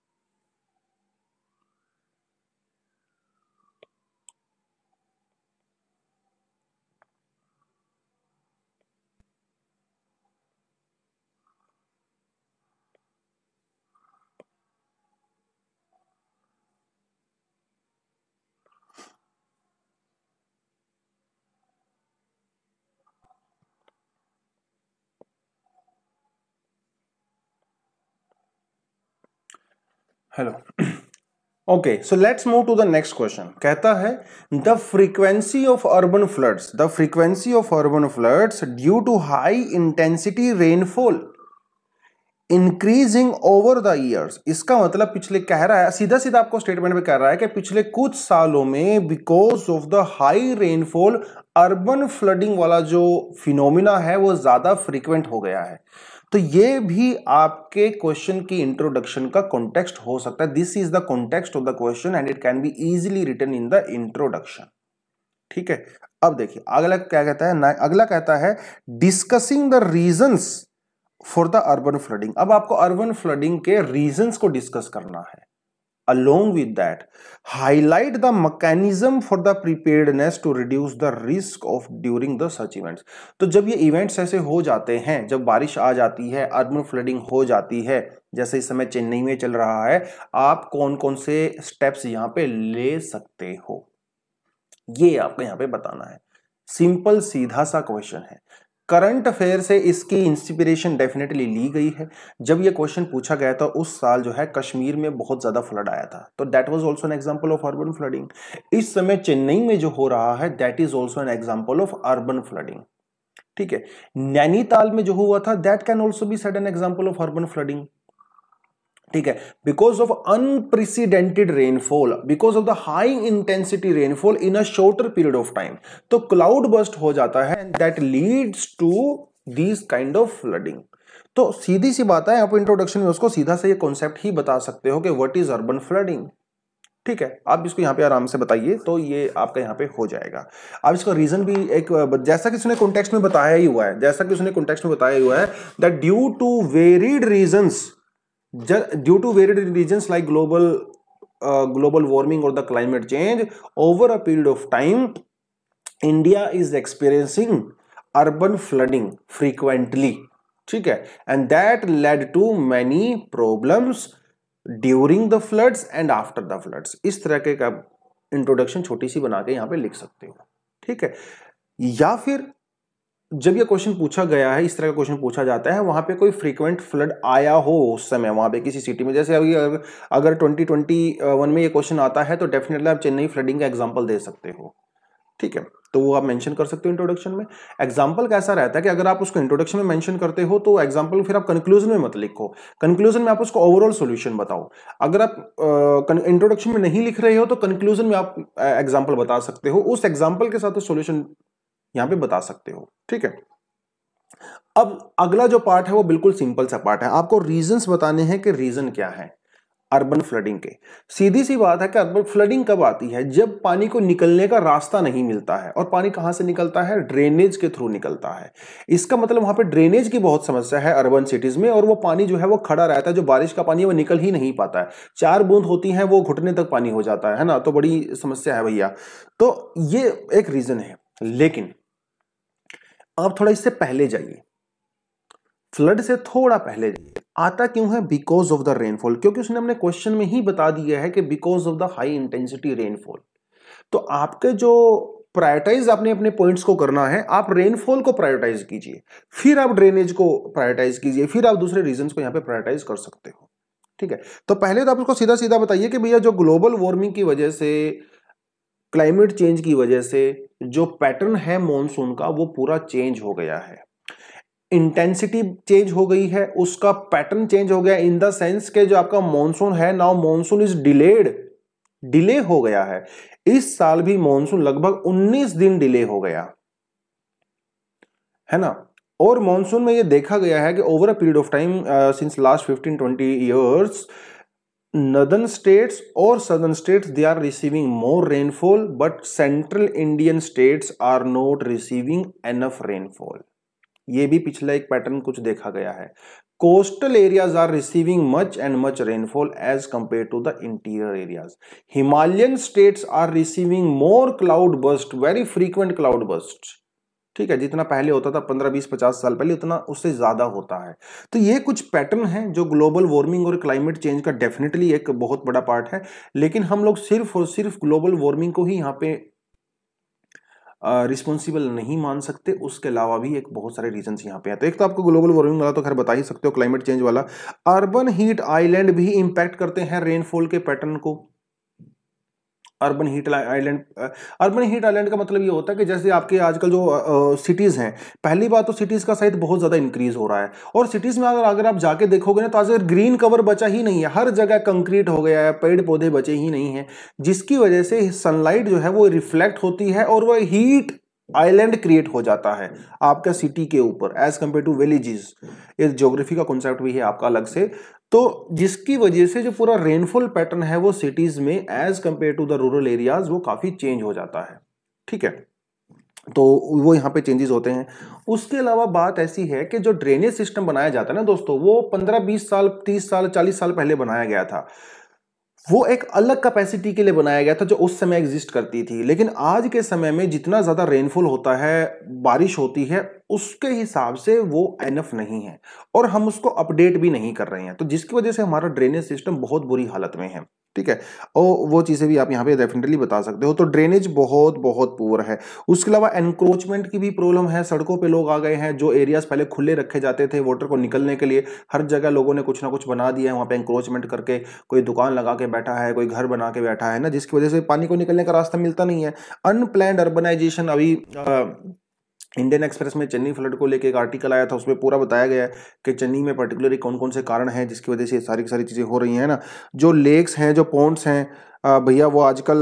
hello okay so let's move to the next question कहता है the frequency of urban floods the frequency of urban floods due to high intensity rainfall increasing over the years इसका मतलब पिछले कह रहा है सीधा सीधा आपको स्टेटमेंट में कह रहा है कि पिछले कुछ सालों में because of the high rainfall urban flooding वाला जो फिनोमिना है वो ज़्यादा फ्रीक्वेंट हो गया है तो ये भी आपके क्वेश्चन की इंट्रोडक्शन का कॉन्टेक्स्ट हो सकता है this is the context of the question and it can be easily written in the introduction ठीक है अब देखिए अगला क्या कहता है अगला कहता है discussing the reasons for the urban flooding अब आपको अर्बन फ्लडिंग के रीजंस को डिस्कस करना है Along with that, highlight the mechanism for the preparedness to reduce the risk of during the such events. to jab ye events aise ho jate hain jab barish aa jati hai urban flooding ho jati hai jaise is samay chennai mein chal raha hai aap kon kon se steps yahan pe le sakte ho ye aapko yahan pe batana hai simple सीधा सा question है current affair से इसकी inspiration definitely ली गई है जब ये question पूछा गया था उस साल जो है कश्मीर में बहुत ज़्यादा फ्लड आया था तो that was also an example of urban flooding इस समय चेन्नई में जो हो रहा है that is also an example of urban flooding ठीक है नैनीताल में जो हुआ था that can also be set an example of urban flooding ठीक है because of unprecedented rainfall because of the high intensity rainfall in a shorter period of time तो cloud burst हो जाता है and that leads to this kind of flooding तो सीधी सी बात है आप इंट्रोडक्शन में उसको सीधा से ये कॉन्सेप्ट ही बता सकते हो कि व्हाट इज अर्बन फ्लडिंग ठीक है आप इसको यहाँ पे आराम से बताइए तो ये आपका यहाँ पे हो जाएगा अब इसका रीजन भी एक जैसा कि उसने कॉन्टेक्स्ट में बताया ही हुआ है जैसा कि उसने कॉन्टेक्स्ट में बताया हुआ है that due to varied reasons due to varied reason like global global warming और the climate change over a period of time India is experiencing urban flooding frequently ठीक है and that led to many problems during the floods and after the floods इस तरह के आप introduction छोटी सी बना के यहां पर लिख सकते हो ठीक है या फिर जब ये क्वेश्चन पूछा गया है इस तरह का क्वेश्चन पूछा जाता है वहाँ पे कोई फ्रीक्वेंट फ्लड आया हो उस समय वहाँ पे किसी सिटी में जैसे अभी अगर अगर ट्वेंटी ट्वेंटी वन में ये क्वेश्चन आता है तो डेफिनेटली आप चेन्नई फ्लडिंग का एग्जाम्पल दे सकते हो ठीक है तो वो आप मेंशन कर सकते हो इंट्रोडक्शन में एग्जाम्पल कैसा रहता है कि अगर आप उसको इंट्रोडक्शन में मेंशन करते हो तो एग्जाम्पल फिर आप कंक्लूजन में मत लिखो कंक्लूजन में आप उसको ओवरऑल सोल्यूशन बताओ अगर आप इंट्रोडक्शन में नहीं लिख रहे हो तो कंक्लूजन में आप एग्जाम्पल बता सकते हो उस एग्जाम्पल के साथ सोल्यूशन तो यहां पे बता सकते हो ठीक है अब अगला जो पार्ट है वो बिल्कुल सिंपल सा पार्ट है आपको रीजंस बताने हैं कि रीजन क्या है अर्बन फ्लडिंग के सीधी सी बात है कि अर्बन फ्लडिंग कब आती है जब पानी को निकलने का रास्ता नहीं मिलता है और पानी कहां से निकलता है ड्रेनेज के थ्रू निकलता है इसका मतलब वहां पे ड्रेनेज की बहुत समस्या है अर्बन सिटीज़ में और वो पानी जो है वो खड़ा रहता है जो बारिश का पानी है वो निकल ही नहीं पाता है चार बूंद होती है वो घुटने तक पानी हो जाता है ना तो बड़ी समस्या है भैया तो ये एक रीज़न है लेकिन अब थोड़ा इससे पहले जाइए फ्लड से थोड़ा पहले जाइए आता क्यों है बिकॉज ऑफ द रेनफॉल क्योंकि उसने हमने क्वेश्चन में ही बता दिया है कि because of the high intensity rainfall तो आपके जो प्रायोरिटाइज आपने अपने पॉइंट्स को करना है आप रेनफॉल को प्रायोरिटाइज कीजिए फिर आप ड्रेनेज को प्रायोरिटाइज कीजिए फिर आप दूसरे रीजन को यहाँ पे प्रायोरिटाइज कर सकते हो ठीक है तो पहले तो आप उसको सीधा सीधा बताइए कि भैया जो ग्लोबल वार्मिंग की वजह से क्लाइमेट चेंज की वजह से जो पैटर्न है मॉनसून का वो पूरा चेंज हो गया है इंटेंसिटी चेंज हो गई है उसका पैटर्न चेंज हो गया इन द सेंस के जो आपका मॉनसून है now monsoon is delayed delay हो गया है इस साल भी मॉनसून लगभग 19 दिन डिले हो गया है ना और मॉनसून में ये देखा गया है कि over a period of time since last 15 20 years northern states और southern states they are receiving more rainfall but central Indian states are not receiving enough rainfall ये भी पिछला एक पैटर्न कुछ देखा गया है coastal areas are receiving much and much rainfall as compare to the interior areas Himalayan states are receiving more cloud burst very frequent cloud burst ठीक है जितना पहले होता था पंद्रह बीस पचास साल पहले उतना उससे ज़्यादा होता है तो ये कुछ पैटर्न है जो ग्लोबल वार्मिंग और क्लाइमेट चेंज का डेफिनेटली एक बहुत बड़ा पार्ट है लेकिन हम लोग सिर्फ और सिर्फ ग्लोबल वार्मिंग को ही यहाँ पे रिस्पॉन्सिबल uh, नहीं मान सकते उसके अलावा भी एक बहुत सारे रीजंस यहाँ पे हैं तो एक तो आपको ग्लोबल वार्मिंग वाला तो खैर बता ही सकते हो क्लाइमेट चेंज वाला अर्बन हीट आइलैंड भी इंपैक्ट करते हैं रेनफॉल के पैटर्न को urban heat island urban heat island का मतलब ये होता है कि जैसे आपके आजकल जो सिटीज़ हैं पहली बात तो सिटीज़ का साइज बहुत ज़्यादा इंक्रीज़ हो रहा है और सिटीज़ में अगर अगर आप जाके देखोगे ना तो आज ग्रीन कवर बचा ही नहीं है हर जगह कंक्रीट हो गया है पेड़ पौधे बचे ही नहीं हैं जिसकी वजह से सनलाइट जो है वो रिफ्लेक्ट होती है और वह हीट आइलैंड क्रिएट हो जाता है आपका सिटी के ऊपर एज कम्पेयर टू विलेजेस इस ज्योग्राफी का कॉन्सेप्ट भी है आपका अलग से तो जिसकी वजह से जो पूरा रेनफॉल पैटर्न है वो सिटीज़ में as compare to the rural areas वो काफ़ी चेंज हो जाता है ठीक है तो वो यहाँ पे चेंजेस होते हैं उसके अलावा बात ऐसी है कि जो ड्रेनेज सिस्टम बनाया जाता है ना दोस्तों वो पंद्रह बीस साल तीस साल चालीस साल पहले बनाया गया था वो एक अलग कैपेसिटी के लिए बनाया गया था जो उस समय एग्जिस्ट करती थी लेकिन आज के समय में जितना ज़्यादा रेनफॉल होता है बारिश होती है उसके हिसाब से वो एनफ नहीं है और हम उसको अपडेट भी नहीं कर रहे हैं तो जिसकी वजह से हमारा ड्रेनेज सिस्टम बहुत बुरी हालत में है ठीक है और वो चीज़ें भी आप यहाँ पे डेफिनेटली बता सकते हो तो ड्रेनेज बहुत बहुत पुअर है उसके अलावा एनक्रोचमेंट की भी प्रॉब्लम है सड़कों पे लोग आ गए हैं जो एरियाज पहले खुले रखे जाते थे वाटर को निकलने के लिए हर जगह लोगों ने कुछ ना कुछ बना दिया है वहाँ पे एनक्रोचमेंट करके कोई दुकान लगा के बैठा है कोई घर बना के बैठा है ना जिसकी वजह से पानी को निकलने का रास्ता मिलता नहीं है अनप्लैंड अर्बनाइजेशन अभी आ, इंडियन एक्सप्रेस में चेन्नई फ्लड को लेकर एक आर्टिकल आया था उसमें पूरा बताया गया है कि चेन्नई में पर्टिकुलरली कौन कौन से कारण हैं जिसकी वजह से सारी सारी चीज़ें हो रही हैं ना जो लेक्स हैं जो पॉन्ट्स हैं भैया वो आजकल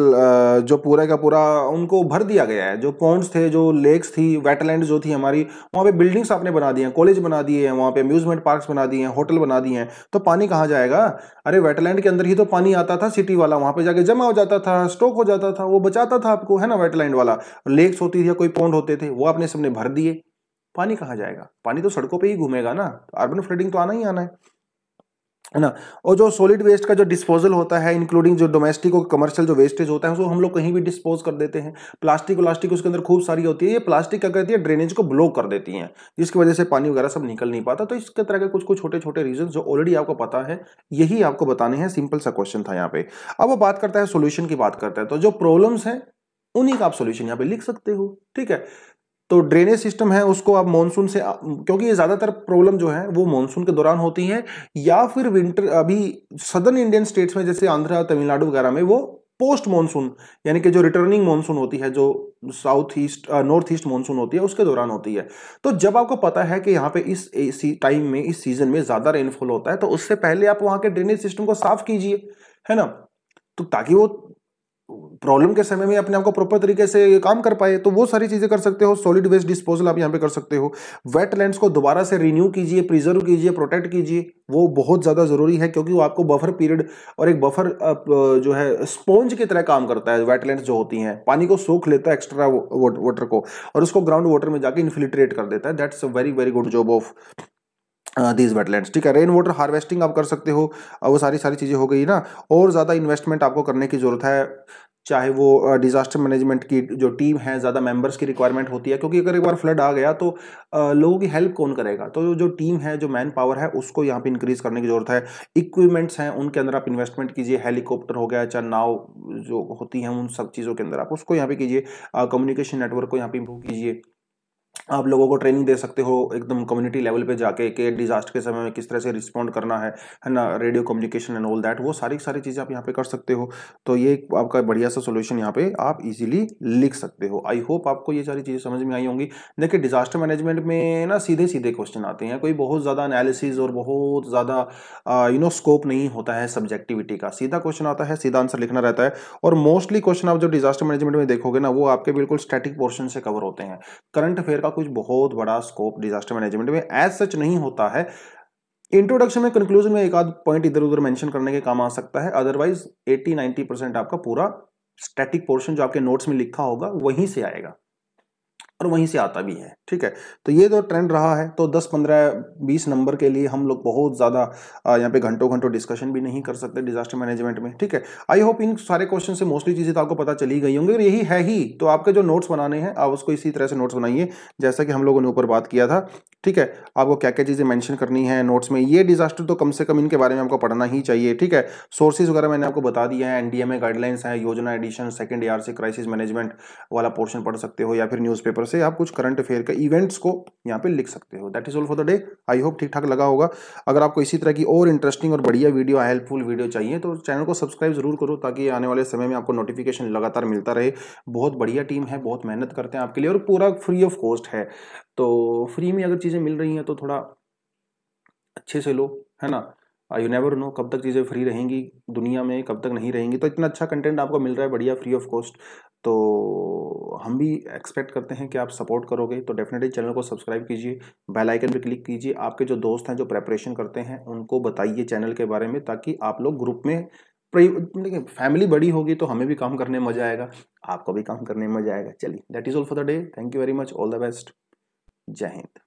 जो पूरा का पूरा उनको भर दिया गया है जो पॉन्ड्स थे जो लेक्स थी वेटलैंड जो थी हमारी वहाँ पे बिल्डिंग्स आपने बना दी हैं कॉलेज बना दिए हैं वहाँ पे अम्यूजमेंट पार्क्स बना दिए हैं होटल बना दिए हैं तो पानी कहाँ जाएगा अरे वेटलैंड के अंदर ही तो पानी आता था सिटी वाला वहाँ पर जाके जमा हो जाता था स्टोक हो जाता था वो बचाता था आपको है ना वेटलैंड वाला लेक्स होती थी या कोई पॉन्ड होते थे वो आपने सबने भर दिए पानी कहाँ जाएगा पानी तो सड़कों पर ही घूमेगा ना अर्बन तो फ्लडिंग तो आना ही आना है है ना और जो सॉलिड वेस्ट का जो डिस्पोजल होता है इंक्लूडिंग जो डोमेस्टिक और कमर्शियल जो वेस्टेज होता है उसको हम लोग कहीं भी डिस्पोज कर देते हैं प्लास्टिक व्लास्टिक उसके अंदर खूब सारी होती है ये प्लास्टिक क्या करती है ड्रेनेज को ब्लॉक कर देती है जिसकी वजह से पानी वगैरह सब निकल नहीं पाता तो इसके तरह के कुछ कुछ छोटे छोटे रीजन जो ऑलरेडी आपको पता है यही आपको बताने हैं सिंपल सा क्वेश्चन था यहाँ पे अब वो बात करता है सोल्यूशन की बात करता है तो जो प्रॉब्लम्स हैं उन्हीं का आप सोल्यूशन यहाँ पे लिख सकते हो ठीक है तो ड्रेनेज सिस्टम है उसको आप मानसून से क्योंकि ये ज़्यादातर प्रॉब्लम जो है वो मानसून के दौरान होती है या फिर विंटर अभी सदर्न इंडियन स्टेट्स में जैसे आंध्रा तमिलनाडु वगैरह में वो पोस्ट मानसून यानी कि जो रिटर्निंग मानसून होती है जो south east north east monsoon होती है उसके दौरान होती है तो जब आपको पता है कि यहाँ पे इस टाइम में इस सीजन में ज़्यादा रेनफॉल होता है तो उससे पहले आप वहाँ के ड्रेनेज सिस्टम को साफ कीजिए है ना तो ताकि वो प्रॉब्लम के समय में अपने आप को प्रॉपर तरीके से काम कर पाए तो वो सारी चीज़ें कर सकते हो सॉलिड वेस्ट डिस्पोजल आप यहाँ पे कर सकते हो वेटलैंड्स को दोबारा से रिन्यू कीजिए प्रिजर्व कीजिए प्रोटेक्ट कीजिए वो बहुत ज़्यादा ज़रूरी है क्योंकि वो आपको बफर पीरियड और एक बफर जो है स्पॉन्ज की तरह काम करता है वेटलैंड्स जो होती हैं पानी को सोख लेता है एक्स्ट्रा वाटर को और उसको ग्राउंड वाटर में जाके इन्फिल्ट्रेट कर देता है that's a very very good job of these uh, wetland ठीक है रेन वाटर हार्वेस्टिंग आप कर सकते हो वो सारी सारी चीज़ें हो गई ना और ज़्यादा इन्वेस्टमेंट आपको करने की ज़रूरत है चाहे वो डिज़ास्टर uh, मैनेजमेंट की जो टीम है ज़्यादा मेंबर्स की रिक्वायरमेंट होती है क्योंकि अगर एक बार फ्लड आ गया तो uh, लोगों की हेल्प कौन करेगा तो जो टीम है जो मैन पावर है उसको यहाँ पे इंक्रीज़ करने की ज़रूरत है इक्विपमेंट्स हैं उनके अंदर आप इन्वेस्टमेंट कीजिए हेलीकॉप्टर हो गया चाहे नाव जो होती हैं उन सब चीज़ों के अंदर आप उसको यहाँ पर कीजिए कम्युनिकेशन नेटवर्क को यहाँ पर इम्प्रूव कीजिए आप लोगों को ट्रेनिंग दे सकते हो एकदम कम्युनिटी लेवल पे जाके कि डिजास्टर के समय में किस तरह से रिस्पॉन्ड करना है है ना radio communication and all that वो सारी सारी चीज़ें आप यहाँ पे कर सकते हो तो ये आपका बढ़िया सा सोल्यूशन यहाँ पे आप इजीली लिख सकते हो आई होप आपको ये सारी चीज़ें समझ में आई होंगी देखिए डिजास्टर मैनेजमेंट में ना सीधे सीधे क्वेश्चन आते हैं कोई बहुत ज़्यादा एनालिसिस और बहुत ज़्यादा यू नो स्कोप नहीं होता है सब्जेक्टिविटी का सीधा क्वेश्चन आता है सीधा आंसर लिखना रहता है और मोस्टली क्वेश्चन आप जो डिजास्टर मैनेजमेंट में देखोगे ना वो आपके बिल्कुल स्टैटिक पोर्शन से कवर होते हैं करंट अफेयर का कुछ बहुत बड़ा स्कोप डिजास्टर मैनेजमेंट में एज सच नहीं होता है इंट्रोडक्शन में कंक्लूजन में एक आध पॉइंट इधर उधर मेंशन करने के काम आ सकता है अदरवाइज 80-90 परसेंट आपका पूरा स्टैटिक पोर्शन जो आपके नोट्स में लिखा होगा वहीं से आएगा और वहीं से आता भी है ठीक है तो ये तो ट्रेंड रहा है तो 10 15 20 नंबर के लिए हम लोग बहुत ज़्यादा यहाँ पे घंटों घंटों डिस्कशन भी नहीं कर सकते डिजास्टर मैनेजमेंट में ठीक है आई होप इन सारे क्वेश्चन से मोस्टली चीज़ें तो आपको पता चली गई होंगी और यही है ही तो आपके जो नोट्स बनाने हैं आप उसको इसी तरह से नोट्स बनाइए जैसा कि हम लोगों ने ऊपर बात किया था ठीक है आपको क्या क्या चीज़ें मैंशन करनी है नोट्स में ये डिजास्टर तो कम से कम इनके बारे में आपको पढ़ना ही चाहिए ठीक है सोर्सेज वगैरह मैंने आपको बता दिया है एनडीएमए गाइडलाइंस हैं योजना एडिशन सेकंड से क्राइसिस मैनेजमेंट वाला पोर्शन पढ़ सकते हो या फिर न्यूज़पेपर से आप कुछ करंट अफेयर का इवेंट्स को यहाँ पे लिख सकते हो that is all for the day I hope ठीक ठाक लगा होगा अगर आपको इसी तरह की और इंटरेस्टिंग और बढ़िया वीडियो हेल्पफुल वीडियो चाहिए तो चैनल को सब्सक्राइब जरूर करो ताकि आने वाले समय में आपको नोटिफिकेशन लगातार मिलता रहे बहुत बढ़िया टीम है बहुत मेहनत करते हैं आपके लिए और पूरा फ्री ऑफ कॉस्ट है तो फ्री में अगर चीज़ें मिल रही हैं तो थोड़ा अच्छे से लो है ना यू नेवर नो कब तक चीज़ें फ्री रहेंगी दुनिया में कब तक नहीं रहेंगी तो इतना अच्छा कंटेंट आपको मिल रहा है बढ़िया फ्री ऑफ कॉस्ट तो हम भी एक्सपेक्ट करते हैं कि आप सपोर्ट करोगे तो डेफिनेटली चैनल को सब्सक्राइब कीजिए बेल आइकन पर क्लिक कीजिए आपके जो दोस्त हैं जो प्रेपरेशन करते हैं उनको बताइए चैनल के बारे में ताकि आप लोग ग्रुप में देखिए फैमिली बड़ी होगी तो हमें भी काम करने में मजा आएगा आपको भी काम करने में मजा आएगा चलिए that is all for the day thank you very much all the best जय हिंद